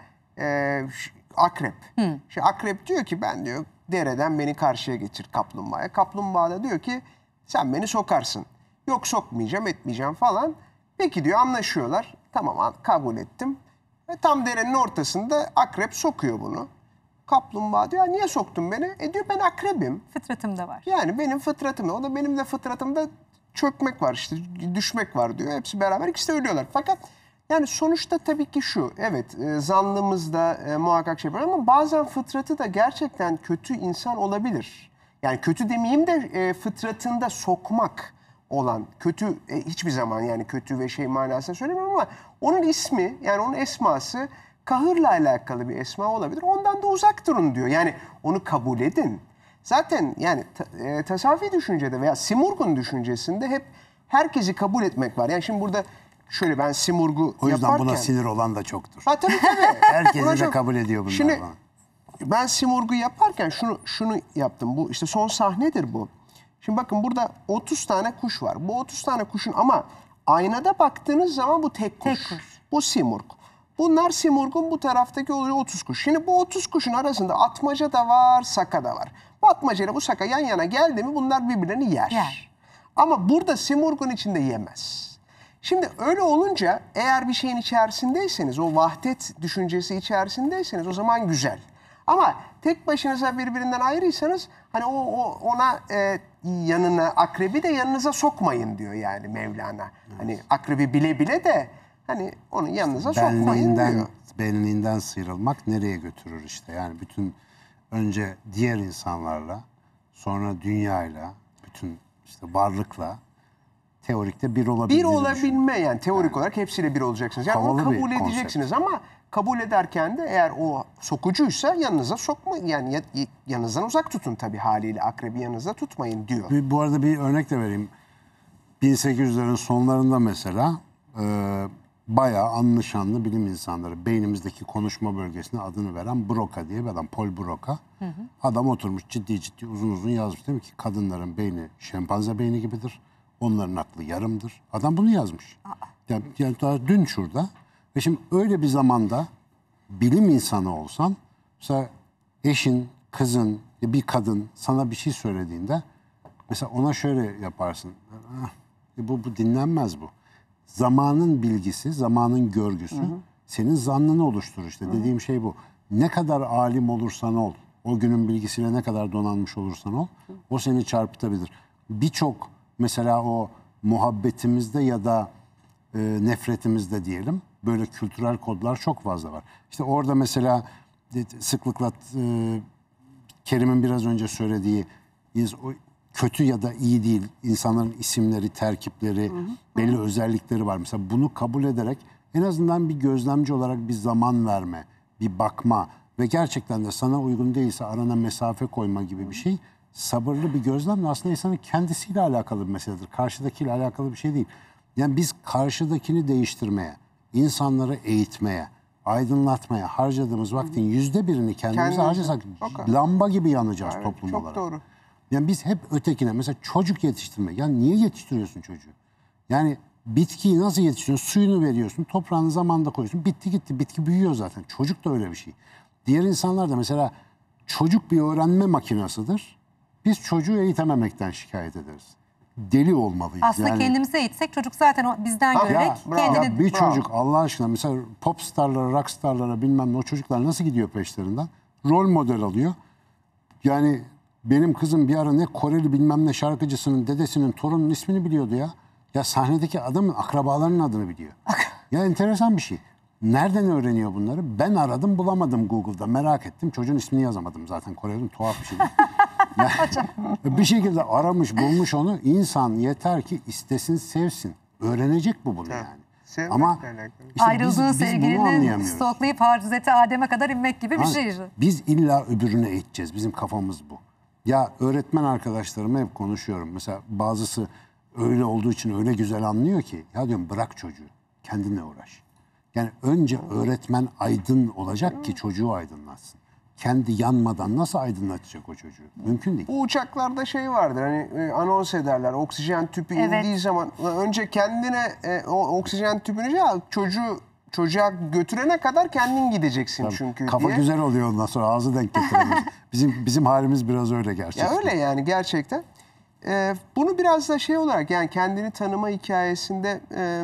akrep. Hı. Şimdi akrep diyor ki ben diyor dereden beni karşıya geçir kaplumbağaya. Kaplumbağa da diyor ki sen beni sokarsın. Yok sokmayacağım etmeyeceğim falan. Peki diyor anlaşıyorlar. Tamam kabul ettim. Ve tam derenin ortasında akrep sokuyor bunu. Kaplumbağa diyor niye soktun beni? E diyor ben akrebim. Fıtratım da var. Yani benim fıtratım da. O da benim de fıtratımda çökmek var işte düşmek var diyor. Hepsi beraber ikisi de ölüyorlar. Fakat yani sonuçta tabii ki şu, evet e, zannımız da e, muhakkak şey var ama bazen fıtratı da gerçekten kötü insan olabilir. Yani kötü demeyeyim de e, fıtratında sokmak olan kötü e, hiçbir zaman yani kötü ve şey manasında söylemiyorum ama onun ismi yani onun esması kahırla alakalı bir esma olabilir. Ondan da uzak durun diyor. Yani onu kabul edin. Zaten yani ta, e, tasavvufi düşüncede veya Simurg'un düşüncesinde hep herkesi kabul etmek var. Yani şimdi burada şöyle ben simurgu O yüzden yaparken, buna sinir olan da çoktur. Ha tabii tabii. Herkes de kabul ediyor bunlar. Şimdi bana. ben simurgu yaparken şunu şunu yaptım. Bu işte son sahnedir bu. Şimdi bakın burada 30 tane kuş var. Bu 30 tane kuşun ama aynada baktığınız zaman bu tek kuş. Tek kuş. Bu simurg. Bunlar simurgun bu taraftaki oluyor 30 kuş. Şimdi bu 30 kuşun arasında atmaca da var, saka da var. Bu atmaca ile bu saka yan yana geldi mi bunlar birbirlerini yer. yer. Ama burada simurgun içinde yemez. Şimdi öyle olunca eğer bir şeyin içerisindeyseniz, o vahdet düşüncesi içerisindeyseniz o zaman güzel. Ama tek başınıza birbirinden ayrıysanız hani o, o ona e, yanına akrebi de yanınıza sokmayın diyor yani Mevlana. Hani evet. Hani akrebi bile bile de hani onu yanınıza işte sokmayın diyor. Benliğinden sıyrılmak nereye götürür işte yani bütün önce diğer insanlarla sonra dünyayla bütün işte varlıkla teorikte bir olabilir. Bir olabilme yani teorik yani. olarak hepsiyle bir olacaksınız. Yani Havalı onu kabul edeceksiniz konsept. ama kabul ederken de eğer o sokucuysa yanınıza sokma yani yanınızdan uzak tutun tabii haliyle akrebi yanınıza tutmayın diyor. Bir, bu arada bir örnek de vereyim. 1800'lerin sonlarında mesela e, bayağı anlı şanlı bilim insanları beynimizdeki konuşma bölgesine adını veren Broca diye bir adam Paul Broca. Hı hı. Adam oturmuş ciddi ciddi uzun uzun yazmış demek ki kadınların beyni şempanze beyni gibidir. Onların aklı yarımdır. Adam bunu yazmış. Yani, yani daha dün şurada. Ve şimdi öyle bir zamanda bilim insanı olsan mesela eşin, kızın, bir kadın sana bir şey söylediğinde mesela ona şöyle yaparsın. Ah, e, bu, bu dinlenmez bu. Zamanın bilgisi, zamanın görgüsü hı hı. senin zannını oluşturur işte. Hı hı. Dediğim şey bu. Ne kadar alim olursan ol, o günün bilgisiyle ne kadar donanmış olursan ol, o seni çarpıtabilir. Birçok mesela o muhabbetimizde ya da e, nefretimizde diyelim böyle kültürel kodlar çok fazla var. İşte orada mesela e, sıklıkla e, Kerim'in biraz önce söylediği kötü ya da iyi değil insanların isimleri, terkipleri, hı belli özellikleri var. Mesela bunu kabul ederek en azından bir gözlemci olarak bir zaman verme, bir bakma ve gerçekten de sana uygun değilse arana mesafe koyma gibi bir şey sabırlı bir gözlemle aslında insanın kendisiyle alakalı bir meseledir. Karşıdakiyle alakalı bir şey değil. Yani biz karşıdakini değiştirmeye, insanları eğitmeye, aydınlatmaya harcadığımız vaktin yüzde birini kendimize Kendimize. harcasak lamba gibi yanacağız Evet, toplum olarak. Çok doğru. Yani biz hep ötekine mesela çocuk yetiştirme. Yani niye yetiştiriyorsun çocuğu? Yani bitkiyi nasıl yetiştiriyorsun? Suyunu veriyorsun, toprağını zamanda koyuyorsun. Bitti gitti. Bitki büyüyor zaten. Çocuk da öyle bir şey. Diğer insanlar da mesela çocuk bir öğrenme makinasıdır. Biz çocuğu eğitememekten şikayet ederiz. Deli olmalıyız. Aslında yani, kendimize eğitsek çocuk zaten bizden ha, görerek kendini... Ya bir bravo. çocuk Allah aşkına mesela pop starlara, rock starlara bilmem ne o çocuklar nasıl gidiyor peşlerinden? Rol model alıyor. Yani benim kızım bir ara ne Koreli bilmem ne şarkıcısının dedesinin torunun ismini biliyordu ya. Ya sahnedeki adamın akrabalarının adını biliyor. ya enteresan bir şey. Nereden öğreniyor bunları? Ben aradım bulamadım Google'da merak ettim. Çocuğun ismini yazamadım zaten Koreli'nin tuhaf bir şey. bir şekilde aramış bulmuş onu. İnsan yeter ki istesin sevsin. Öğrenecek bu bunu yani. Sevmekle Ama işte Ayrıldığı biz, stoklayıp Hazreti Adem'e kadar inmek gibi bir şey. Biz illa öbürüne eğiteceğiz. Bizim kafamız bu. Ya öğretmen arkadaşlarıma hep konuşuyorum. Mesela bazısı öyle olduğu için öyle güzel anlıyor ki. Ya diyorum bırak çocuğu. Kendinle uğraş. Yani önce öğretmen aydın olacak ki çocuğu aydınlatsın. Kendi yanmadan nasıl aydınlatacak o çocuğu? Mümkün değil. Bu uçaklarda şey vardır hani e, anons ederler oksijen tüpü Evet. indiği zaman önce kendine e, o oksijen tüpünü şey al çocuğu çocuğa götürene kadar kendin gideceksin çünkü Kafa diye. güzel oluyor ondan sonra ağzı denk getiremiyoruz. bizim bizim halimiz biraz öyle gerçekten. Ya öyle yani gerçekten. E, bunu biraz da şey olarak yani kendini tanıma hikayesinde e,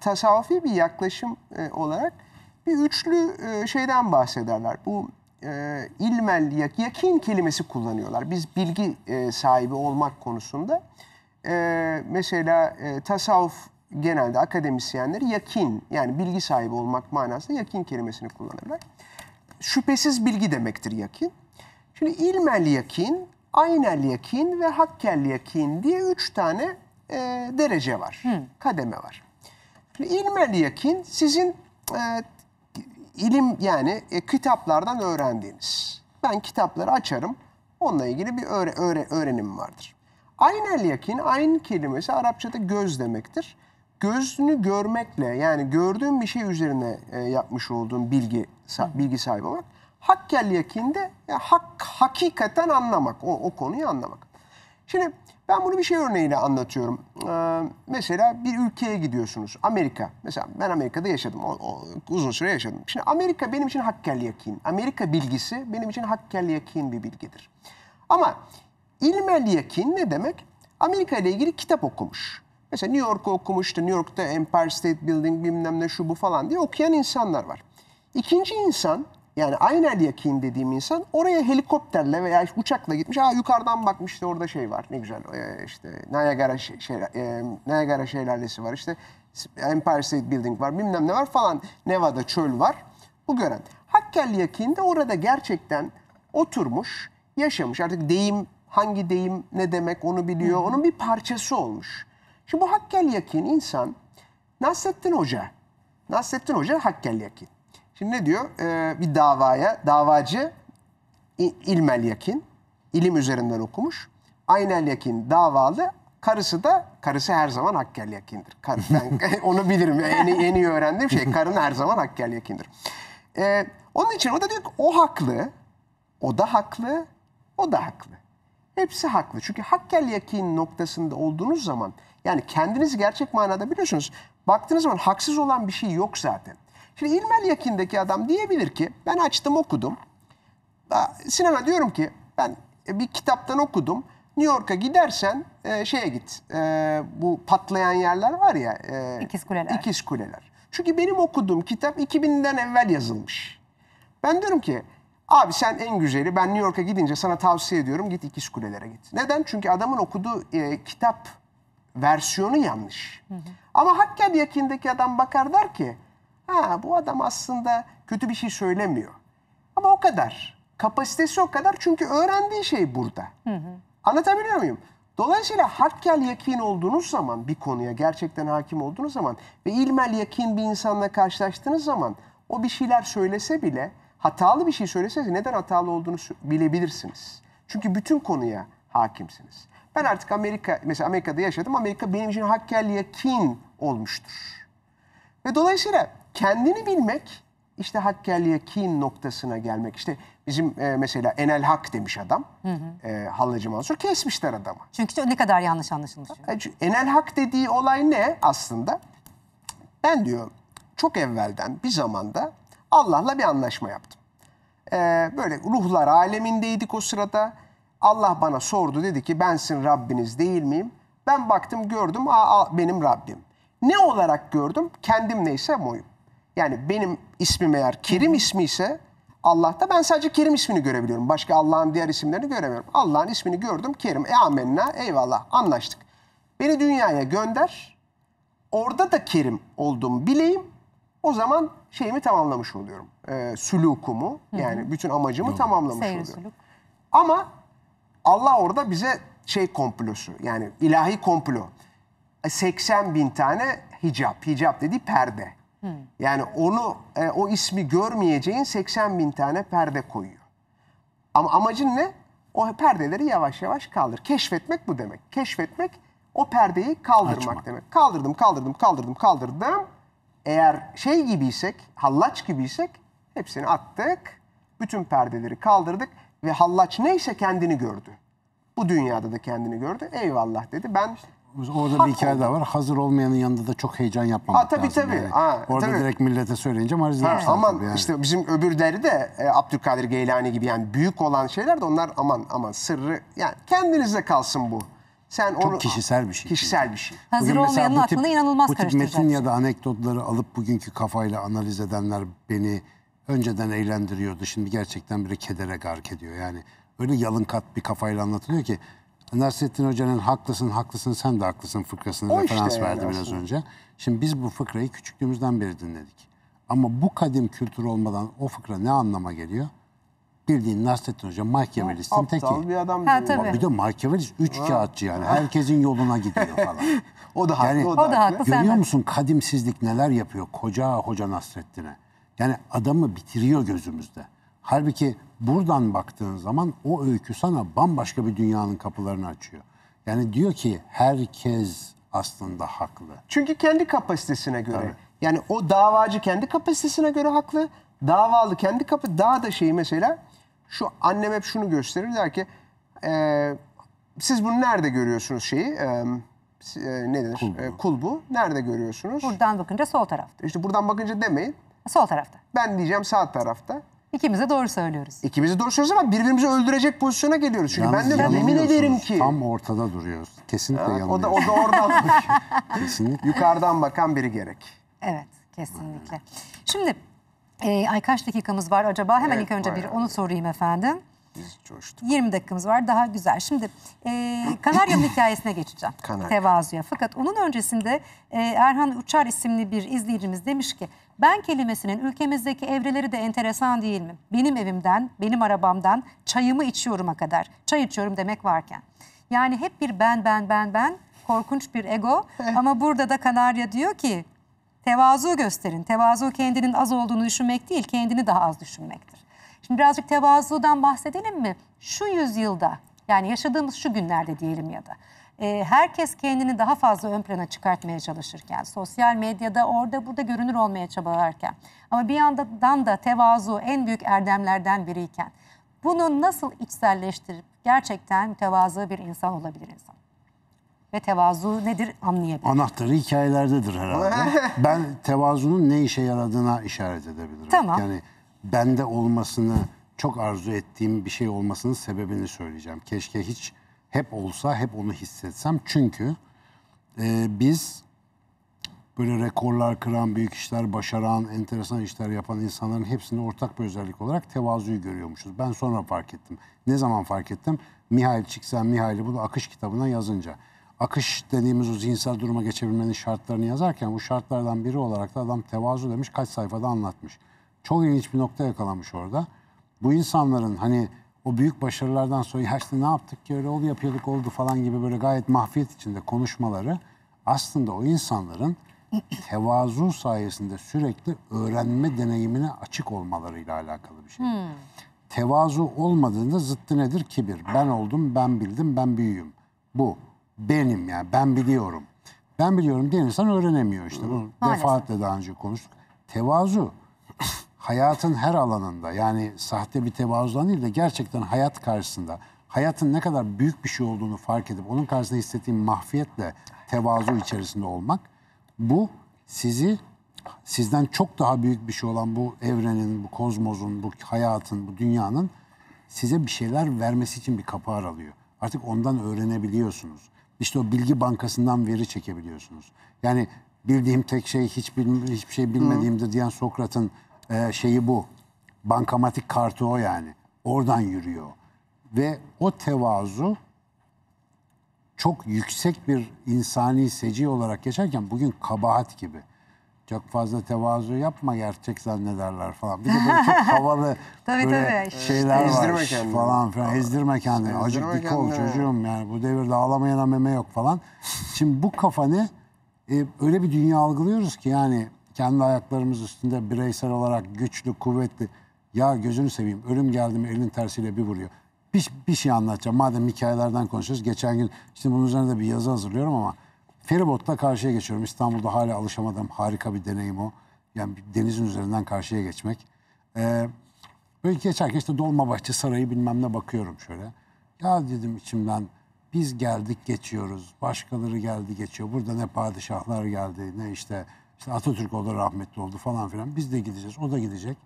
tasavvufi bir yaklaşım e, olarak bir üçlü e, şeyden bahsederler. Bu e, ilmel yak, yakin kelimesi kullanıyorlar. Biz bilgi e, sahibi olmak konusunda e, mesela e, tasavvuf genelde akademisyenleri yakin yani bilgi sahibi olmak manasında yakin kelimesini kullanırlar. Şüphesiz bilgi demektir yakin. Şimdi ilmel yakin aynel yakin ve hakkel yakin diye üç tane e, derece var, Hı. kademe var. Şimdi ilmel yakin sizin e, ilim yani e, kitaplardan öğrendiğiniz. Ben kitapları açarım, onunla ilgili bir öğre, öğre, öğrenim vardır. Aynel yakin, ayn kelimesi Arapçada göz demektir. Gözünü görmekle yani gördüğün bir şey üzerine e, yapmış olduğun bilgi, sa, bilgi sahibi olarak Hakkel yakinde yani hak, hakikaten anlamak, o, o konuyu anlamak. Şimdi ben bunu bir şey örneğiyle anlatıyorum. Ee, mesela bir ülkeye gidiyorsunuz. Amerika. Mesela ben Amerika'da yaşadım. O, o, uzun süre yaşadım. Şimdi Amerika benim için hakkel yakin. Amerika bilgisi benim için hakkel yakin bir bilgidir. Ama ilmel yakin ne demek? Amerika ile ilgili kitap okumuş. Mesela New York'u okumuştu. New York'ta Empire State Building bilmem ne şu bu falan diye okuyan insanlar var. İkinci insan yani aynı el yakin dediğim insan oraya helikopterle veya işte uçakla gitmiş. Aa yukarıdan bakmış işte orada şey var ne güzel e, işte Niagara, şey, şey, e, Niagara şelalesi var işte Empire State Building var bilmem ne var falan Nevada çöl var. Bu gören. Hakkel yakin orada gerçekten oturmuş yaşamış artık deyim hangi deyim ne demek onu biliyor Hı-hı. onun bir parçası olmuş. Şimdi bu Hakkel yakin insan Nasrettin Hoca. Nasrettin Hoca Hakkel yakin. Şimdi ne diyor? Ee, bir davaya davacı ilmel yakin, ilim üzerinden okumuş. Aynel yakin davalı, karısı da, karısı her zaman hakkel yakindir. ben onu bilirim, en, en iyi öğrendiğim şey karın her zaman hakkel yakindir. Ee, onun için o da diyor ki o haklı, o da haklı, o da haklı. Hepsi haklı. Çünkü hakkel yakin noktasında olduğunuz zaman yani kendinizi gerçek manada biliyorsunuz. Baktığınız zaman haksız olan bir şey yok zaten. Şimdi ilmel yakindeki adam diyebilir ki ben açtım okudum. Sinan'a diyorum ki ben e, bir kitaptan okudum. New York'a gidersen e, şeye git. E, bu patlayan yerler var ya. E, İkiz Kuleler. İkiz Kuleler. Çünkü benim okuduğum kitap 2000'den evvel yazılmış. Ben diyorum ki abi sen en güzeli ben New York'a gidince sana tavsiye ediyorum git İkiz Kulelere git. Neden? Çünkü adamın okuduğu e, kitap versiyonu yanlış. Hı hı. Ama Hakkari Yakin'deki adam bakar der ki Ha bu adam aslında kötü bir şey söylemiyor. Ama o kadar. Kapasitesi o kadar çünkü öğrendiği şey burada. Hı hı. Anlatabiliyor muyum? Dolayısıyla hakkel yakin olduğunuz zaman bir konuya gerçekten hakim olduğunuz zaman ve ilmel yakin bir insanla karşılaştığınız zaman o bir şeyler söylese bile hatalı bir şey söylese bile neden hatalı olduğunu bilebilirsiniz. Çünkü bütün konuya hakimsiniz. Ben artık Amerika mesela Amerika'da yaşadım. Amerika benim için hakkel yakin olmuştur. Ve dolayısıyla kendini bilmek işte Hakkari'ye kin noktasına gelmek. İşte bizim e, mesela Enel Hak demiş adam. Hı hı. E, Hallacı Mansur kesmişler adamı. Çünkü ne kadar yanlış anlaşılmış. E, Enel Hak dediği olay ne aslında? Ben diyor çok evvelden bir zamanda Allah'la bir anlaşma yaptım. E, böyle ruhlar alemindeydik o sırada. Allah bana sordu dedi ki ben sizin Rabbiniz değil miyim? Ben baktım gördüm aa, aa benim Rabbim. Ne olarak gördüm? Kendim neyse muyum? Yani benim ismim eğer Kerim ismi ise Allah'ta ben sadece Kerim ismini görebiliyorum. Başka Allah'ın diğer isimlerini göremiyorum. Allah'ın ismini gördüm Kerim. E amenna eyvallah anlaştık. Beni dünyaya gönder. Orada da Kerim olduğumu bileyim. O zaman şeyimi tamamlamış oluyorum. E, sülukumu yani bütün amacımı Doğru. tamamlamış Seyir oluyorum. sülük. Ama Allah orada bize şey komplosu yani ilahi komplo. 80 e, bin tane hicap, hicap dediği perde. Yani onu e, o ismi görmeyeceğin 80 bin tane perde koyuyor. Ama amacın ne? O perdeleri yavaş yavaş kaldır. Keşfetmek bu demek. Keşfetmek o perdeyi kaldırmak Açma. demek. Kaldırdım, kaldırdım, kaldırdım, kaldırdım. Eğer şey gibiysek, hallaç gibiysek hepsini attık. Bütün perdeleri kaldırdık ve hallaç neyse kendini gördü. Bu dünyada da kendini gördü. Eyvallah dedi. Ben Orada bir hikaye daha var. Hazır olmayanın yanında da çok heyecan yapmamak ha, tabii, lazım. Tabii yani. ha, Orada tabii. direkt millete söyleyince marizler Aman yani. işte bizim öbürleri de e, Abdülkadir Geylani gibi yani büyük olan şeyler de onlar aman aman sırrı yani kendinizde kalsın bu. Sen çok kişisel bir şey. Kişisel bir şey. Hazır Bugün olmayanın tip, aklına inanılmaz Bu tip metin ya da anekdotları alıp bugünkü kafayla analiz edenler beni önceden eğlendiriyordu. Şimdi gerçekten bile kedere gark ediyor. Yani böyle yalın kat bir kafayla anlatılıyor ki Nasrettin Hoca'nın haklısın haklısın sen de haklısın fıkrasını o referans işte verdi biraz önce. Şimdi biz bu fıkrayı küçüklüğümüzden beri dinledik. Ama bu kadim kültür olmadan o fıkra ne anlama geliyor? Bildiğin Nasrettin Hoca Machiavellist'in teki. Aptal bir adam ha, tabii. Bir de Machiavellist üç ha. kağıtçı yani. Herkesin yoluna gidiyor falan. o da haklı. Yani, o da, o haklı. Görüyor musun kadimsizlik neler yapıyor koca hoca Nasrettin'e? Yani adamı bitiriyor gözümüzde. Halbuki buradan baktığın zaman o öykü sana bambaşka bir dünyanın kapılarını açıyor. Yani diyor ki herkes aslında haklı. Çünkü kendi kapasitesine göre. Tabii. Yani o davacı kendi kapasitesine göre haklı. Davalı kendi kapı daha da şeyi mesela şu annem hep şunu gösterir der ki e, siz bunu nerede görüyorsunuz şeyi? E, ne denir? Kulbu. kulbu. Nerede görüyorsunuz? Buradan bakınca sol tarafta. İşte buradan bakınca demeyin. Sol tarafta. Ben diyeceğim sağ tarafta. İkimiz de doğru söylüyoruz. İkimiz de doğru söylüyoruz ama birbirimizi öldürecek pozisyona geliyoruz. Çünkü Yalnız ben de yemin ederim ki. Tam ortada duruyoruz. Kesinlikle evet, O da, o da oradan. Kesinlikle. Yukarıdan bakan biri gerek. Evet kesinlikle. Şimdi e, ay kaç dakikamız var acaba? Hemen evet, ilk önce bir onu sorayım efendim. Biz coştuk. 20 dakikamız var daha güzel. Şimdi e, Kanarya'nın hikayesine geçeceğim. Kanarya. Tevazuya. Fakat onun öncesinde e, Erhan Uçar isimli bir izleyicimiz demiş ki ben kelimesinin ülkemizdeki evreleri de enteresan değil mi? Benim evimden, benim arabamdan çayımı içiyorum'a kadar. Çay içiyorum demek varken. Yani hep bir ben ben ben ben korkunç bir ego ama burada da Kanarya diyor ki tevazu gösterin. Tevazu kendinin az olduğunu düşünmek değil, kendini daha az düşünmektir. Şimdi birazcık tevazudan bahsedelim mi? Şu yüzyılda yani yaşadığımız şu günlerde diyelim ya da e, herkes kendini daha fazla ön plana çıkartmaya çalışırken, sosyal medyada orada burada görünür olmaya çabalarken ama bir yandan da tevazu en büyük erdemlerden biriyken bunu nasıl içselleştirip gerçekten mütevazı bir insan olabilir insan? Ve tevazu nedir anlayabilir. Anahtarı hikayelerdedir herhalde. ben tevazunun ne işe yaradığına işaret edebilirim. Tamam. Yani bende olmasını çok arzu ettiğim bir şey olmasının sebebini söyleyeceğim. Keşke hiç hep olsa hep onu hissetsem. Çünkü e, biz böyle rekorlar kıran, büyük işler başaran, enteresan işler yapan insanların hepsinde ortak bir özellik olarak tevazuyu görüyormuşuz. Ben sonra fark ettim. Ne zaman fark ettim? Mihail Çiksen Mihail'i bunu Akış kitabına yazınca. Akış dediğimiz o zihinsel duruma geçebilmenin şartlarını yazarken bu şartlardan biri olarak da adam tevazu demiş kaç sayfada anlatmış. Çok ilginç bir nokta yakalamış orada. Bu insanların hani o büyük başarılardan sonra ya işte ne yaptık ki öyle oldu yapıyorduk oldu falan gibi böyle gayet mahfiyet içinde konuşmaları aslında o insanların tevazu sayesinde sürekli öğrenme deneyimine açık olmalarıyla alakalı bir şey. Hmm. Tevazu olmadığında zıttı nedir? Kibir. Ben oldum, ben bildim, ben büyüğüm. Bu. Benim yani ben biliyorum. Ben biliyorum diyen insan öğrenemiyor işte. Bunu defaatle daha önce konuştuk. Tevazu hayatın her alanında yani sahte bir tevazudan değil de gerçekten hayat karşısında hayatın ne kadar büyük bir şey olduğunu fark edip onun karşısında hissettiğim mahfiyetle tevazu içerisinde olmak bu sizi sizden çok daha büyük bir şey olan bu evrenin, bu kozmosun, bu hayatın, bu dünyanın size bir şeyler vermesi için bir kapı aralıyor. Artık ondan öğrenebiliyorsunuz. İşte o bilgi bankasından veri çekebiliyorsunuz. Yani bildiğim tek şey hiçbir hiçbir şey bilmediğimde diyen Sokrat'ın e, şeyi bu. Bankamatik kartı o yani. Oradan yürüyor. Ve o tevazu çok yüksek bir insani seci olarak geçerken bugün kabahat gibi. Çok fazla tevazu yapma gerçek zannederler falan. Bir de böyle çok havalı tabii, böyle tabii. şeyler Ezdirme var kendini. falan filan. Ezdirme kendini. Acık bir kov çocuğum yani bu devirde ağlamayana meme yok falan. Şimdi bu kafanı ne? E, öyle bir dünya algılıyoruz ki yani kendi ayaklarımız üstünde bireysel olarak güçlü, kuvvetli. Ya gözünü seveyim ölüm geldi mi elin tersiyle bir vuruyor. Bir, bir şey anlatacağım. Madem hikayelerden konuşuyoruz. Geçen gün şimdi bunun üzerine de bir yazı hazırlıyorum ama feribotla karşıya geçiyorum. İstanbul'da hala alışamadım. Harika bir deneyim o. Yani denizin üzerinden karşıya geçmek. Ee, böyle geçerken işte Dolmabahçe Sarayı bilmem ne bakıyorum şöyle. Ya dedim içimden biz geldik geçiyoruz. Başkaları geldi geçiyor. Burada ne padişahlar geldi ne işte işte Atatürk o da rahmetli oldu falan filan. Biz de gideceğiz, o da gidecek.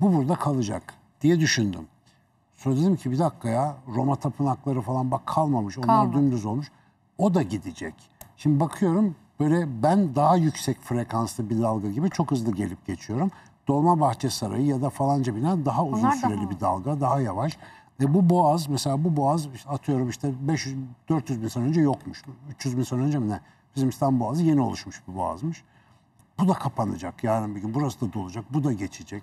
Bu burada kalacak diye düşündüm. Sonra dedim ki bir dakika ya Roma tapınakları falan bak kalmamış. Onlar dümdüz olmuş. O da gidecek. Şimdi bakıyorum böyle ben daha yüksek frekanslı bir dalga gibi çok hızlı gelip geçiyorum. Dolmabahçe Sarayı ya da falanca bina daha uzun Bunlar süreli daha... bir dalga, daha yavaş. Ve bu boğaz mesela bu boğaz işte atıyorum işte 500 400 bin sene önce yokmuş. 300 bin sene önce mi ne? Bizim İstanbul Boğazı yeni oluşmuş bir boğazmış. Bu da kapanacak yarın bir gün. Burası da dolacak. Bu da geçecek.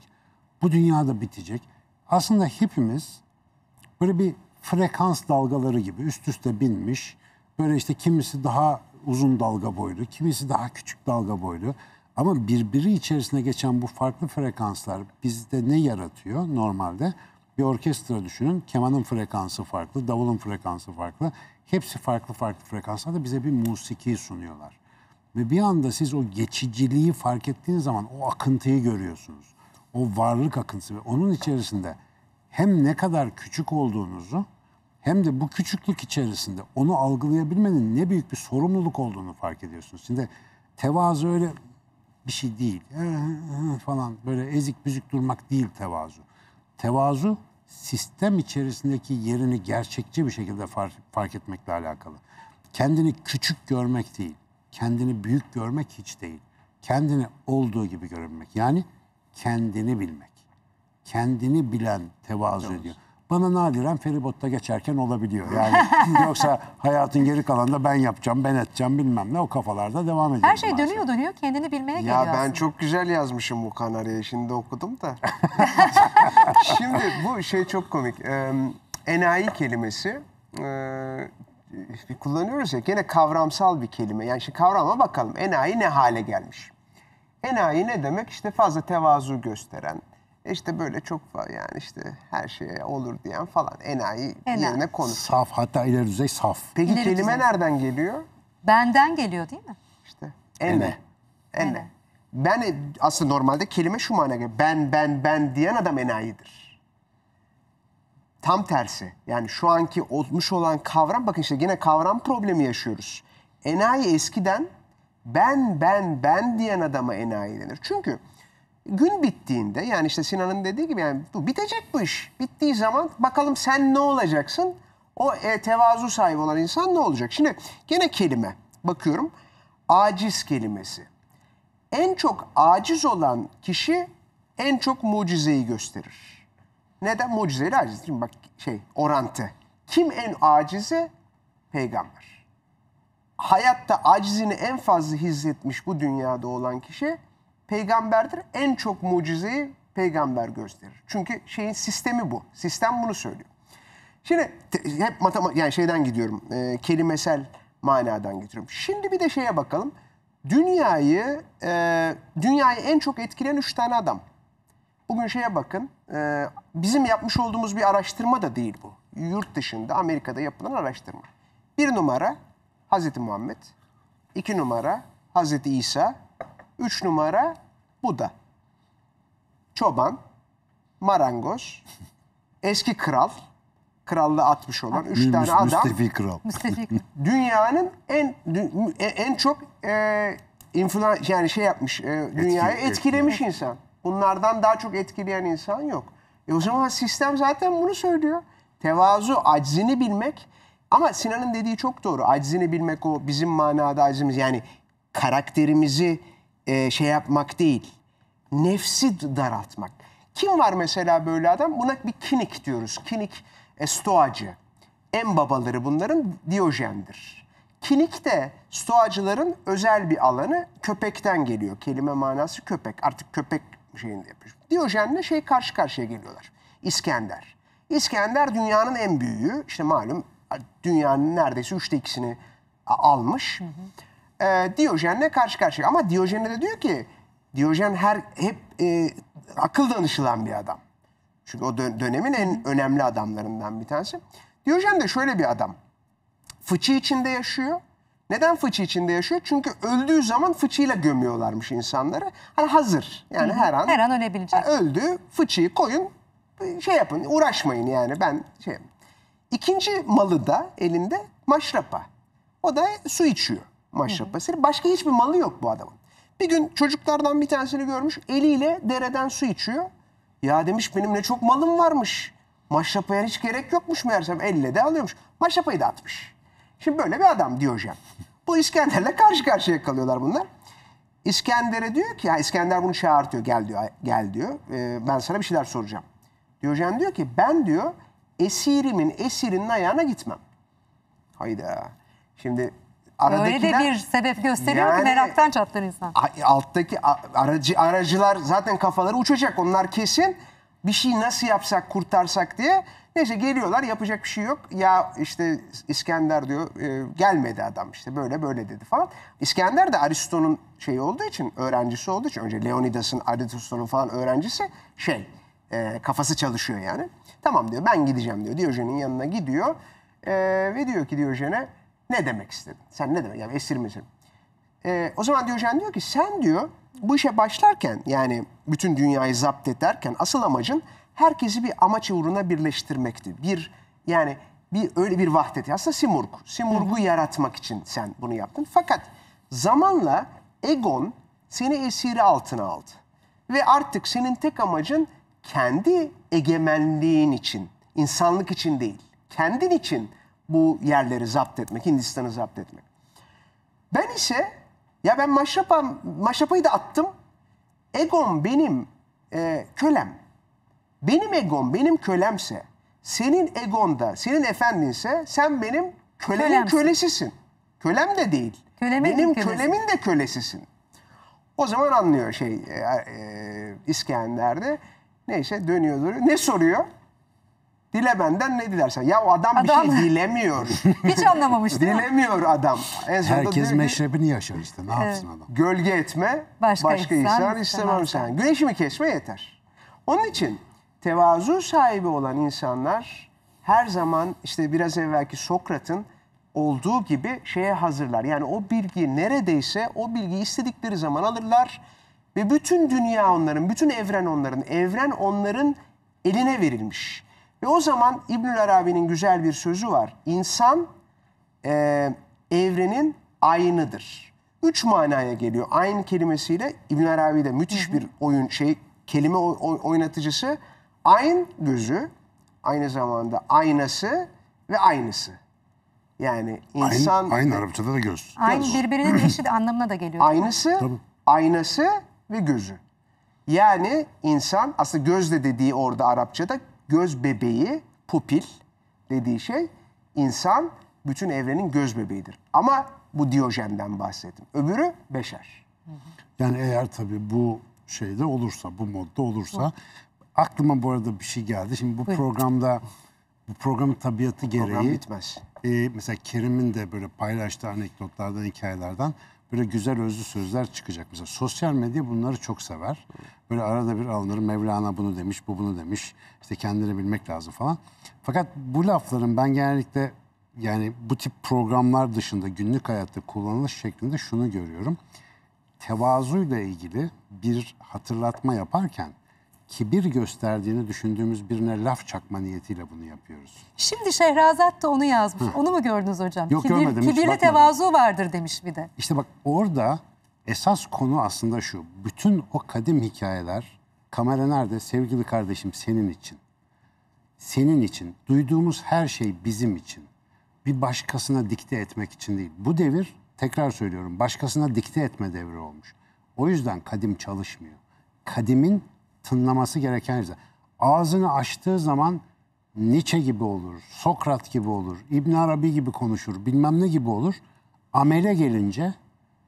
Bu dünya da bitecek. Aslında hepimiz böyle bir frekans dalgaları gibi üst üste binmiş. Böyle işte kimisi daha uzun dalga boylu, kimisi daha küçük dalga boylu. Ama birbiri içerisine geçen bu farklı frekanslar bizde ne yaratıyor normalde? Bir orkestra düşünün. Kemanın frekansı farklı, davulun frekansı farklı. Hepsi farklı farklı frekanslarda bize bir musiki sunuyorlar. Ve bir anda siz o geçiciliği fark ettiğiniz zaman o akıntıyı görüyorsunuz. O varlık akıntısı ve onun içerisinde hem ne kadar küçük olduğunuzu hem de bu küçüklük içerisinde onu algılayabilmenin ne büyük bir sorumluluk olduğunu fark ediyorsunuz. Şimdi tevazu öyle bir şey değil falan böyle ezik büzük durmak değil tevazu. Tevazu sistem içerisindeki yerini gerçekçi bir şekilde fark, fark etmekle alakalı. Kendini küçük görmek değil kendini büyük görmek hiç değil. Kendini olduğu gibi görebilmek. Yani kendini bilmek. Kendini bilen tevazu Doğru. ediyor. Bana nadiren feribotta geçerken olabiliyor. Yani yoksa hayatın geri kalanında ben yapacağım, ben edeceğim bilmem ne o kafalarda devam ediyor. Her şey bazen. dönüyor dönüyor kendini bilmeye ya geliyor. Ya ben aslında. çok güzel yazmışım bu kanarya şimdi okudum da. Şimdi bu şey çok komik. Ee, enayi kelimesi e, kullanıyoruz ya gene kavramsal bir kelime. Yani şimdi kavrama bakalım enayi ne hale gelmiş. Enayi ne demek? İşte fazla tevazu gösteren, işte böyle çok yani işte her şeye olur diyen falan enayi, enayi. yerine konu. Saf hatta ileri düzey saf. Peki ileri kelime düzey. nereden geliyor? Benden geliyor değil mi? İşte ene. Ene. ene. ene. Ben aslında normalde kelime şu manaya ben ben ben diyen adam enayidir. Tam tersi. Yani şu anki olmuş olan kavram, bakın işte yine kavram problemi yaşıyoruz. Enayi eskiden ben, ben, ben diyen adama enayi denir. Çünkü gün bittiğinde yani işte Sinan'ın dediği gibi yani bu bitecek bu iş. Bittiği zaman bakalım sen ne olacaksın? O e, tevazu sahibi olan insan ne olacak? Şimdi gene kelime bakıyorum. Aciz kelimesi. En çok aciz olan kişi en çok mucizeyi gösterir. Neden? Mucizeyle aciz. Şimdi bak şey orantı. Kim en acizi? Peygamber. Hayatta acizini en fazla hissetmiş bu dünyada olan kişi peygamberdir. En çok mucizeyi peygamber gösterir. Çünkü şeyin sistemi bu. Sistem bunu söylüyor. Şimdi hep matematik yani şeyden gidiyorum. E, kelimesel manadan getiriyorum. Şimdi bir de şeye bakalım. Dünyayı e, dünyayı en çok etkileyen üç tane adam. Bugün şeye bakın, e, bizim yapmış olduğumuz bir araştırma da değil bu. Yurt dışında, Amerika'da yapılan araştırma. Bir numara Hazreti Muhammed, iki numara Hazreti İsa, üç numara Buda. Çoban, marangoz, eski kral, krallığı atmış olan üç tane adam. Müstefi kral. Müstefi kral. dünyanın en en çok e, influence yani şey yapmış, e, dünyayı etkilemiş insan. Bunlardan daha çok etkileyen insan yok. E o zaman sistem zaten bunu söylüyor. Tevazu, aczini bilmek. Ama Sinan'ın dediği çok doğru. Aczini bilmek o bizim manada aczimiz Yani karakterimizi e, şey yapmak değil. Nefsi daraltmak. Kim var mesela böyle adam? Buna bir kinik diyoruz. Kinik e, stoacı. En babaları bunların Diyojen'dir. Kinik de stoacıların özel bir alanı köpekten geliyor. Kelime manası köpek. Artık köpek şeyinde yapmış. Diyojen'le şey karşı karşıya geliyorlar. İskender. İskender dünyanın en büyüğü. İşte malum dünyanın neredeyse üçte ikisini almış. Hı hı. E, Diyojen'le karşı karşıya. Ama Diyojen'e de diyor ki Diyojen her hep e, akıl danışılan bir adam. Çünkü o dönemin en önemli adamlarından bir tanesi. Diyojen de şöyle bir adam. Fıçı içinde yaşıyor neden fıçı içinde yaşıyor? Çünkü öldüğü zaman fıçıyla gömüyorlarmış insanları. Hani hazır. Yani her an. Her an ölebilecek. Yani öldü. Fıçıyı koyun. Şey yapın. Uğraşmayın yani. Ben şey. İkinci malı da elinde maşrapa. O da su içiyor maşrapası. Başka hiçbir malı yok bu adamın. Bir gün çocuklardan bir tanesini görmüş. Eliyle dereden su içiyor. Ya demiş benim ne çok malım varmış. Maşrapaya hiç gerek yokmuş meğersem. Elle de alıyormuş. Maşrapayı da atmış. Şimdi böyle bir adam Diyojen. Bu İskender'le karşı karşıya kalıyorlar bunlar. İskender'e diyor ki ya İskender bunu çağırtıyor gel diyor gel diyor. Ee, ben sana bir şeyler soracağım. Diyojen diyor ki ben diyor esirimin esirinin ayağına gitmem. Hayda. Şimdi aradaki Öyle de bir sebep gösteriyor yani, ki meraktan çatlar insan. Alttaki aracı aracılar zaten kafaları uçacak onlar kesin. Bir şey nasıl yapsak kurtarsak diye Neyse geliyorlar yapacak bir şey yok. Ya işte İskender diyor e, gelmedi adam işte böyle böyle dedi falan. İskender de Aristo'nun şeyi olduğu için öğrencisi olduğu için önce Leonidas'ın Aristo'nun falan öğrencisi şey e, kafası çalışıyor yani. Tamam diyor ben gideceğim diyor Diyojen'in yanına gidiyor e, ve diyor ki Diyojen'e ne demek istedin? Sen ne demek yani esir misin? E, o zaman Diyojen diyor ki sen diyor bu işe başlarken yani bütün dünyayı zapt ederken asıl amacın herkesi bir amaç uğruna birleştirmekti. Bir yani bir öyle bir vahdet. Aslında Simurg. Simurg'u yaratmak için sen bunu yaptın. Fakat zamanla Egon seni esiri altına aldı. Ve artık senin tek amacın kendi egemenliğin için, insanlık için değil, kendin için bu yerleri zapt etmek, Hindistan'ı zapt etmek. Ben ise, ya ben maşrapa, maşrapayı da attım. Egon benim e, kölem benim egom benim kölemse, senin egon da senin efendinse sen benim kölemin Kölemsin. kölesisin. Kölem de değil. Kölemin benim kölesi. kölemin de kölesisin. O zaman anlıyor şey e, e, İskender'de. Neyse dönüyor duruyor. Ne soruyor? Dile benden ne dilersen. Ya o adam, Adam- bir şey dilemiyor. Hiç anlamamış değil dilemiyor adam. En sonunda diyor Herkes meşrebini yaşar işte. Ne yapsın adam? Gölge etme, başka, Başka ihsan istemem istemem sen. Güneşimi kesme yeter. Onun için tevazu sahibi olan insanlar her zaman işte biraz evvelki Sokrat'ın olduğu gibi şeye hazırlar. Yani o bilgi neredeyse o bilgi istedikleri zaman alırlar ve bütün dünya onların, bütün evren onların, evren onların eline verilmiş. Ve o zaman İbnül Arabi'nin güzel bir sözü var. İnsan e, evrenin aynıdır. Üç manaya geliyor. Aynı kelimesiyle İbnül Arabi de müthiş bir oyun şey kelime oynatıcısı. Ayn gözü, aynı zamanda aynası ve aynısı. Yani insan... Ayn, ayn Arapçada da göz. Aynı birbirinin eşit anlamına da geliyor. Aynısı, Tabii. aynası ve gözü. Yani insan aslında gözle dediği orada Arapçada göz bebeği, pupil dediği şey insan bütün evrenin göz bebeğidir. Ama bu Diyojen'den bahsettim. Öbürü beşer. Yani eğer tabii bu şeyde olursa, bu modda olursa Aklıma bu arada bir şey geldi. Şimdi bu Buyurun. programda bu programın tabiatı gereği Program bitmez. E, mesela Kerim'in de böyle paylaştığı anekdotlardan, hikayelerden böyle güzel özlü sözler çıkacak. Mesela sosyal medya bunları çok sever. Böyle arada bir alınır. Mevlana bunu demiş, bu bunu demiş. İşte kendini bilmek lazım falan. Fakat bu lafların ben genellikle yani bu tip programlar dışında günlük hayatta kullanılış şeklinde şunu görüyorum. Tevazuyla ilgili bir hatırlatma yaparken kibir gösterdiğini düşündüğümüz birine laf çakma niyetiyle bunu yapıyoruz. Şimdi Şehrazat da onu yazmış. Hı. Onu mu gördünüz hocam? Yok kibir, görmedim. Kibirli tevazu vardır demiş bir de. İşte bak orada esas konu aslında şu. Bütün o kadim hikayeler kamera nerede? Sevgili kardeşim senin için. Senin için. Duyduğumuz her şey bizim için. Bir başkasına dikte etmek için değil. Bu devir tekrar söylüyorum başkasına dikte etme devri olmuş. O yüzden kadim çalışmıyor. Kadimin tınlaması gereken yüzler. Ağzını açtığı zaman Nietzsche gibi olur, Sokrat gibi olur, İbn Arabi gibi konuşur, bilmem ne gibi olur. Amele gelince,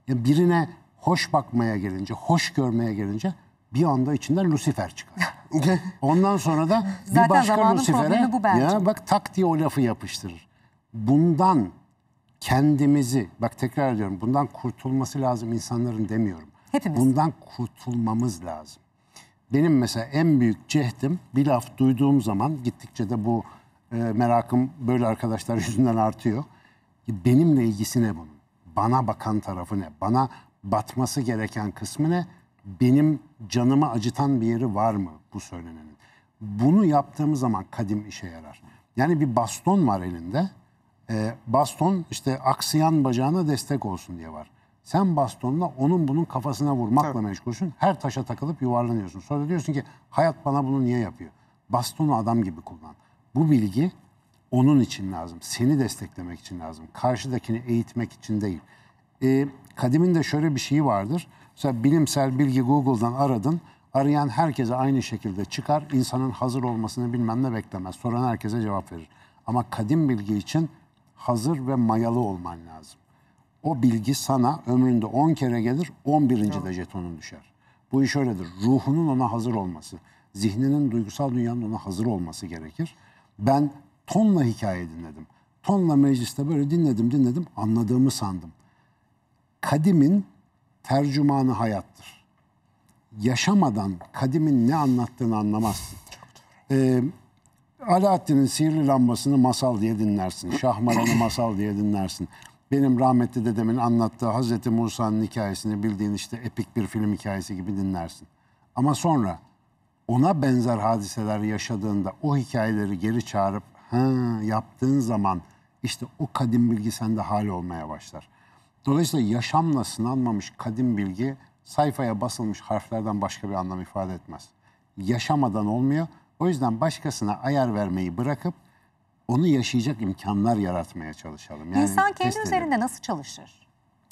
birine hoş bakmaya gelince, hoş görmeye gelince bir anda içinden Lucifer çıkar. Ondan sonra da bir başka Lucifer'e ya bak tak diye o lafı yapıştırır. Bundan kendimizi, bak tekrar ediyorum bundan kurtulması lazım insanların demiyorum. Hepimiz. Bundan kurtulmamız lazım benim mesela en büyük cehdim bir laf duyduğum zaman gittikçe de bu e, merakım böyle arkadaşlar yüzünden artıyor. Benimle ilgisi ne bunun? Bana bakan tarafı ne? Bana batması gereken kısmı ne? Benim canımı acıtan bir yeri var mı bu söylenenin? Bunu yaptığımız zaman kadim işe yarar. Yani bir baston var elinde. E, baston işte aksayan bacağına destek olsun diye var. Sen bastonla onun bunun kafasına vurmakla Tabii. meşgulsün. Her taşa takılıp yuvarlanıyorsun. Sonra diyorsun ki hayat bana bunu niye yapıyor? Bastonu adam gibi kullan. Bu bilgi onun için lazım. Seni desteklemek için lazım. Karşıdakini eğitmek için değil. E, kadimin de şöyle bir şeyi vardır. Mesela bilimsel bilgi Google'dan aradın. Arayan herkese aynı şekilde çıkar. İnsanın hazır olmasını bilmem ne beklemez. Soran herkese cevap verir. Ama kadim bilgi için hazır ve mayalı olman lazım. O bilgi sana ömründe 10 kere gelir, 11. Evet. de jetonun düşer. Bu iş öyledir. Ruhunun ona hazır olması, zihninin, duygusal dünyanın ona hazır olması gerekir. Ben tonla hikaye dinledim. Tonla mecliste böyle dinledim, dinledim, anladığımı sandım. Kadimin tercümanı hayattır. Yaşamadan kadimin ne anlattığını anlamazsın. Ee, Alaaddin'in sihirli lambasını masal diye dinlersin. Şahmaran'ı masal diye dinlersin benim rahmetli dedemin anlattığı Hazreti Musa'nın hikayesini bildiğin işte epik bir film hikayesi gibi dinlersin. Ama sonra ona benzer hadiseler yaşadığında o hikayeleri geri çağırıp ha yaptığın zaman işte o kadim bilgi sende hal olmaya başlar. Dolayısıyla yaşamla sınanmamış kadim bilgi sayfaya basılmış harflerden başka bir anlam ifade etmez. Yaşamadan olmuyor. O yüzden başkasına ayar vermeyi bırakıp onu yaşayacak imkanlar yaratmaya çalışalım. Yani İnsan kendi üzerinde nasıl çalışır?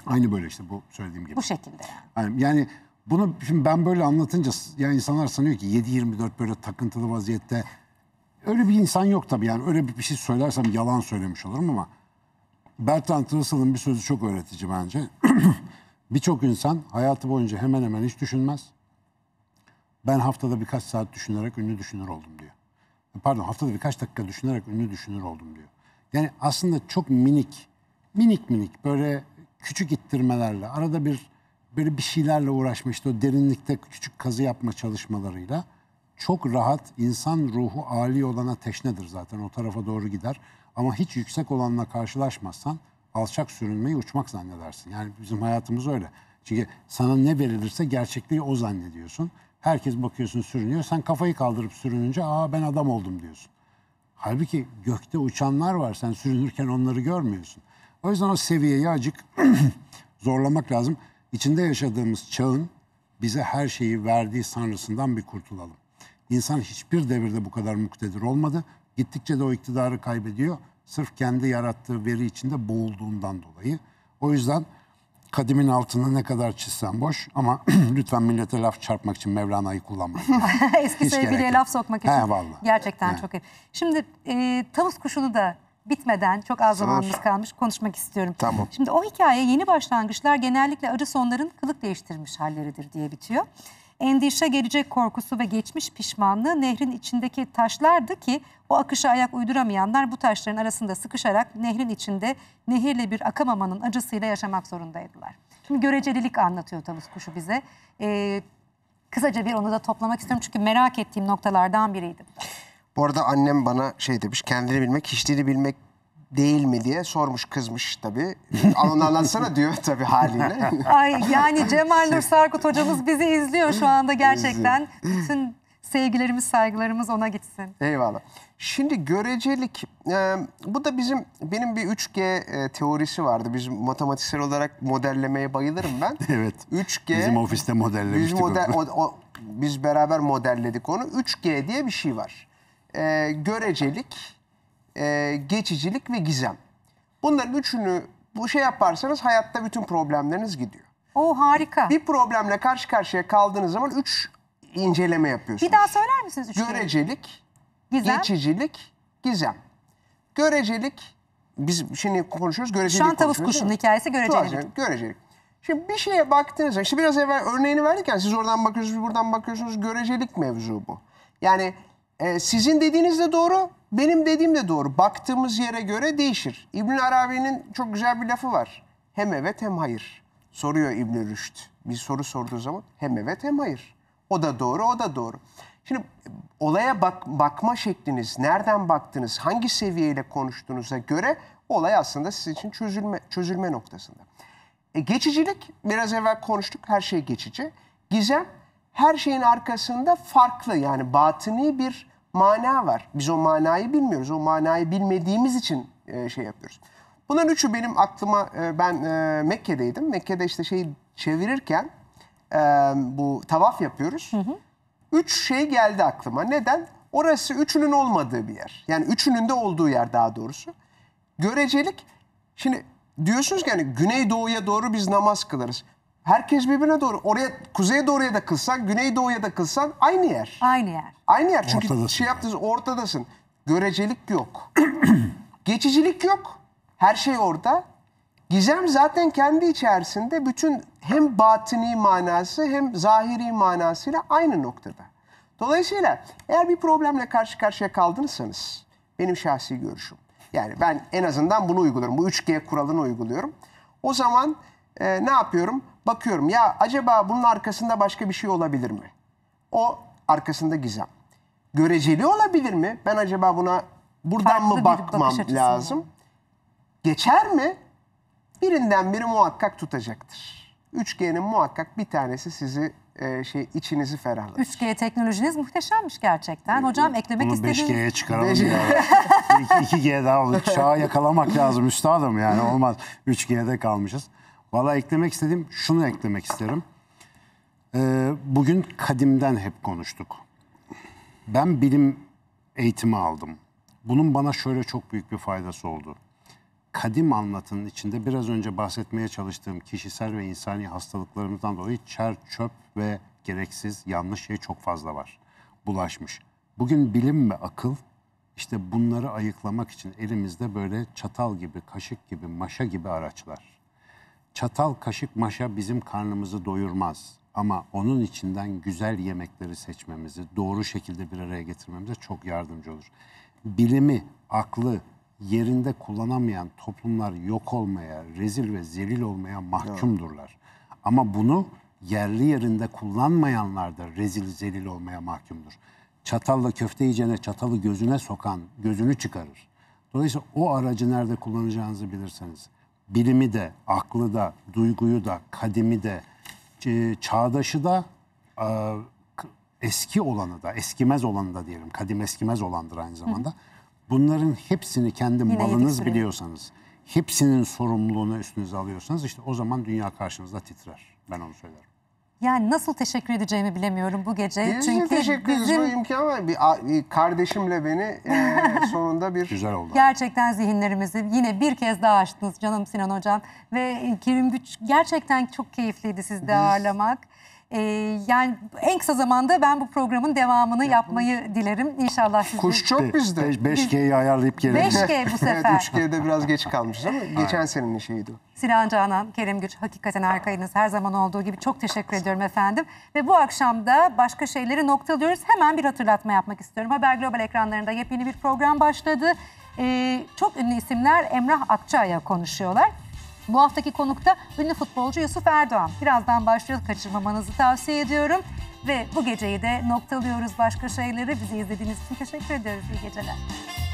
Aynı böyle işte bu söylediğim gibi. Bu şekilde yani. Yani, bunu şimdi ben böyle anlatınca yani insanlar sanıyor ki 7-24 böyle takıntılı vaziyette öyle bir insan yok tabii yani öyle bir şey söylersem yalan söylemiş olurum ama Bertrand Russell'ın bir sözü çok öğretici bence. Birçok insan hayatı boyunca hemen hemen hiç düşünmez. Ben haftada birkaç saat düşünerek ünlü düşünür oldum diyor pardon haftada birkaç dakika düşünerek ünlü düşünür oldum diyor. Yani aslında çok minik, minik minik böyle küçük ittirmelerle arada bir böyle bir şeylerle uğraşma o derinlikte küçük kazı yapma çalışmalarıyla çok rahat insan ruhu âli olana teşnedir zaten o tarafa doğru gider. Ama hiç yüksek olanla karşılaşmazsan alçak sürünmeyi uçmak zannedersin. Yani bizim hayatımız öyle. Çünkü sana ne verilirse gerçekliği o zannediyorsun. Herkes bakıyorsun sürünüyor. Sen kafayı kaldırıp sürününce aa ben adam oldum diyorsun. Halbuki gökte uçanlar var. Sen sürünürken onları görmüyorsun. O yüzden o seviyeyi acık zorlamak lazım. İçinde yaşadığımız çağın bize her şeyi verdiği sanrısından bir kurtulalım. İnsan hiçbir devirde bu kadar muktedir olmadı. Gittikçe de o iktidarı kaybediyor. Sırf kendi yarattığı veri içinde boğulduğundan dolayı. O yüzden Kadimin altına ne kadar çizsen boş ama lütfen millete laf çarpmak için Mevlana'yı kullanmayın. Eski Hiç sevgiliye laf sokmak için. He, vallahi. Gerçekten He. çok iyi. Şimdi e, Tavus Kuşulu da bitmeden çok az zamanımız kalmış konuşmak istiyorum. Tamam. Şimdi o hikaye yeni başlangıçlar genellikle arı sonların kılık değiştirmiş halleridir diye bitiyor endişe, gelecek korkusu ve geçmiş pişmanlığı nehrin içindeki taşlardı ki o akışa ayak uyduramayanlar bu taşların arasında sıkışarak nehrin içinde nehirle bir akamamanın acısıyla yaşamak zorundaydılar. Şimdi görecelilik anlatıyor tavus kuşu bize. Ee, kısaca bir onu da toplamak istiyorum çünkü merak ettiğim noktalardan biriydi. Bu arada annem bana şey demiş kendini bilmek, kişiliğini bilmek değil mi diye sormuş kızmış tabii. Onu anlatsana diyor tabii haliyle. Ay yani Cemal Nur şey- Sarkut hocamız bizi izliyor şu anda gerçekten. Bütün sevgilerimiz saygılarımız ona gitsin. Eyvallah. Şimdi görecelik e, bu da bizim benim bir 3G e, teorisi vardı. Biz matematiksel olarak modellemeye bayılırım ben. evet. 3G bizim ofiste modellemiştik biz model, O, o, biz beraber modelledik onu. 3G diye bir şey var. E, görecelik e, geçicilik ve gizem. Bunların üçünü bu şey yaparsanız hayatta bütün problemleriniz gidiyor. O harika. Bir problemle karşı karşıya kaldığınız zaman üç inceleme yapıyorsunuz. Bir daha söyler misiniz üçünü? Görecelik, gizem. geçicilik, gizem. Görecelik, biz şimdi konuşuyoruz görecelik Şu an tavus kuşunun hikayesi görecelik. Görecelik. Şimdi bir şeye baktığınızda, işte biraz evvel örneğini verdik siz oradan bakıyorsunuz, buradan bakıyorsunuz, görecelik mevzu bu. Yani e, sizin dediğiniz de doğru, benim dediğim de doğru. Baktığımız yere göre değişir. İbn Arabi'nin çok güzel bir lafı var. Hem evet hem hayır. Soruyor İbn Rüşd. Bir soru sorduğu zaman hem evet hem hayır. O da doğru, o da doğru. Şimdi olaya bak, bakma şekliniz, nereden baktınız, hangi seviyeyle konuştuğunuza göre olay aslında sizin için çözülme, çözülme noktasında. E, geçicilik, biraz evvel konuştuk, her şey geçici. Gizem, her şeyin arkasında farklı yani batini bir mana var. Biz o manayı bilmiyoruz. O manayı bilmediğimiz için e, şey yapıyoruz. Bunların üçü benim aklıma e, ben e, Mekke'deydim. Mekke'de işte şey çevirirken e, bu tavaf yapıyoruz. Hı hı. Üç şey geldi aklıma. Neden? Orası üçünün olmadığı bir yer. Yani üçünün de olduğu yer daha doğrusu. Görecelik. Şimdi diyorsunuz ki hani Güneydoğu'ya doğru biz namaz kılarız. Herkes birbirine doğru. Oraya kuzeye doğruya da kılsan, güney doğuya da kılsan aynı yer. Aynı yer. Aynı yer. Çünkü ortadasın şey yaptınız ortadasın. Görecelik yok. Geçicilik yok. Her şey orada. Gizem zaten kendi içerisinde bütün hem batini manası hem zahiri manasıyla aynı noktada. Dolayısıyla eğer bir problemle karşı karşıya kaldınızsanız benim şahsi görüşüm. Yani ben en azından bunu uygularım. Bu 3G kuralını uyguluyorum. O zaman e, ne yapıyorum? bakıyorum ya acaba bunun arkasında başka bir şey olabilir mi? O arkasında gizem. Göreceli olabilir mi? Ben acaba buna buradan Farklı mı bakmam bakış açısı lazım? Geçer mi? Birinden biri muhakkak tutacaktır. 3G'nin muhakkak bir tanesi sizi e, şey içinizi ferahlatır. 3G teknolojiniz muhteşemmiş gerçekten. E, Hocam e, eklemek Bunu istediğiniz... 5G'ye çıkaralım Beş- ya. 2G'ye daha olur. Çağı yakalamak lazım üstadım yani olmaz. 3G'de kalmışız. Valla eklemek istediğim şunu eklemek isterim. Ee, bugün kadimden hep konuştuk. Ben bilim eğitimi aldım. Bunun bana şöyle çok büyük bir faydası oldu. Kadim anlatının içinde biraz önce bahsetmeye çalıştığım kişisel ve insani hastalıklarımızdan dolayı çer, çöp ve gereksiz yanlış şey çok fazla var. Bulaşmış. Bugün bilim ve akıl işte bunları ayıklamak için elimizde böyle çatal gibi, kaşık gibi, maşa gibi araçlar çatal kaşık maşa bizim karnımızı doyurmaz. Ama onun içinden güzel yemekleri seçmemizi, doğru şekilde bir araya getirmemize çok yardımcı olur. Bilimi, aklı yerinde kullanamayan toplumlar yok olmaya, rezil ve zelil olmaya mahkumdurlar. Ama bunu yerli yerinde kullanmayanlar da rezil zelil olmaya mahkumdur. Çatalla köfte yiyeceğine çatalı gözüne sokan gözünü çıkarır. Dolayısıyla o aracı nerede kullanacağınızı bilirseniz bilimi de, aklı da, duyguyu da, kadimi de, e, çağdaşı da, e, eski olanı da, eskimez olanı da diyelim. Kadim eskimez olandır aynı zamanda. Bunların hepsini kendi Yine malınız biliyorsanız, hepsinin sorumluluğunu üstünüze alıyorsanız işte o zaman dünya karşınızda titrer. Ben onu söylerim. Yani nasıl teşekkür edeceğimi bilemiyorum bu gece. Bizim Çünkü teşekkür bizim... imkan var. Bir, bir kardeşimle beni e, sonunda bir... Güzel oldu. Gerçekten zihinlerimizi yine bir kez daha açtınız canım Sinan Hocam. Ve Kerim Güç gerçekten çok keyifliydi sizde Biz... ağırlamak. Ee, yani en kısa zamanda ben bu programın devamını yapmayı dilerim. İnşallah siz Kuş çok bizde. 5G'yi ayarlayıp gelelim. 5G bu sefer. 3G'de biraz geç kalmışız ama geçen senenin şeyiydi o. Sinan Canan, Kerem Güç hakikaten arkayınız Her zaman olduğu gibi çok teşekkür ediyorum efendim. Ve bu akşam da başka şeyleri noktalıyoruz. Hemen bir hatırlatma yapmak istiyorum. Haber Global ekranlarında yepyeni bir program başladı. Ee, çok ünlü isimler Emrah Akçay'a konuşuyorlar. Bu haftaki konuk da ünlü futbolcu Yusuf Erdoğan. Birazdan başlıyor kaçırmamanızı tavsiye ediyorum. Ve bu geceyi de noktalıyoruz başka şeyleri. Bizi izlediğiniz için teşekkür ediyoruz. İyi geceler.